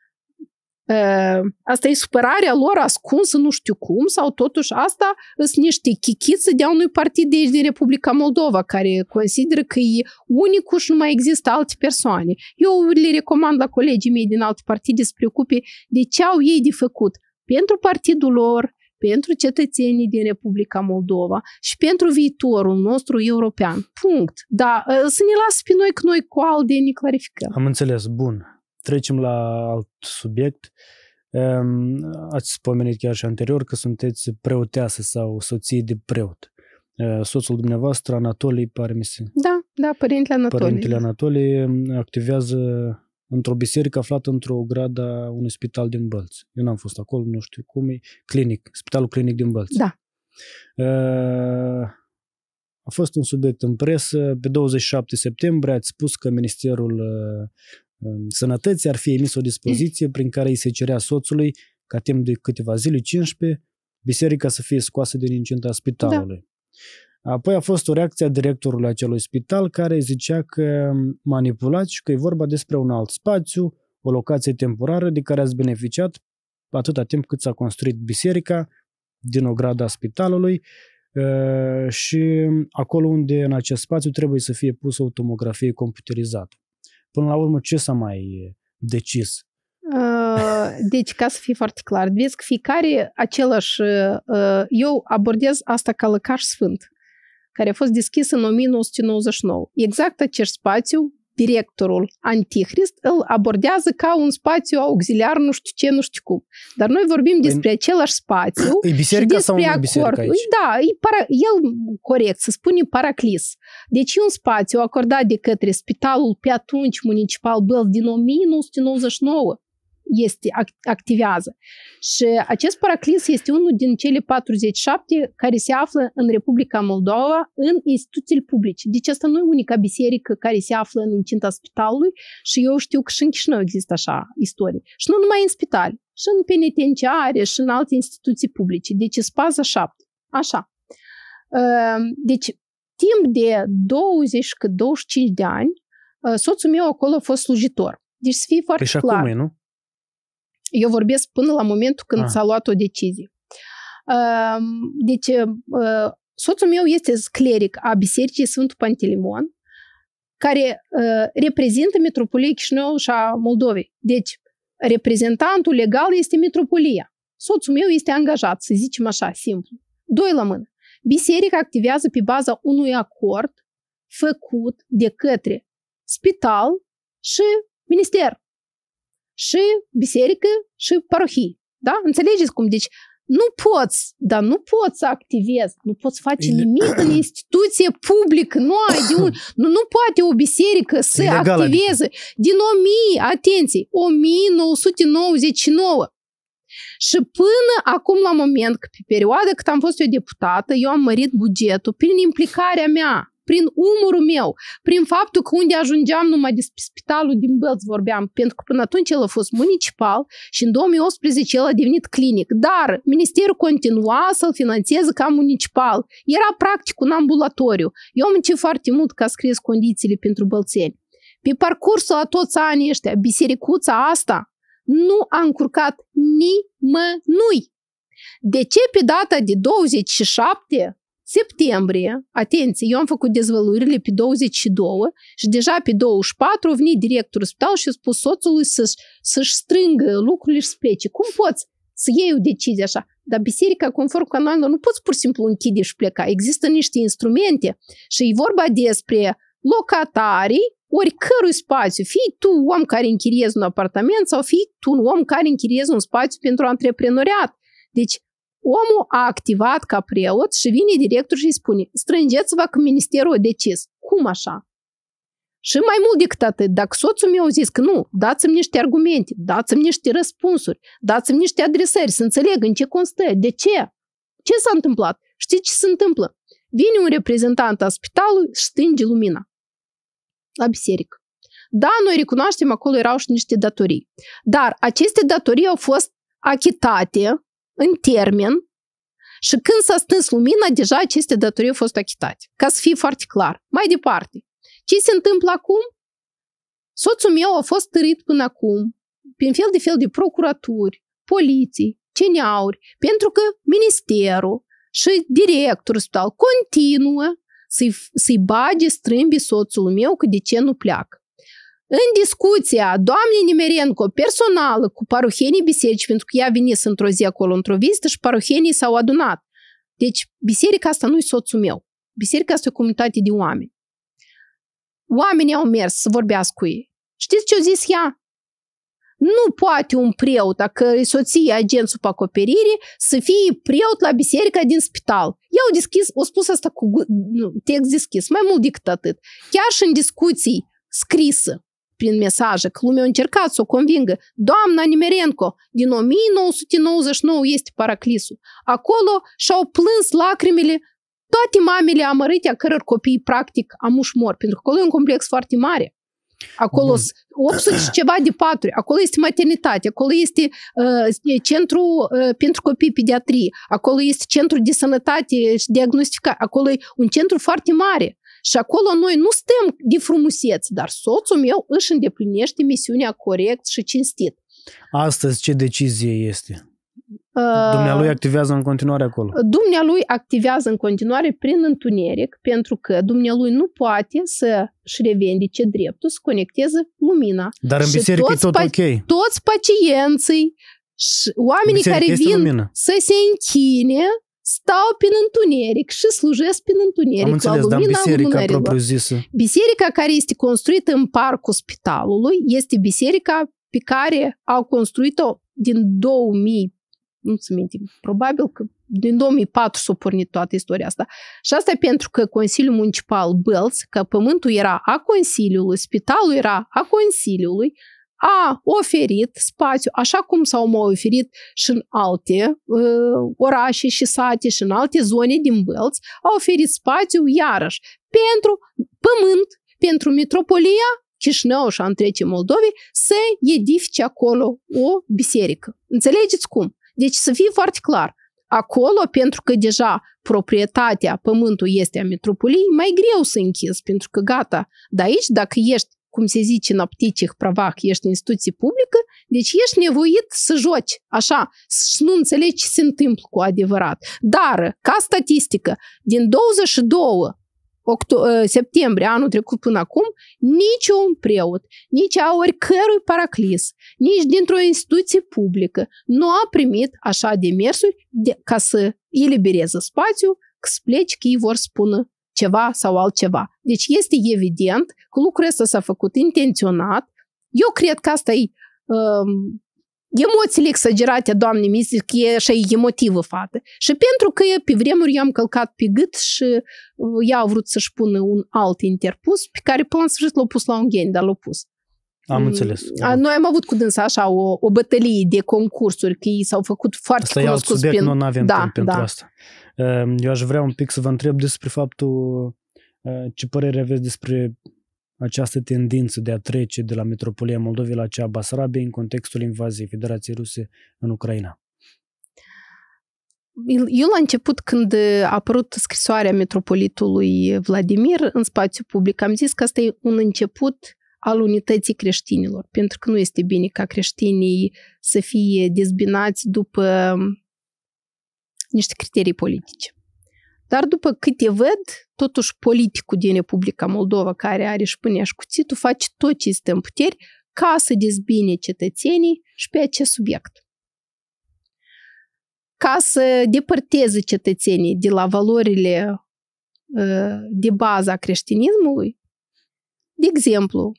Э, asta e supărarea lor ascunsă, nu știu cum, sau totuși asta sunt niște chichițe de a unui partid de aici din Republica Moldova, care consideră că e unicul și nu mai există alte persoane. Eu le recomand la colegii mei din alte partide să preocupe de ce au ei de făcut pentru partidul lor, pentru cetățenii din Republica Moldova și pentru viitorul nostru european. Punct. Da, să ne lasă pe noi că noi cu ALDE ne clarificăm. Am înțeles, bun trecem la alt subiect. Ați spomenit chiar și anterior că sunteți preoteasă sau soție de preot. Soțul dumneavoastră, Anatolii, pare mi se... Da, da, părintele Anatolii. Părintele Anatolii activează într-o biserică aflată într-o gradă unui spital din Bălți. Eu n-am fost acolo, nu știu cum e. Clinic, Spitalul Clinic din Bălți. Da. A fost un subiect în presă. Pe 27 septembrie ați spus că Ministerul sănătății ar fi emis o dispoziție mm. prin care îi se cerea soțului ca timp de câteva zile, 15, biserica să fie scoasă din incinta spitalului. Da. Apoi a fost o reacție a directorului acelui spital care zicea că manipulat și că e vorba despre un alt spațiu, o locație temporară de care ați beneficiat atâta timp cât s-a construit biserica din ograda spitalului ă, și acolo unde în acest spațiu trebuie să fie pusă o tomografie computerizată. Până la urmă, ce s-a mai decis? Ă, deci, ca să fie foarte clar, vezi că fiecare același... Ă, ă, eu abordez asta ca lăcaș sfânt, care a fost deschis în 1999. Exact acest spațiu directorul Antichrist îl abordează ca un spațiu auxiliar, nu știu ce, nu știu cum. Dar noi vorbim despre același spațiu. E biserica sau nu acord. biserica aici? Da, e para, el, corect, se spune paraclis. Deci e un spațiu acordat de către spitalul pe atunci municipal Băl din 1999 este, activează. Și acest paraclis este unul din cele 47 care se află în Republica Moldova în instituții publice. Deci asta nu e unica biserică care se află în incinta spitalului și eu știu că și în Chișinău există așa istorie. Și nu numai în spital, și în penitenciare, și în alte instituții publice. Deci spaza 7. Așa. Ehm, deci timp de 20 25 de ani, ă, soțul meu acolo a fost slujitor. Deci să fie păi foarte deci clar. Acum e, nu? Eu vorbesc până la momentul când ah. s-a luat o decizie. Deci, ă, soțul meu este cleric a Bisericii Sfântul Pantelimon, care ă, reprezintă Metropolia Chișinău și a Moldovei. Deci, reprezentantul legal este Metropolia. Soțul meu este angajat, să zicem așa, simplu. Doi la mână. Biserica activează pe baza unui acord făcut de către spital și minister și biserică și parohii. Da? Înțelegeți cum? Deci nu poți, dar nu poți să activezi, nu poți face nimic în instituție publică, nu ai de un... nu, nu poate o biserică să Ilegal, adică. activeze adică. din 1000, atenție, 1999. Și până acum la moment, pe perioada cât am fost eu deputată, eu am mărit bugetul prin implicarea mea prin umorul meu, prin faptul că unde ajungeam numai despre spitalul din Bălți vorbeam, pentru că până atunci el a fost municipal și în 2018 el a devenit clinic. Dar ministerul continua să-l finanțeze ca municipal. Era practic un ambulatoriu. Eu am muncit foarte mult ca scris condițiile pentru bălțeni. Pe parcursul a toți anii ăștia, bisericuța asta nu a încurcat nimănui. De ce pe data de 27 septembrie, atenție, eu am făcut dezvăluirile pe 22 și deja pe 24 a venit directorul spital și a spus soțului să-și, să-și strângă lucrurile și să plece. Cum poți să iei o decizie așa? Dar biserica, conform canalului, nu poți pur și simplu închide și pleca. Există niște instrumente și e vorba despre locatarii oricărui spațiu, fii tu om care închiriezi un apartament sau fii tu un om care închiriezi un spațiu pentru antreprenoriat. Deci omul a activat ca preot și vine directorul și îi spune strângeți-vă că ministerul a decis. Cum așa? Și mai mult decât atât, dacă soțul meu a zis că nu, dați-mi niște argumente, dați-mi niște răspunsuri, dați-mi niște adresări, să înțeleg în ce constă, de ce, ce s-a întâmplat, știți ce se întâmplă? Vine un reprezentant al spitalului și stinge lumina la biserică. Da, noi recunoaștem, acolo erau și niște datorii. Dar aceste datorii au fost achitate în termen și când s-a stâns lumina, deja aceste datorii au fost achitate. Ca să fie foarte clar. Mai departe, ce se întâmplă acum? Soțul meu a fost tărit până acum, prin fel de fel de procuraturi, poliții, ceneauri, pentru că ministerul și directorul spital continuă să-i, să bage strâmbii soțul meu că de ce nu pleacă. În discuția doamnei Nimerenco personală cu parohenii biserici, pentru că ea venit într-o zi acolo într-o vizită și parohenii s-au adunat. Deci biserica asta nu-i soțul meu. Biserica asta e o comunitate de oameni. Oamenii au mers să vorbească cu ei. Știți ce a zis ea? Nu poate un preot, dacă e soție agent sub acoperire, să fie preot la biserica din spital. Eu au deschis, o spus asta cu text deschis, mai mult decât atât. Chiar și în discuții scrisă, prin mesaje, că lumea a încercat să o convingă. Doamna Nimerenco, din 1999 este paraclisul. Acolo și-au plâns lacrimile toate mamele amărite a căror copii practic amuși mor, pentru că acolo e un complex foarte mare. Acolo sunt 800 și ceva de paturi, acolo este maternitate, acolo este uh, centru uh, pentru copii pediatrie, acolo este centru de sănătate și diagnosticare, acolo e un centru foarte mare. Și acolo noi nu stăm de frumusețe, dar soțul meu își îndeplinește misiunea corect și cinstit. Astăzi ce decizie este? Uh, dumnealui activează în continuare acolo. Dumnealui activează în continuare prin întuneric, pentru că dumnealui nu poate să-și revendice dreptul să conecteze lumina. Dar în biserică toți e tot ok. Toți pacienții și oamenii care vin lumină. să se închine stau prin întuneric și slujesc prin întuneric. Am înțeles, dar biserica propriu-zisă. Biserica care este construită în parcul spitalului este biserica pe care au construit-o din 2000, nu-ți mintim, probabil că din 2004 s-a pornit toată istoria asta. Și asta pentru că Consiliul Municipal Bălți, că pământul era a Consiliului, spitalul era a Consiliului, a oferit spațiu, așa cum s-au mai oferit și în alte uh, orașe și sate și în alte zone din Bălți, a oferit spațiu iarăși pentru pământ, pentru metropolia Chișinău și a întregii Moldovei să edifice acolo o biserică. Înțelegeți cum? Deci să fie foarte clar. Acolo, pentru că deja proprietatea, pământul este a metropoliei, mai greu să închizi, pentru că gata, Dar aici, dacă ești cum se zice, în aptitih, pravah, ești în instituție publică, deci ești nevoit să joci așa, să nu înțelegi ce se întâmplă cu adevărat. Dar, ca statistică, din 22 octo- ă, septembrie anul trecut până acum, nici preot, nici a oricărui paraclis, nici dintr-o instituție publică nu a primit așa demersuri de, ca să elibereze spațiul, că să pleci, că ei vor spună ceva sau altceva. Deci este evident că lucrul ăsta s-a făcut intenționat. Eu cred că asta e um, emoțiile exagerate, doamne, mi zic, e așa e emotivă fată. Și pentru că pe vremuri eu am călcat pe gât și uh, ea a vrut să-și pună un alt interpus pe care până la sfârșit l-a pus la un gen, dar l-a pus. Am mm. înțeles. Noi am avut cu dânsa așa o, o bătălie de concursuri, că ei s-au făcut foarte asta cunoscuți. Asta e alt subiect, prin... nu avem da, timp da. pentru asta. Ehm, eu aș vrea un pic să vă întreb despre faptul ce părere aveți despre această tendință de a trece de la metropolia Moldovei la cea a Basarabiei în contextul invaziei Federației Ruse în Ucraina. Eu la început, când a apărut scrisoarea metropolitului Vladimir în spațiu public, am zis că asta e un început al unității creștinilor, pentru că nu este bine ca creștinii să fie dezbinați după um, niște criterii politice. Dar după câte văd, totuși politicul din Republica Moldova, care are și până și cuțitul, face tot ce este în puteri ca să dezbine cetățenii și pe acest subiect. Ca să depărteze cetățenii de la valorile uh, de bază a creștinismului, de exemplu,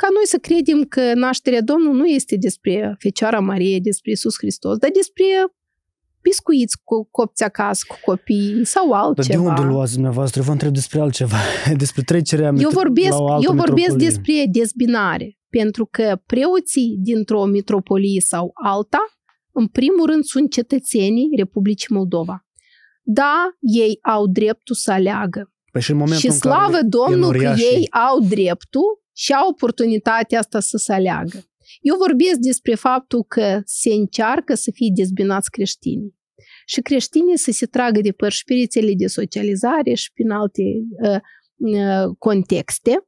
ca noi să credem că nașterea Domnului nu este despre Fecioara Marie, despre Isus Hristos, dar despre biscuiți cu copți acasă, cu copii sau altceva. Dar de unde luați dumneavoastră? Eu vă întreb despre altceva, despre trecerea eu vorbesc, la o altă Eu vorbesc metropolie. despre dezbinare, pentru că preoții dintr-o metropolie sau alta, în primul rând, sunt cetățenii Republicii Moldova. Da, ei au dreptul să aleagă. Păi și, în momentul și slavă în care Domnul că ei au dreptul și au oportunitatea asta să se aleagă. Eu vorbesc despre faptul că se încearcă să fie dezbinați creștini și creștinii să se tragă de păr și de socializare și prin alte uh, uh, contexte.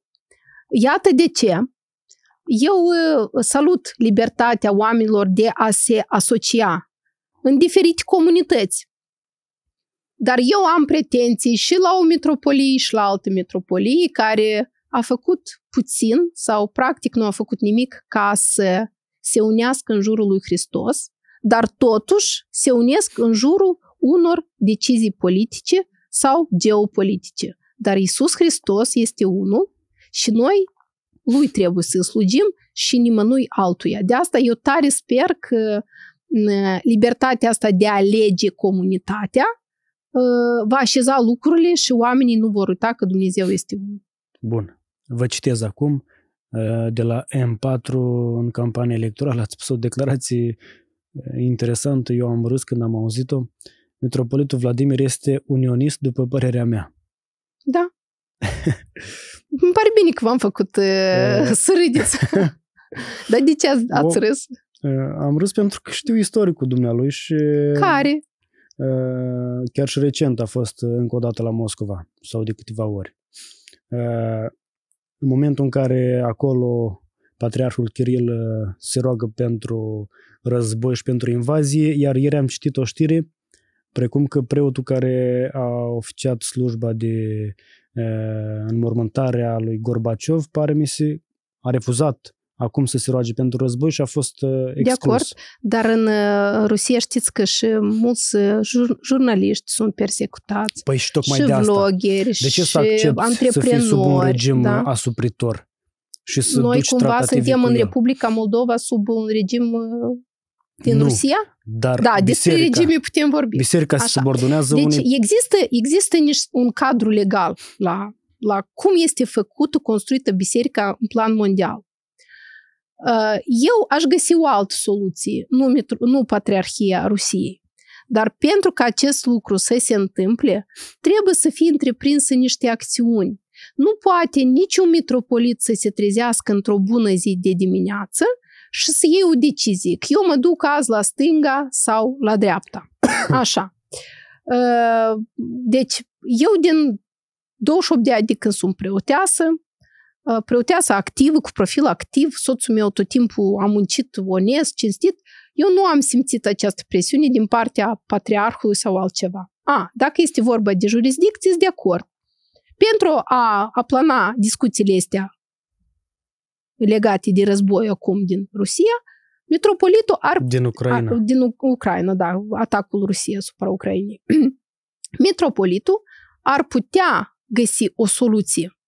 Iată de ce eu uh, salut libertatea oamenilor de a se asocia în diferite comunități. Dar eu am pretenții și la o metropolie și la alte metropolie care a făcut puțin sau practic nu a făcut nimic ca să se unească în jurul lui Hristos, dar totuși se unesc în jurul unor decizii politice sau geopolitice. Dar Isus Hristos este unul și noi lui trebuie să slujim și nimănui altuia. De asta eu tare sper că uh, libertatea asta de a alege comunitatea uh, va așeza lucrurile și oamenii nu vor uita că Dumnezeu este unul. Bun. Vă citez acum, uh, de la M4 în campanie electorală, ați pus o declarație uh, interesantă, eu am râs când am auzit-o. Metropolitul Vladimir este unionist, după părerea mea. Da. Îmi pare bine că v-am făcut uh, uh. să râdeți. Dar de ce ați, ați râs? Am râs pentru că știu istoricul dumnealui și... Care? Chiar și recent a fost încă o dată la Moscova, sau de câteva ori. În momentul în care acolo Patriarhul Kiril uh, se roagă pentru război și pentru invazie, iar ieri am citit o știre precum că preotul care a oficiat slujba de uh, înmormântare a lui Gorbaciov, pare mi se, a refuzat acum să se roage pentru război și a fost exclus. Uh, de acord, dar în uh, Rusia știți că și mulți uh, jurnaliști sunt persecutați. Păi și tocmai și de asta. vloggeri, de ce să și să fii sub un regim da? asupritor? Și să Noi cumva suntem cu în Republica Moldova sub un regim din nu, Rusia? Dar da, despre regime putem vorbi. Biserica Așa. se subordonează Deci unei... există, există un cadru legal la, la cum este făcută, construită biserica în plan mondial. Э, eu aș găsi o altă soluție, nu, nu Patriarhia Rusiei. Dar pentru ca acest lucru să se întâmple, trebuie să fie întreprinse niște acțiuni. Nu poate niciun mitropolit să se trezească într-o bună zi de dimineață și să iei o decizie, că eu mă duc azi la stânga sau la dreapta. Așa. Ă, deci, eu din 28 de ani de când sunt preoteasă, Uh, preoteasa activă, cu profil activ, soțul meu tot timpul a muncit onest, cinstit, eu nu am simțit această presiune din partea patriarhului sau altceva. A, dacă este vorba de jurisdicție, sunt de acord. Pentru a aplana discuțiile astea legate de război acum din Rusia, metropolitul ar... Din Ucraina. Ar, din Ucraina, da, atacul Rusiei asupra Ucrainei. metropolitul ar putea găsi o soluție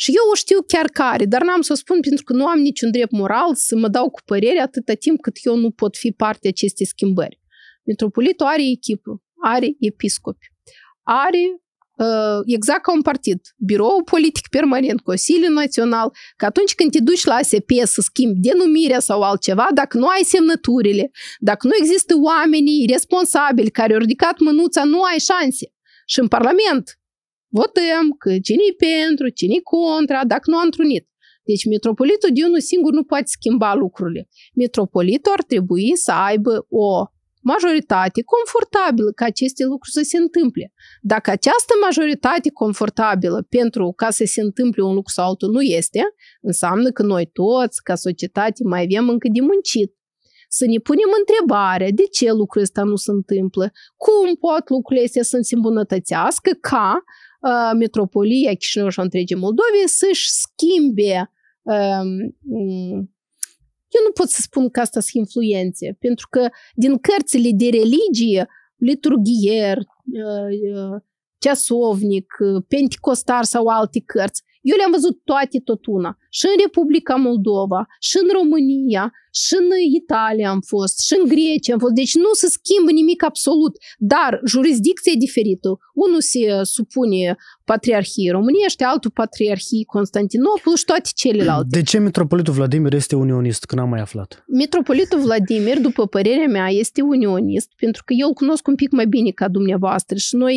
și eu o știu chiar care, dar n-am să o spun pentru că nu am niciun drept moral să mă dau cu părere atâta timp cât eu nu pot fi parte acestei schimbări. Metropolitul are echipă, are episcopi, are uh, exact ca un partid, birou politic permanent, Consiliul Național, că atunci când te duci la ASP să schimbi denumirea sau altceva, dacă nu ai semnăturile, dacă nu există oamenii responsabili care au ridicat mânuța, nu ai șanse. Și în Parlament, votăm, că cine e pentru, cine e contra, dacă nu a întrunit. Deci metropolitul de unul singur nu poate schimba lucrurile. Metropolitul ar trebui să aibă o majoritate confortabilă ca aceste lucruri să se întâmple. Dacă această majoritate confortabilă pentru ca să se întâmple un lucru sau altul nu este, înseamnă că noi toți, ca societate, mai avem încă de muncit. Să ne punem întrebarea de ce lucrul ăsta nu se întâmplă, cum pot lucrurile astea să se îmbunătățească ca metropolia э, Chișinău și întregii Moldovei să-și schimbe eu nu pot să spun că asta sunt influențe, pentru că din cărțile de religie, liturghier, э, э, ceasovnic, pentecostar sau alte cărți, eu le-am văzut toate tot una. Și în Republica Moldova, și în România, și în Italia am fost, și în Grecia am fost. Deci nu se schimbă nimic absolut, dar jurisdicția e diferită. Unul se supune Patriarhiei Românești, altul Patriarhiei Constantinopol și toate celelalte. De ce Metropolitul Vladimir este unionist, n am mai aflat? Metropolitul Vladimir, după părerea mea, este unionist, pentru că eu îl cunosc un pic mai bine ca dumneavoastră și noi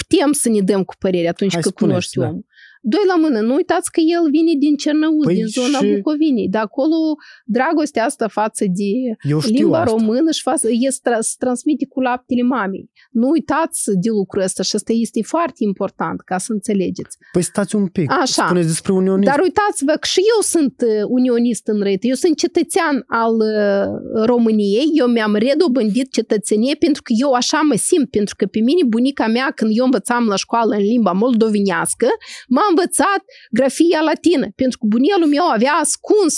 putem să ne dăm cu părere atunci când cunoști da. omul. Doi la mână, nu uitați că el vine din Cernăuz, păi din zona și... Bucovinei. De acolo dragostea asta față de Eu limba asta. română și față, e tra- se transmite cu laptele mamei. Nu uitați de lucrul ăsta și asta este foarte important ca să înțelegeți. Păi stați un pic, Așa. spuneți despre unionism. Dar uitați-vă că și eu sunt uh, unionist în rete. Eu sunt cetățean al uh, României, eu mi-am redobândit cetățenie pentru că eu așa mă simt, pentru că pe mine bunica mea, când eu învățam la școală în limba moldovinească, m-am învățat grafia latină, pentru că bunelul meu avea ascuns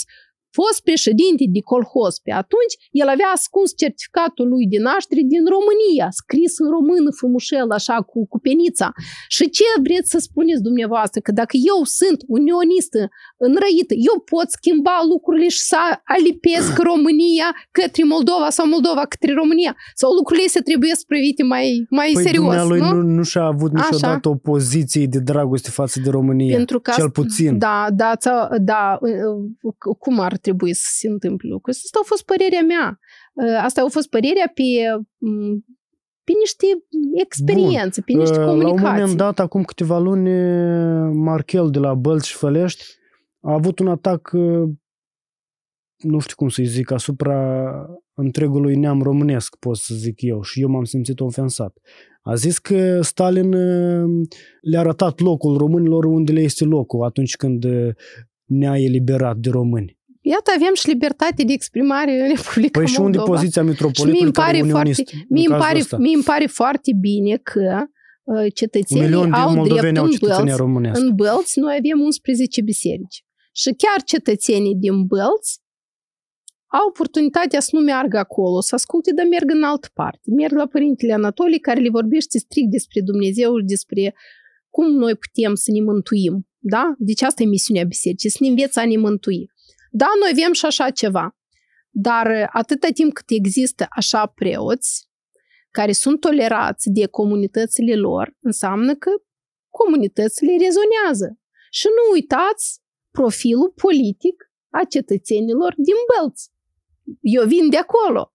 fost președinte de colhoz pe atunci, el avea ascuns certificatul lui de naștere din România, scris în română frumușel, așa, cu, cu penița. Și ce vreți să spuneți dumneavoastră? Că dacă eu sunt unionistă înrăită, eu pot schimba lucrurile și să alipesc România către Moldova sau Moldova către România. Sau lucrurile se trebuie să privite mai, mai păi serios. Păi nu, nu și-a avut niciodată așa. o poziție de dragoste față de România, Pentru că, cel puțin. Da, da, da, da, cum ar trebui să se întâmple lucrul Asta a fost părerea mea. Ă, asta a fost părerea pe, pe niște experiențe, Bun. pe niște comunicații. Ă, la un moment dat, acum câteva luni, Markel de la Bălți și Fălești a avut un atac, ă, nu știu cum să-i zic, asupra întregului neam românesc, pot să zic eu, și eu m-am simțit ofensat. A zis că Stalin le-a arătat locul românilor unde le este locul atunci când ne-a eliberat de români. Iată, avem și libertate de exprimare în Republica păi Moldova. și unde poziția metropolitului mi pare foarte, mi îmi pare, mi îmi pare foarte bine că uh, cetățenii au dreptul în, Bălți, în Bălți. Noi avem 11 biserici. Și chiar cetățenii din Bălți au oportunitatea să nu meargă acolo, să asculte, dar merg în altă parte. Merg la Părintele Anatolii, care le vorbește strict despre Dumnezeu și despre cum noi putem să ne mântuim. Da? Deci asta e misiunea bisericii, să ne înveți a ne mântui. Da, noi avem și așa ceva. Dar uh, atâta timp cât există așa preoți care sunt tolerați de comunitățile lor, înseamnă că comunitățile rezonează. Și nu uitați profilul politic a cetățenilor din Bălți. Eu vin de acolo.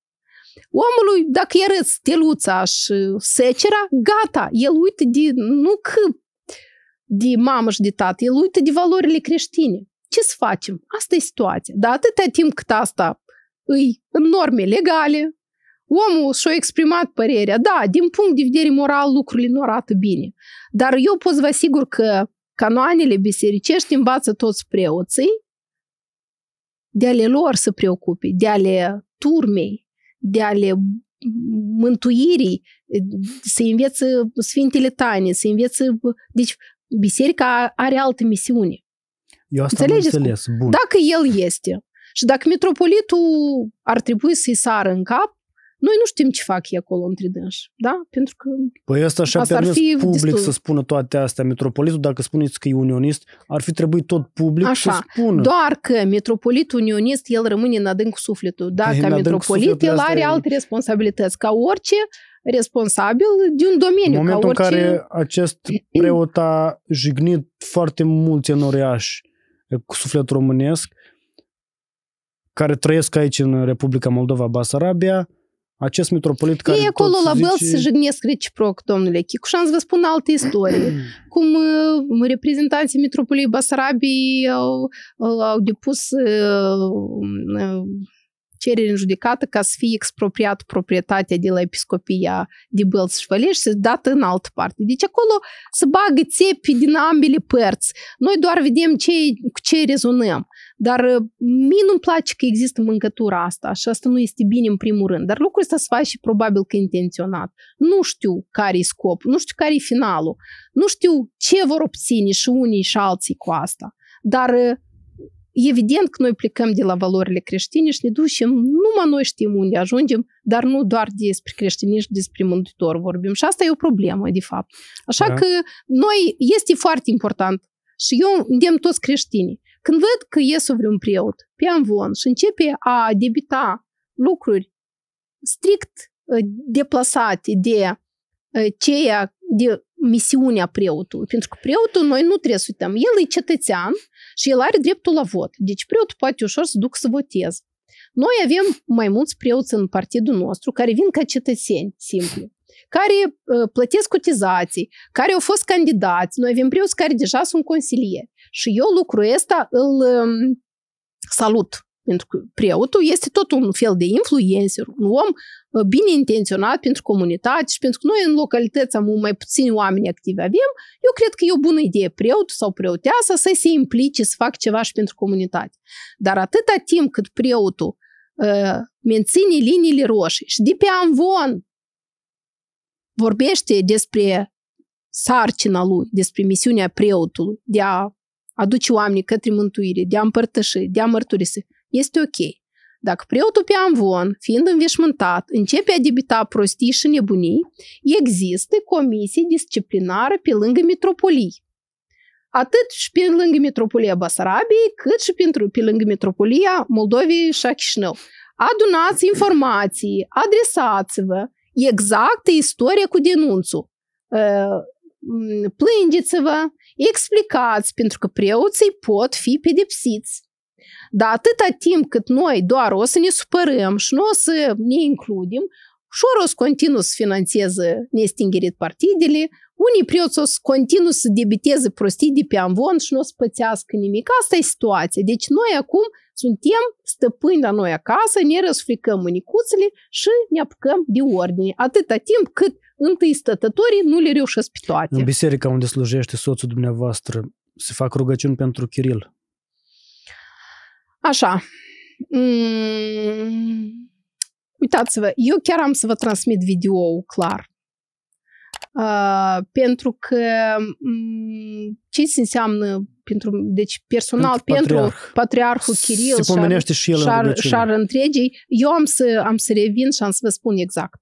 Omului, dacă e râs, steluța și secera, gata, el uită de, nu că de mamă și de tată, el uită de valorile creștine ce să facem? Asta e situația. Dar atâta timp cât asta îi în norme legale, omul și-a exprimat părerea, da, din punct de vedere moral lucrurile nu arată bine. Dar eu pot să vă asigur că canoanele bisericești învață toți preoții de ale lor să preocupe, de ale turmei, de ale mântuirii, să învețe Sfintele Taine, să învețe... Deci biserica are altă misiune. Eu asta Înțelegeți? Înțeles. Bun. Dacă el este și dacă metropolitul ar trebui să-i sară în cap, noi nu știm ce fac ei acolo între dânși, da? Pentru că Păi asta așa asta permis fi public destul. să spună toate astea. Metropolitul, dacă spuneți că e unionist, ar fi trebuit tot public Așa. să spună. Doar că metropolitul unionist, el rămâne în cu sufletul. Da, e ca metropolit, el are e... alte responsabilități. Ca orice responsabil de un domeniu. În momentul ca orice... în care acest preot a jignit foarte mulți enoriași, cu suflet românesc, care trăiesc aici în Republica Moldova, Basarabia, acest metropolit care... Ei acolo la Bel zice... se jignesc reciproc, domnule Chicușan, vă spun alte istorie. Cum uh, reprezentanții metropoliei Basarabiei au, au depus uh, uh, cerere în judecată ca să fie expropriat proprietatea de la episcopia de Bălți și Vălești și dată în altă parte. Deci acolo se bagă țepi din ambele părți. Noi doar vedem ce, cu ce rezonăm. Dar uh, mie nu-mi place că există mâncătura asta și asta nu este bine în primul rând. Dar lucrul ăsta se face și probabil că intenționat. Nu știu care e scop, nu știu care e finalul, nu știu ce vor obține și unii și alții cu asta. Dar uh, Evident că noi plecăm de la valorile creștine și ne ducem, numai noi știm unde ajungem, dar nu doar despre și despre Mântuitor vorbim. Și asta e o problemă, de fapt. Așa da. că noi, este foarte important și eu îndemn toți creștinii. Când văd că iese vreun preot pe amvon și începe a debita lucruri strict deplasate de ceea de misiunea preotului. Pentru că preotul, noi nu trebuie să uităm, el e cetățean și el are dreptul la vot. Deci preotul poate ușor să duc să votez. Noi avem mai mulți preoți în partidul nostru care vin ca cetățeni simplu. care uh, plătesc cotizații, care au fost candidați. Noi avem preoți care deja sunt consilieri. Și eu lucrul ăsta îl um, salut. Pentru că preotul este tot un fel de influencer, un om uh, bine intenționat pentru comunitate și pentru că noi în localități am mai puțini oameni activi avem, eu cred că e o bună idee preotul sau preoteasa să se implice, să fac ceva și pentru comunitate. Dar atâta timp cât preotul uh, menține liniile roșii și de pe anvon vorbește despre sarcina lui, despre misiunea preotului de a aduce oamenii către mântuire, de a împărtăși, de a mărturisi. Este ok. Dacă preotul pe amvon, fiind înveșmântat, începe a debita prostii și nebunii, există comisii disciplinară pe lângă metropolii. Atât și pe lângă metropolia Basarabiei, cât și pentru, pe lângă metropolia Moldovei și a Chișinău. Adunați informații, adresați-vă exactă istoria cu denunțul. Ă, plângeți-vă, explicați, pentru că preoții pot fi pedepsiți dar atâta timp cât noi doar o să ne supărăm și nu o să ne includem, ușor o să continu să finanțeze nestingerit partidele, unii preoți o să continu să debiteze prostii de pe amvon și nu o să pățească nimic. Asta e situația. Deci noi acum suntem stăpâni la noi acasă, ne răsfricăm mânicuțele și ne apucăm de ordine. Atâta timp cât întâi stătătorii nu le reușesc pe toate. În biserica unde slujește soțul dumneavoastră, se fac rugăciuni pentru Chiril. Așa. Mm, uitați-vă, eu chiar am să vă transmit video clar. Uh, pentru că um, mm, ce înseamnă pentru, deci personal pentru, pentru patriarh. patriarhul Kiril se și, și el și-ar, în și-ar întregii, eu am să, am să revin și am să vă spun exact.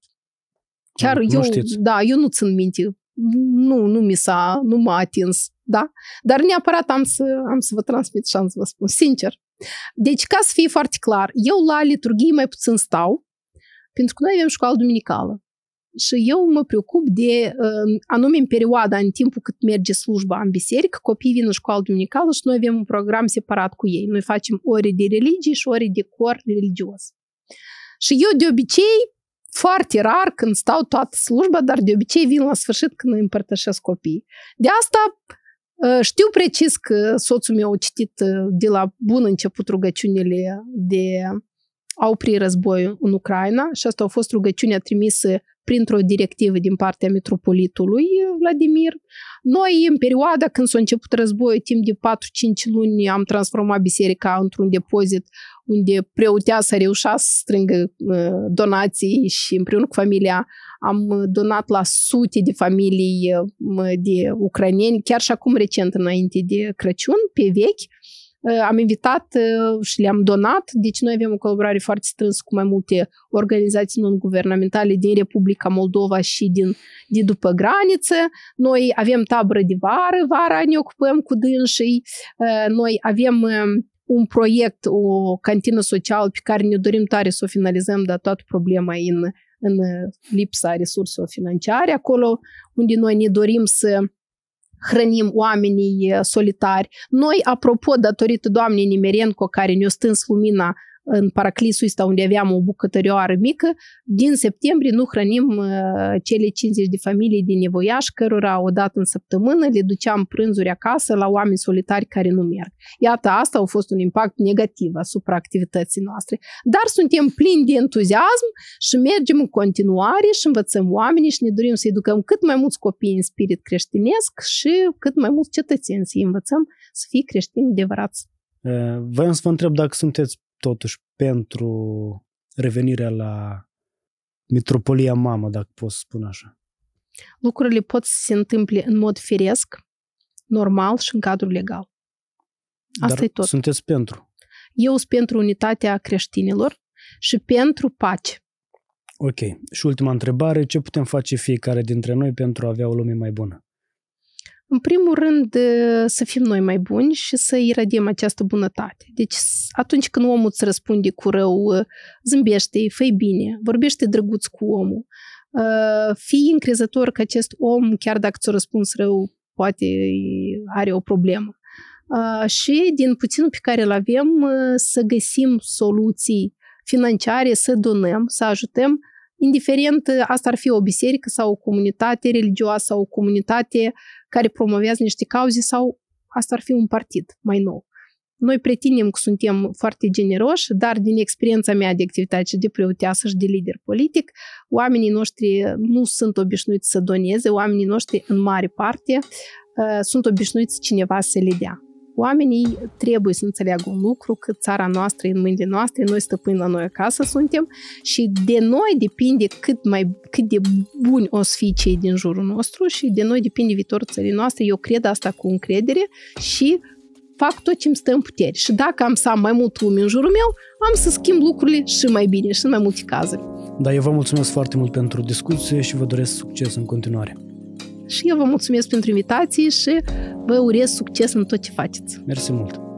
Chiar nu, eu, nu da, eu nu țin minte, nu, nu mi s-a, nu m-a atins, da? Dar neapărat am să, am să vă transmit și am să vă spun, sincer. Deci, ca să fie foarte clar, eu la liturghie mai puțin stau, pentru că noi avem școală duminicală. Și eu mă preocup de, um, anume în perioada, în timpul cât merge slujba în biserică, copiii vin în școală duminicală și noi avem un program separat cu ei. Noi facem ore de religie și ore de cor religios. Și eu de obicei, foarte rar când stau toată slujba, dar de obicei vin la sfârșit când îi împărtășesc copiii. De asta Э, Știu precis că soțul meu a citit э, de la bun început rugăciunile de a opri războiul în Ucraina și asta a fost rugăciunea trimisă printr-o directivă din partea metropolitului eh, Vladimir. Noi, în perioada când s-a început războiul, timp de 4-5 luni am transformat biserica într-un depozit unde să reușea să strângă ă, donații și împreună cu familia am donat la sute de familii ă, de ucraineni, chiar și acum recent înainte de Crăciun, pe vechi, ă, am invitat și le-am donat, deci noi avem o colaborare foarte strâns cu mai multe organizații non-guvernamentale din Republica Moldova și din, de după graniță. Noi avem tabără de vară, vara ne ocupăm cu dânșii, noi avem un proiect, o cantină socială pe care ne dorim tare să o finalizăm, dar toată problema e în, în lipsa resurselor financiare, acolo unde noi ne dorim să hrănim oamenii solitari. Noi, apropo, datorită doamnei Nimerenco, care ne-a stâns lumina în Paraclisul ăsta unde aveam o bucătărioară mică, din septembrie nu hrănim uh, cele 50 de familii din nevoiași, cărora o dată în săptămână le duceam prânzuri acasă la oameni solitari care nu merg. Iată, asta a fost un impact negativ asupra activității noastre. Dar suntem plini de entuziasm și mergem în continuare și învățăm oamenii și ne dorim să educăm cât mai mulți copii în spirit creștinesc și cât mai mulți cetățeni să învățăm să fie creștini adevărați. Uh, Vreau să vă întreb dacă sunteți totuși pentru revenirea la mitropolia mamă, dacă pot să spun așa? Lucrurile pot să se întâmple în mod firesc, normal și în cadrul legal. Asta Dar e tot. sunteți pentru? Eu sunt pentru unitatea creștinilor și pentru pace. Ok. Și ultima întrebare, ce putem face fiecare dintre noi pentru a avea o lume mai bună? În primul rând, să fim noi mai buni și să iradiem această bunătate. Deci, atunci când omul îți răspunde cu rău, ă, zâmbește-i, fă bine, vorbește drăguț cu omul, ă, fii încrezător că acest om, chiar dacă ți-a răspuns rău, poate are o problemă. Ă, și din puținul pe care îl avem, să găsim soluții financiare, să donăm, să ajutăm indiferent ă, asta ar fi o biserică sau o comunitate religioasă sau o comunitate care promovează niște cauze sau asta ar fi un partid mai nou. Noi pretindem că suntem foarte generoși, dar din experiența mea de activitate și de preoteasă și de lider politic, oamenii noștri nu sunt obișnuiți să doneze, oamenii noștri în mare parte ă, sunt obișnuiți cineva să le dea. Oamenii trebuie să înțeleagă un lucru, că țara noastră e în mâinile noastre, noi stăpâni la noi acasă suntem și de noi depinde cât, mai, cât de buni o să fie cei din jurul nostru și de noi depinde viitorul țării noastre. Eu cred asta cu încredere și fac tot ce îmi stă în puteri. Și dacă am să am mai mult lume în jurul meu, am să schimb lucrurile și mai bine și în mai multe cazuri. Da, eu vă mulțumesc foarte mult pentru discuție și vă doresc succes în continuare. Și eu vă mulțumesc pentru invitații și vă urez succes în tot ce faceți. Mersi mult!